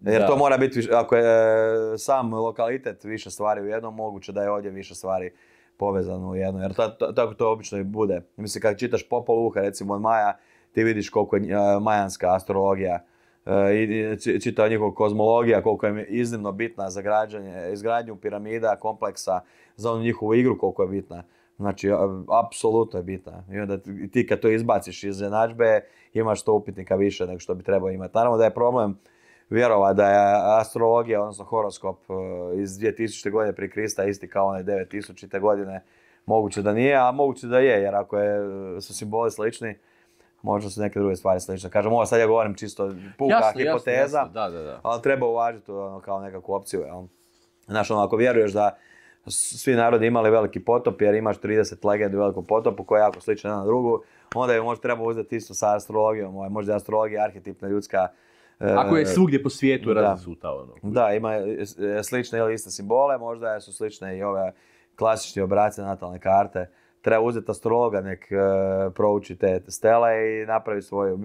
Jer to mora biti, ako je e, sam lokalitet više stvari u jednom, moguće da je ovdje više stvari povezano u jednom Jer tako to, obično i bude. Mislim, kad čitaš Popoluha, recimo od Maja, ti vidiš koliko je e, majanska astrologija E, i čitava njihova kozmologija koliko je iznimno bitna za građanje, izgradnju piramida, kompleksa, za onu njihovu igru koliko je bitna. Znači, apsolutno je bitna. I onda ti kad to izbaciš iz jednadžbe, imaš to upitnika više nego što bi trebao imati. Naravno da je problem vjerova da je astrologija, odnosno horoskop e, iz 2000. godine prije Krista isti kao onaj 9000. godine. Moguće da nije, a moguće da je, jer ako e, su simboli slični, možda su neke druge stvari slične. Kažem, ovo sad ja govorim čisto puka hipoteza, Da, da, ali treba uvažiti ono, kao nekakvu opciju. Jel? Znaš, ono, ako vjeruješ da svi narodi imali veliki potop, jer imaš 30 legendi u velikom potopu koja je jako slična jedna na drugu, onda je možda treba uzeti isto sa astrologijom, ovaj, možda je astrologija arhetipna ljudska e, ako je svugdje po svijetu razasuta ono. Da, ima e, e, slične ili iste simbole, možda su slične i ove klasični obrace natalne karte treba uzeti astrologa, nek e, prouči te stele i napravi svoju. E,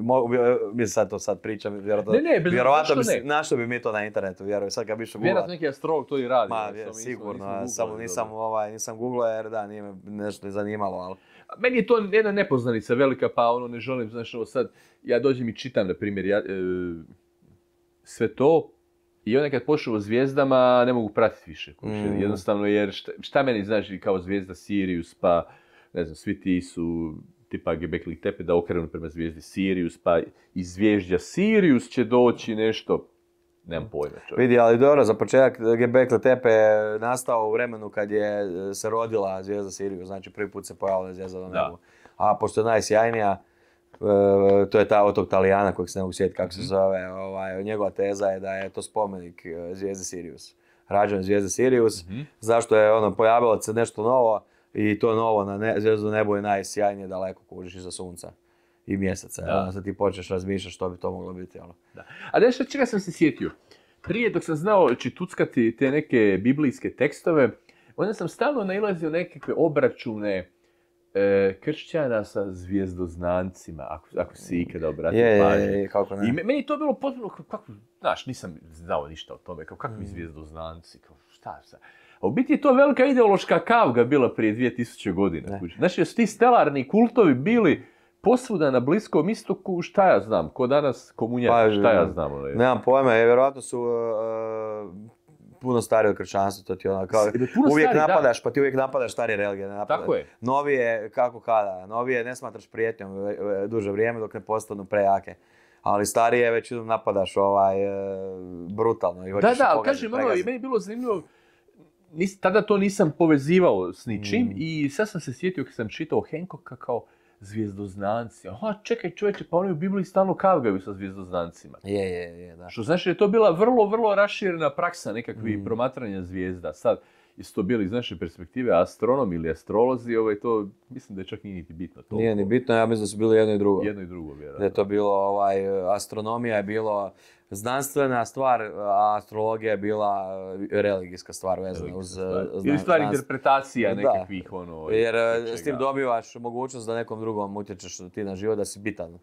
Mislim, sad to sad pričam, vjerojatno, ne, ne, bez vjerojatno bi, ne. našli bi mi to na internetu, vjerujem, sad kad bi Vjerojatno neki astrolog to i radi. Ma, ono, sigurno, samo nisam, ovaj, nisam googlao jer da, nije me nešto zanimalo, ali... Meni je to jedna nepoznanica velika, pa ono, ne želim, znaš, ovo sad, ja dođem i čitam, na primjer, e, sve to, i onda kad počnu o zvijezdama, ne mogu pratiti više. Mm. Jednostavno, jer šta, meni znači kao zvijezda Sirius, pa ne znam, svi ti su tipa Gebekli Tepe da okrenu prema zvijezdi Sirius, pa iz zvijezdja Sirius će doći nešto, nemam pojma čovjek. Vidi, ali dobro, za početak Gebekli Tepe je nastao u vremenu kad je e, se rodila zvijezda Sirius, znači prvi put se pojavila zvijezda na nebu. A pošto je najsjajnija, e, to je ta otok Talijana kojeg se ne mogu sjetiti kako se mhm. zove, ovaj, njegova teza je da je to spomenik e, zvijezde Sirius. Rađen zvijezde Sirius, mhm. zašto je ono, pojavilo se nešto novo, i to novo na ne, zvijezdu nebo je najsjajnije daleko kužiš iza sunca i mjeseca. Da. Onda sad ti počneš razmišljati što bi to moglo biti. Ali Da. A nešto čega sam se sjetio? Prije dok sam znao čituckati te neke biblijske tekstove, onda sam stalno nailazio nekakve obračune e, kršćana sa zvijezdoznancima, ako, ako si ikada obratio je, kako I meni je to bilo potpuno, kako, znaš, nisam znao ništa o tome, Kako kakvi mm. zvijezdoznanci, šta, šta. A u biti je to velika ideološka kavga bila prije 2000 godina. Znači, su ti stelarni kultovi bili posvuda na Bliskom istoku, šta ja znam, ko danas komunja, pa, šta ja znam. Ono, nemam pojma, je, vjerojatno su e, e, puno starije od kršćanstva, to ti ono, uvijek napadaš, pa ti uvijek napadaš starije religije, napadaš. Tako je. Novije, kako kada, novije ne smatraš prijetnjom e, duže vrijeme dok ne postanu prejake. Ali starije već napadaš ovaj, brutalno i Da, da, kažem, ono, i meni je bilo zanimljivo, tada to nisam povezivao s ničim mm. i sad sam se sjetio kad sam čitao Henkoka kao zvijezdoznanci. Aha, čekaj čovječe, pa oni u Bibliji stalno kavgaju sa zvijezdoznancima. Je, je, je, da. Što znači da je to bila vrlo, vrlo raširena praksa nekakvih mm. promatranja zvijezda. Sad, jesu to bili iz naše perspektive astronomi ili astrolozi, ovaj, to mislim da je čak nije niti bitno. To. Nije ni bitno, ja mislim da su bili jedno i drugo. Jedno i drugo, vjerojatno. Da je to bilo, ovaj, astronomija je bilo znanstvena stvar, a astrologija je bila e, religijska stvar vezana uz... E, ili stvar interpretacija nekakvih ono... Jer e, s tim dobivaš mogućnost da nekom drugom utječeš ti na život, da si bitan.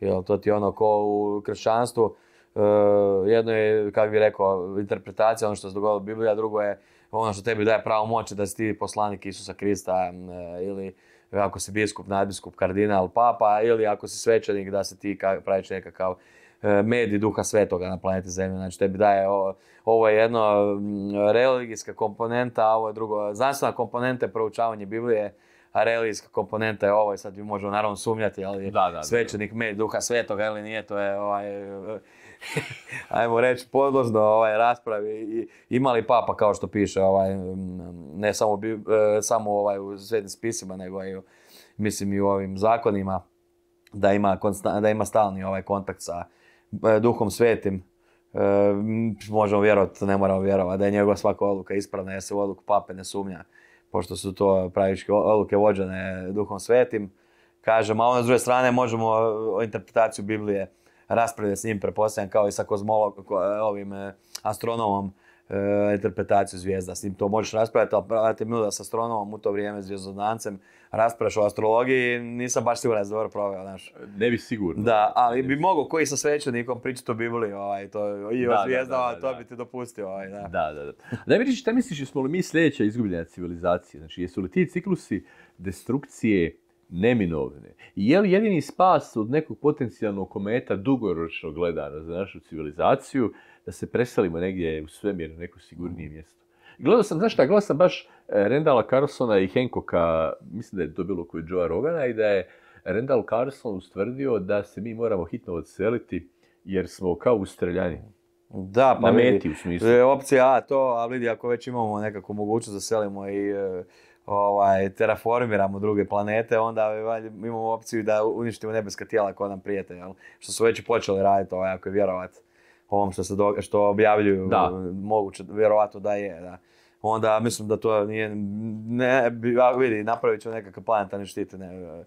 Jel, to ti je ono ko u kršćanstvu, jedno je, kako bih rekao, interpretacija, ono što se dogodilo u Bibliji, a drugo je ono što tebi daje pravo moći da si ti poslanik Isusa Krista ili ako si biskup, nadbiskup, kardinal, papa ili ako si svećenik da se ti praviš nekakav E, med i duha svetoga na planeti Zemlje. Znači tebi daje, ovo, ovo je jedno religijska komponenta, a ovo je drugo. Znanstvena komponenta proučavanje Biblije, a religijska komponenta je ovo i sad bi možemo naravno sumnjati, ali svećenik med duha svetoga ili nije, to je ovaj, ajmo reći, podložno ovaj, raspravi. Ima li papa, kao što piše, ovaj, ne samo, e, samo ovaj, u svetim spisima, nego i, mislim, i u ovim zakonima, da ima, stalni ovaj kontakt sa, E, duhom svetim. E, možemo vjerovati, ne moramo vjerovati da je njegova svaka odluka ispravna, jer se u odluku pape ne sumnja, pošto su to pravičke odluke vođene duhom svetim. Kažem, a ono s druge strane možemo e, o interpretaciju Biblije raspravljati s njim, prepostavljam kao i sa kozmologom, ovim astronomom E, interpretaciju zvijezda. S njim to možeš raspravljati, ali pravati mi da s astronomom u to vrijeme zvijezdodancem raspraviš o astrologiji, nisam baš siguran da se dobro proveo, znaš. Ne bi sigurno. Da, ali bi mogao koji sa svećenikom pričati o Bibliji, ovaj, to, i o zvijezdama, to bi ti dopustio. Ovaj, da. da, da, da. Daj mi reći, misliš, jesmo li mi sljedeća izgubljena civilizacije? Znači, jesu li ti ciklusi destrukcije neminovne. I je li jedini spas od nekog potencijalnog kometa dugoročno gleda za našu civilizaciju da se preselimo negdje u svemir, u neko sigurnije mm. mjesto. Gledao sam, znaš šta, gledao sam baš e, Rendala Carsona i Henkoka, mislim da je to bilo je Joe Rogana i da je Rendal Carson ustvrdio da se mi moramo hitno odseliti jer smo kao ustreljani. Da, pa na u smislu. E, opcija A to, a vidi ako već imamo nekakvu mogućnost da selimo i e, ovaj, terraformiramo druge planete, onda imamo opciju da uništimo nebeska tijela koja nam prijete, jel? što su već počeli raditi, ovaj, ako je vjerovat ovom što se do, što objavljuju, da. moguće, vjerovatno da je, da. Onda mislim da to nije, ne, vidi, napravit ću nekakav planetarni štit, ne, e,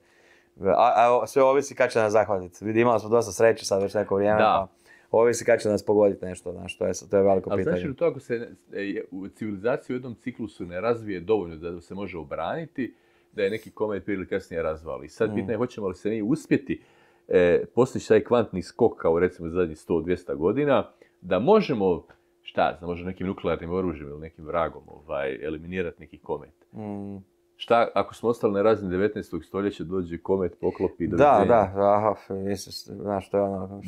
a, a, sve ovisi kad će nas zahvatiti. Vidi, imali smo dosta sreće sad već neko vrijeme, da. pa ovisi kad će nas pogoditi nešto, znaš, to je, to je veliko Ali pitanje. Ali znači to ako se e, civilizacija u jednom ciklusu ne razvije dovoljno da se može obraniti, da je neki komet prije ili kasnije razvali. Sad mm. pitanje je hoćemo li se mi uspjeti e, postići taj kvantni skok kao recimo zadnjih 100-200 godina, da možemo, šta znam, možda nekim nuklearnim oružjem ili nekim vragom ovaj, eliminirati neki komet. Mm. Šta, ako smo ostali na razini 19. stoljeća, dođe komet, poklopi, dođe... Da, da, aha, misliš, znaš, to je ono,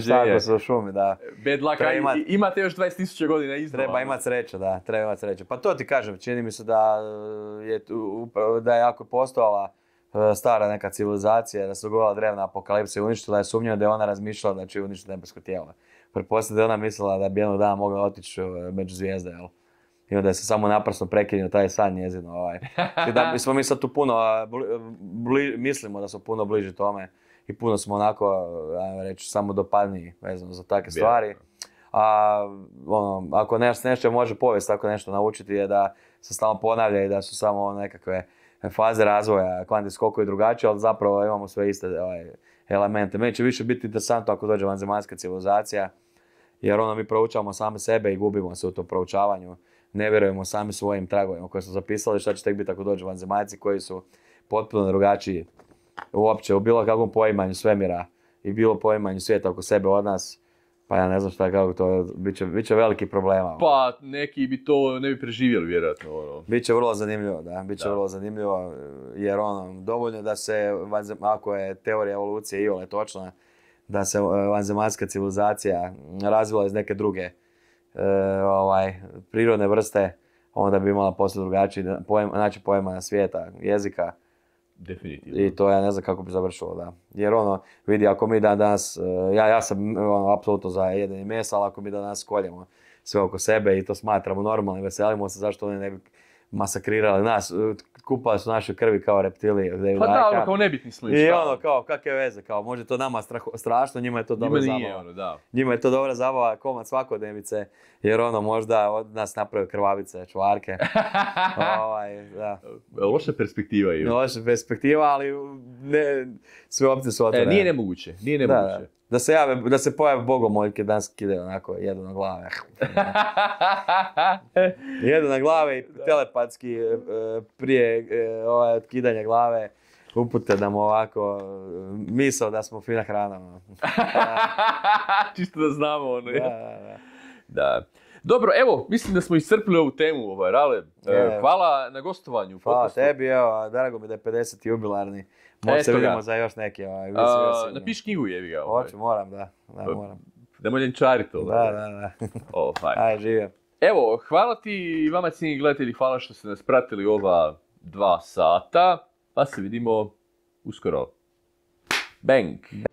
šta se u šumi, da. Bad luck, imate još 20.000 godina iznova. Treba imat sreće, da, treba imat sreće. Pa to ti kažem, čini mi se da e, je, da je ako postojala E, stara neka civilizacija, da se dogodila drevna apokalipsa i uništila je sumnjeno da je ona razmišljala da će uništiti nebesko tijelo. Pretpostavljam da je ona mislila da bi jednog dana mogla otići e, među zvijezde, jel? I onda je se samo naprasno prekinuo taj san njezin. Ovaj. I da smo mi sad tu puno, mislimo da smo puno bliži tome i puno smo onako, e, ajmo reći, samo dopadniji vezano za takve stvari. A ono, ako nešto, nešto može povijest, tako nešto naučiti je da se stalno ponavlja i da su samo nekakve faze razvoja kvantnih koliko je drugačije, ali zapravo imamo sve iste ovaj, elemente. Meni će više biti interesantno ako dođe vanzemaljska civilizacija, jer onda mi proučavamo sami sebe i gubimo se u tom proučavanju. Ne vjerujemo sami svojim tragovima koje smo zapisali, šta će tek biti ako dođu vanzemaljci koji su potpuno drugačiji uopće u bilo kakvom poimanju svemira i bilo poimanju svijeta oko sebe od nas pa ja ne znam šta kako to, bit će, veliki problema. Ono. Pa neki bi to ne bi preživjeli vjerojatno. Ono. Biće vrlo zanimljivo, da. Biće da. vrlo zanimljivo jer ono, dovoljno da se, ako je teorija evolucije i ole točna, da se e, vanzemaljska civilizacija razvila iz neke druge e, ovaj, prirodne vrste, onda bi imala posle drugačiji način pojma svijeta, jezika Definitivno. I to ja ne znam kako bi završilo, da. Jer ono, vidi, ako mi danas, e, ja, ja sam ono, apsolutno za jedan mesa, ali ako mi danas koljemo sve oko sebe i to smatramo normalno i veselimo se, zašto oni ne bi masakrirali nas, e, kupali su našu krvi kao reptili. pa da, ono kao nebitni slič. I ono kao, kakve veze, kao može to nama strašno, njima je to dobra njima zabava. Ono, da. Njima je to dobra zabava, komad svakodnevice, jer ono možda od nas napravio krvavice, čvarke. ovaj, da. E, loša perspektiva je. Loša perspektiva, ali ne, sve opcije su e, otvorene. nije nemoguće, nije nemoguće da se, jave, da se pojave bogomoljke danas kide onako, jedu na glave. jedu na glave i telepatski e, prije e, ovaj, otkidanja glave upute nam ovako e, misao da smo fina hrana. Ono. Čisto da znamo ono. Da, da. Dobro, evo, mislim da smo iscrpili ovu temu, ovaj, hvala na gostovanju. Hvala tebi, evo, drago mi da je 50. jubilarni. Možda vidimo za još neke. Ovaj, napiš knjigu jevi ga. Ovaj. Hoću, moram, da. Da, moram. Da molim, čariti Da, da, da. oh, Aj, živim. Evo, hvala ti i vama cijeni gledatelji, hvala što ste nas pratili ova dva sata, pa se vidimo uskoro. Bang!